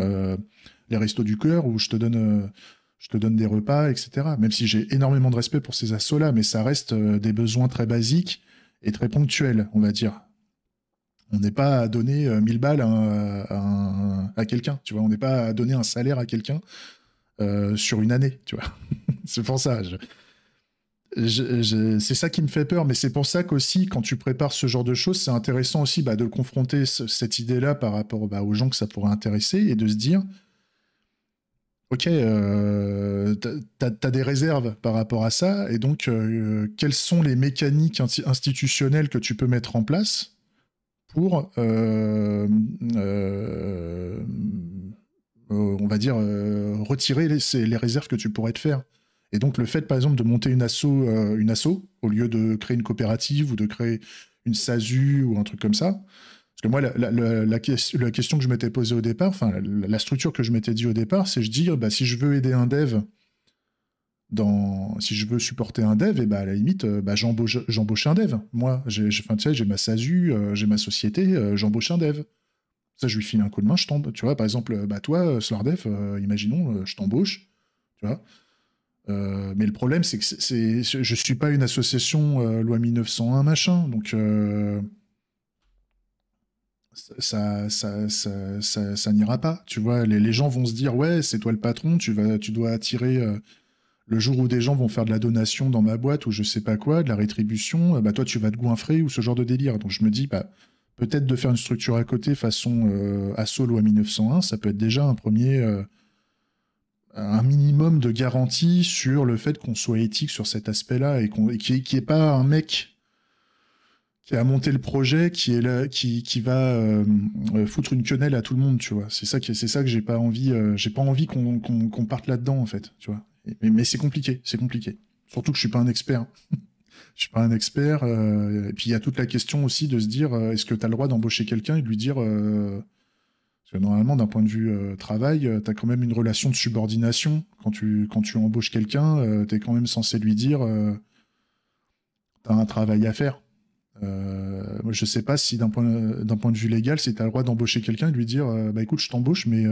Speaker 1: les restos du cœur où je te donne, je te donne des repas, etc. Même si j'ai énormément de respect pour ces assos-là, mais ça reste des besoins très basiques et très ponctuels, on va dire. On n'est pas à donner 1000 balles à, quelqu'un, tu vois. On n'est pas à donner un salaire à quelqu'un sur une année, tu vois. c'est pour ça c'est ça qui me fait peur, mais c'est pour ça qu'aussi, quand tu prépares ce genre de choses, c'est intéressant aussi bah, de confronter cette idée-là par rapport bah, aux gens que ça pourrait intéresser et de se dire Ok, euh, tu as, des réserves par rapport à ça, et donc euh, quelles sont les mécaniques institutionnelles que tu peux mettre en place pour, euh, on va dire, retirer les réserves que tu pourrais te faire et donc le fait, par exemple, de monter une asso, euh, une asso au lieu de créer une coopérative ou de créer une SASU ou un truc comme ça, parce que moi, la, question que je m'étais posée au départ, enfin la, structure que je m'étais dit au départ, c'est je dis, bah, si je veux aider un dev, dans, si je veux supporter un dev, et bah à la limite, euh, bah, j'embauche un dev. Moi, j'ai, tu sais, j'ai ma SASU, euh, j'ai ma société, j'embauche un dev. Ça, je lui file un coup de main, je tombe. Tu vois, par exemple, bah, toi, Slardev, imaginons, je t'embauche. Tu vois, euh, mais le problème, c'est que je je suis pas une association euh, loi 1901 machin, donc euh, ça, ça, n'ira pas. Tu vois, les, gens vont se dire ouais, c'est toi le patron, tu vas, tu dois attirer. le jour où des gens vont faire de la donation dans ma boîte ou je sais pas quoi, de la rétribution, bah toi tu vas te goinfrer ou ce genre de délire. Donc je me dis bah, peut-être de faire une structure à côté façon assaut loi 1901, ça peut être déjà un premier un minimum de garantie sur le fait qu'on soit éthique sur cet aspect-là et qu'on qui est, pas un mec qui a monté le projet qui est là qui, qui va euh, euh, foutre une quenelle à tout le monde tu vois c'est ça qui c'est ça que j'ai pas envie euh, j'ai pas envie qu'on qu'on parte là-dedans en fait tu vois mais, mais c'est compliqué c'est compliqué surtout que je suis pas un expert hein. je suis pas un expert et puis il y a toute la question aussi de se dire est-ce que tu as le droit d'embaucher quelqu'un et de lui dire parce normalement, d'un point de vue euh, travail, euh, tu as quand même une relation de subordination. Quand tu, quand tu embauches quelqu'un, euh, tu es quand même censé lui dire tu as un travail à faire. moi, je sais pas si d'un point, d'un point de vue légal, si tu as le droit d'embaucher quelqu'un et lui dire bah écoute, je t'embauche, mais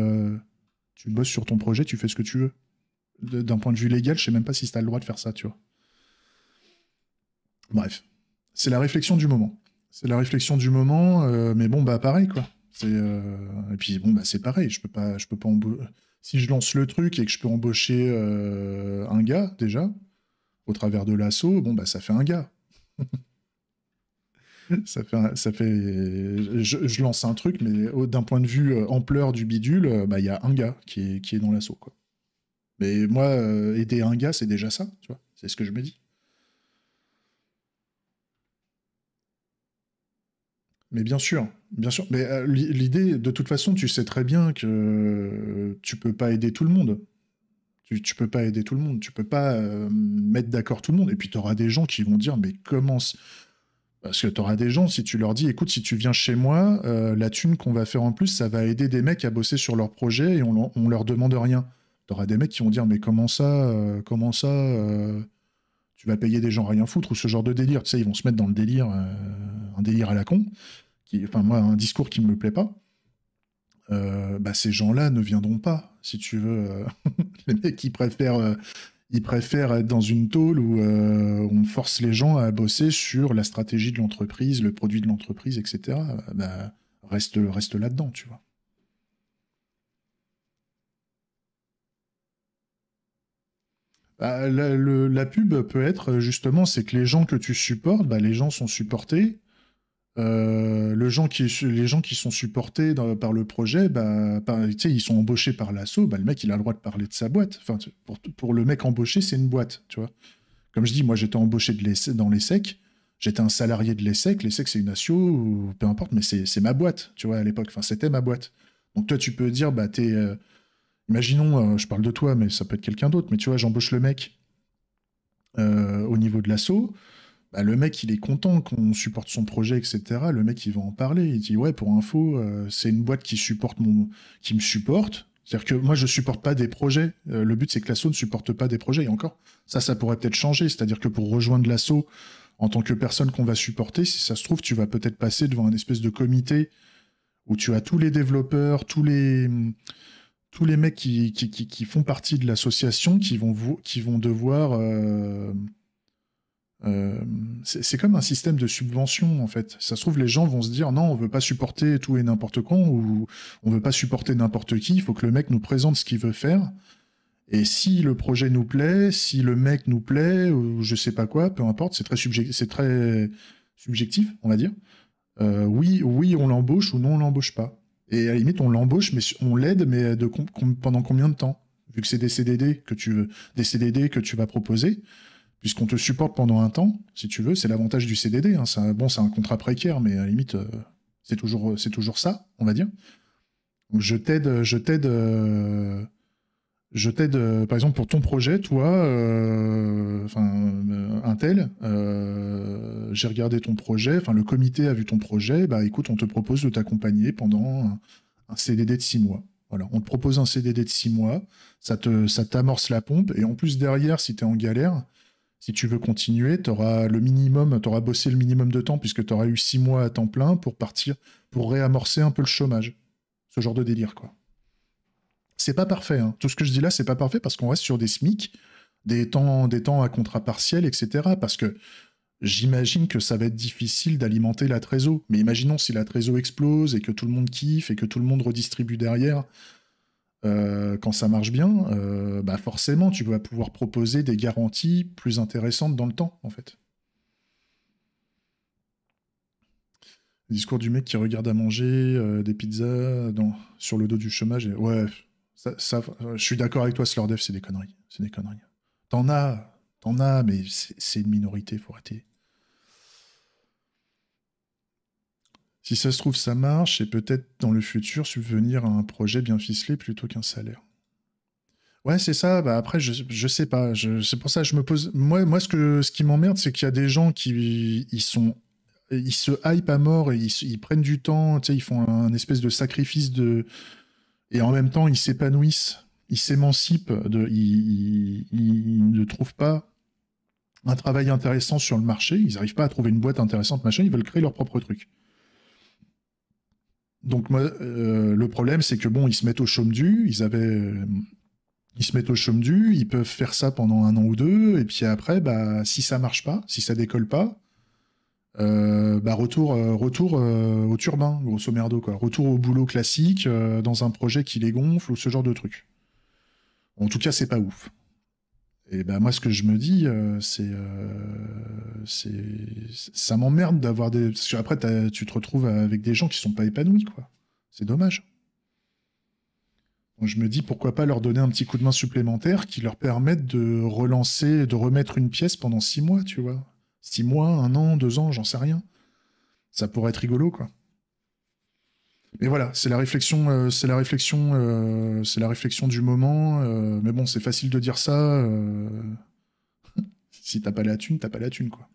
Speaker 1: tu bosses sur ton projet, tu fais ce que tu veux. D'un point de vue légal, je sais même pas si tu as le droit de faire ça, tu vois. Bref, c'est la réflexion du moment. C'est la réflexion du moment, mais bon, bah pareil, quoi. Euh, et puis bon, bah, c'est pareil, je peux pas, je peux pas Si je lance le truc et que je peux embaucher euh, un gars déjà, au travers de l'assaut, bon bah ça fait un gars. ça fait, ça fait. Je, lance un truc, mais d'un point de vue euh, ampleur du bidule, bah il y a un gars qui est, qui est dans l'assaut quoi. Mais moi, aider un gars, c'est déjà ça, tu vois. C'est ce que je me dis. Mais bien sûr, Bien sûr, mais euh, l'idée, de toute façon, tu sais très bien que euh, tu peux pas aider tout le monde. Tu, tu, peux pas aider tout le monde, tu peux pas euh, mettre d'accord tout le monde. Et puis tu auras des gens qui vont dire, mais comment Parce que tu auras des gens, si tu leur dis, écoute, si tu viens chez moi, la thune qu'on va faire en plus, ça va aider des mecs à bosser sur leur projet et on, on leur demande rien. Tu auras des mecs qui vont dire, mais comment ça, comment ça, tu vas payer des gens à rien foutre ou ce genre de délire. Tu sais, ils vont se mettre dans le délire, un délire à la con enfin moi, un discours qui ne me plaît pas, euh, bah, ces gens-là ne viendront pas, si tu veux. Euh, les mecs, préfèrent, euh, ils préfèrent être dans une tôle où on force les gens à bosser sur la stratégie de l'entreprise, le produit de l'entreprise, etc. Bah, reste, reste là-dedans, tu vois. Bah, la, pub peut être justement, c'est que les gens que tu supportes, les gens sont supportés. Euh, qui, les gens qui sont supportés par le projet, bah, ils sont embauchés par l'assaut, bah, le mec il a le droit de parler de sa boîte. pour, le mec embauché, c'est une boîte, Comme je dis, moi j'étais embauché de dans l'ESSEC, j'étais un salarié de l'ESSEC, l'ESSEC c'est une ASIO peu importe, mais c'est ma boîte, tu vois, à l'époque, enfin c'était ma boîte. Donc toi tu peux dire, bah, euh, imaginons, euh, je parle de toi, mais ça peut être quelqu'un d'autre, mais tu vois, j'embauche le mec au niveau de l'assaut, bah, le mec, il est content qu'on supporte son projet, etc. Le mec, il va en parler. Il dit ouais, pour info, euh, c'est une boîte qui supporte mon, qui me supporte. C'est-à-dire que moi, je supporte pas des projets. Euh, le but, c'est que l'assaut ne supporte pas des projets. Et encore, ça, ça pourrait peut-être changer. C'est-à-dire que pour rejoindre l'assaut, en tant que personne qu'on va supporter, si ça se trouve, tu vas peut-être passer devant un espèce de comité où tu as tous les développeurs, tous les tous les mecs qui, qui, font partie de l'association qui vont, qui vont devoir euh, euh, c'est comme un système de subvention en fait. Ça se trouve, les gens vont se dire non, on veut pas supporter tout et n'importe quoi ou on veut pas supporter n'importe qui. Il faut que le mec nous présente ce qu'il veut faire. Et si le projet nous plaît, si le mec nous plaît ou je sais pas quoi, peu importe, c'est très c'est très subjectif, on va dire. Euh, oui, oui, on l'embauche ou non, on l'embauche pas. Et à la limite, on l'embauche, mais on l'aide, mais de pendant combien de temps Vu que c'est des CDD que tu veux, des CDD que tu vas proposer puisqu'on te supporte pendant un temps, si tu veux, c'est l'avantage du CDD. Hein. bon, c'est un contrat précaire, mais à la limite, euh, c'est toujours, euh, c'est toujours ça, on va dire. je t'aide, euh, je t'aide, je t'aide, par exemple, pour ton projet, toi, enfin, un tel, j'ai regardé ton projet, enfin, le comité a vu ton projet, bah écoute, on te propose de t'accompagner pendant un, CDD de six mois. Voilà, on te propose un CDD de six mois, ça te, ça t'amorce la pompe, et en plus derrière, si tu es en galère, si tu veux continuer, tu auras le minimum, tu bossé le minimum de temps puisque tu auras eu six mois à temps plein pour partir, pour réamorcer un peu le chômage. Ce genre de délire, quoi. C'est pas parfait. Hein. Tout ce que je dis là, c'est pas parfait parce qu'on reste sur des SMIC, des temps, des temps à contrat partiel, etc. Parce que j'imagine que ça va être difficile d'alimenter la trésor. Mais imaginons si la trésor explose et que tout le monde kiffe et que tout le monde redistribue derrière. Euh, quand ça marche bien, euh, bah forcément, tu vas pouvoir proposer des garanties plus intéressantes dans le temps, en fait. Le discours du mec qui regarde à manger euh, des pizzas dans, sur le dos du chômage. Et, ouais, ça, je suis d'accord avec toi, Slordef, c'est des conneries. C'est des conneries. T'en as, t'en as, mais c'est une minorité, faut arrêter. Si ça se trouve, ça marche et peut-être dans le futur subvenir à un projet bien ficelé plutôt qu'un salaire. Ouais, c'est ça. Bah après, je, je sais pas. c'est pour ça je me pose. Moi, moi ce, que, ce qui m'emmerde, c'est qu'il y a des gens qui ils sont. Ils se hype à mort et ils, ils prennent du temps, ils font un espèce de sacrifice de. Et en même temps, ils s'épanouissent, ils s'émancipent, de, ils, ils, ne trouvent pas un travail intéressant sur le marché, ils n'arrivent pas à trouver une boîte intéressante, machin, ils veulent créer leur propre truc donc moi, euh, le problème, c'est que bon, ils se mettent au chaume du, ils avaient, euh, ils se mettent au chaume du, ils peuvent faire ça pendant un an ou deux, et puis après, bah, si ça marche pas, si ça décolle pas, euh, bah retour, retour au turbin, grosso merdo quoi, retour au boulot classique dans un projet qui les gonfle ou ce genre de truc. En tout cas, c'est pas ouf. Et ben, moi, ce que je me dis, euh, euh, c'est, ça m'emmerde d'avoir des, parce qu'après tu te retrouves avec des gens qui sont pas épanouis, quoi. C'est dommage. je me dis pourquoi pas leur donner un petit coup de main supplémentaire qui leur permette de relancer, de remettre une pièce pendant six mois, tu vois. Six mois, un an, deux ans, j'en sais rien. Ça pourrait être rigolo, quoi. Mais voilà, c'est la réflexion, euh, c'est la réflexion, euh, c'est la réflexion du moment. Euh, mais bon, c'est facile de dire ça. si t'as pas la thune, t'as pas la thune, quoi.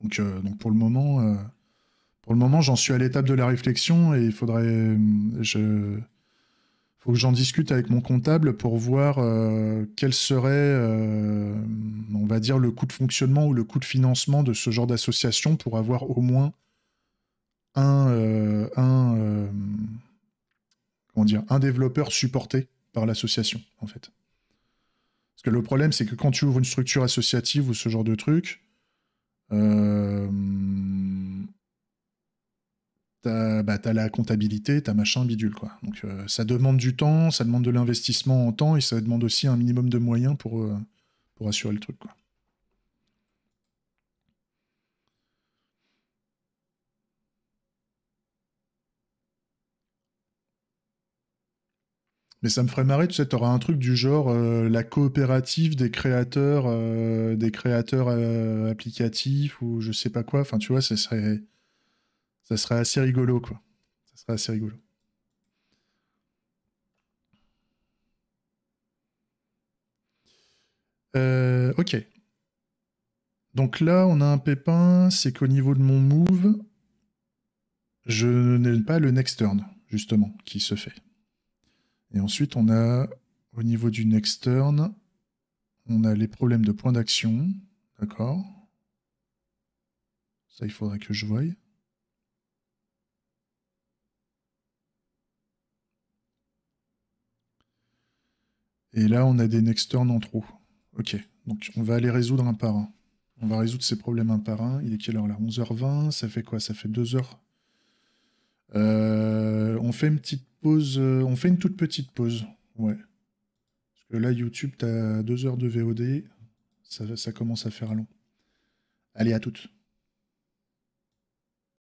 Speaker 1: Donc, donc pour le moment, pour le moment, j'en suis à l'étape de la réflexion et il faudrait, je, faut que j'en discute avec mon comptable pour voir quel serait, on va dire, le coût de fonctionnement ou le coût de financement de ce genre d'association pour avoir au moins un, euh, euh, comment dire, un développeur supporté par l'association, en fait. Parce que le problème, c'est que quand tu ouvres une structure associative ou ce genre de truc, euh, t'as bah, la comptabilité, t'as machin bidule, quoi. Donc euh, ça demande du temps, ça demande de l'investissement en temps et ça demande aussi un minimum de moyens pour, pour assurer le truc, quoi. Mais ça me ferait marrer, tu sais, t'auras un truc du genre euh, la coopérative des créateurs, euh, des créateurs euh, applicatifs ou je sais pas quoi. Enfin, tu vois, ça serait, ça serait assez rigolo, quoi. Ça serait assez rigolo. ok. Donc là, on a un pépin, c'est qu'au niveau de mon move, je n'ai pas le next turn, justement, qui se fait. Et ensuite, on a au niveau du next turn, on a les problèmes de points d'action. D'accord Ça, il faudrait que je voie. Et là, on a des next turns en trop. Ok, donc on va aller résoudre un par un. On va résoudre ces problèmes un par un. Il est quelle heure là 11h20, ça fait quoi Ça fait deux heures. Euh, on fait une petite pause, euh, on fait une toute petite pause. Ouais. Parce que là, YouTube, as deux heures de VOD. Ça, ça commence à faire long. Allez, à toutes.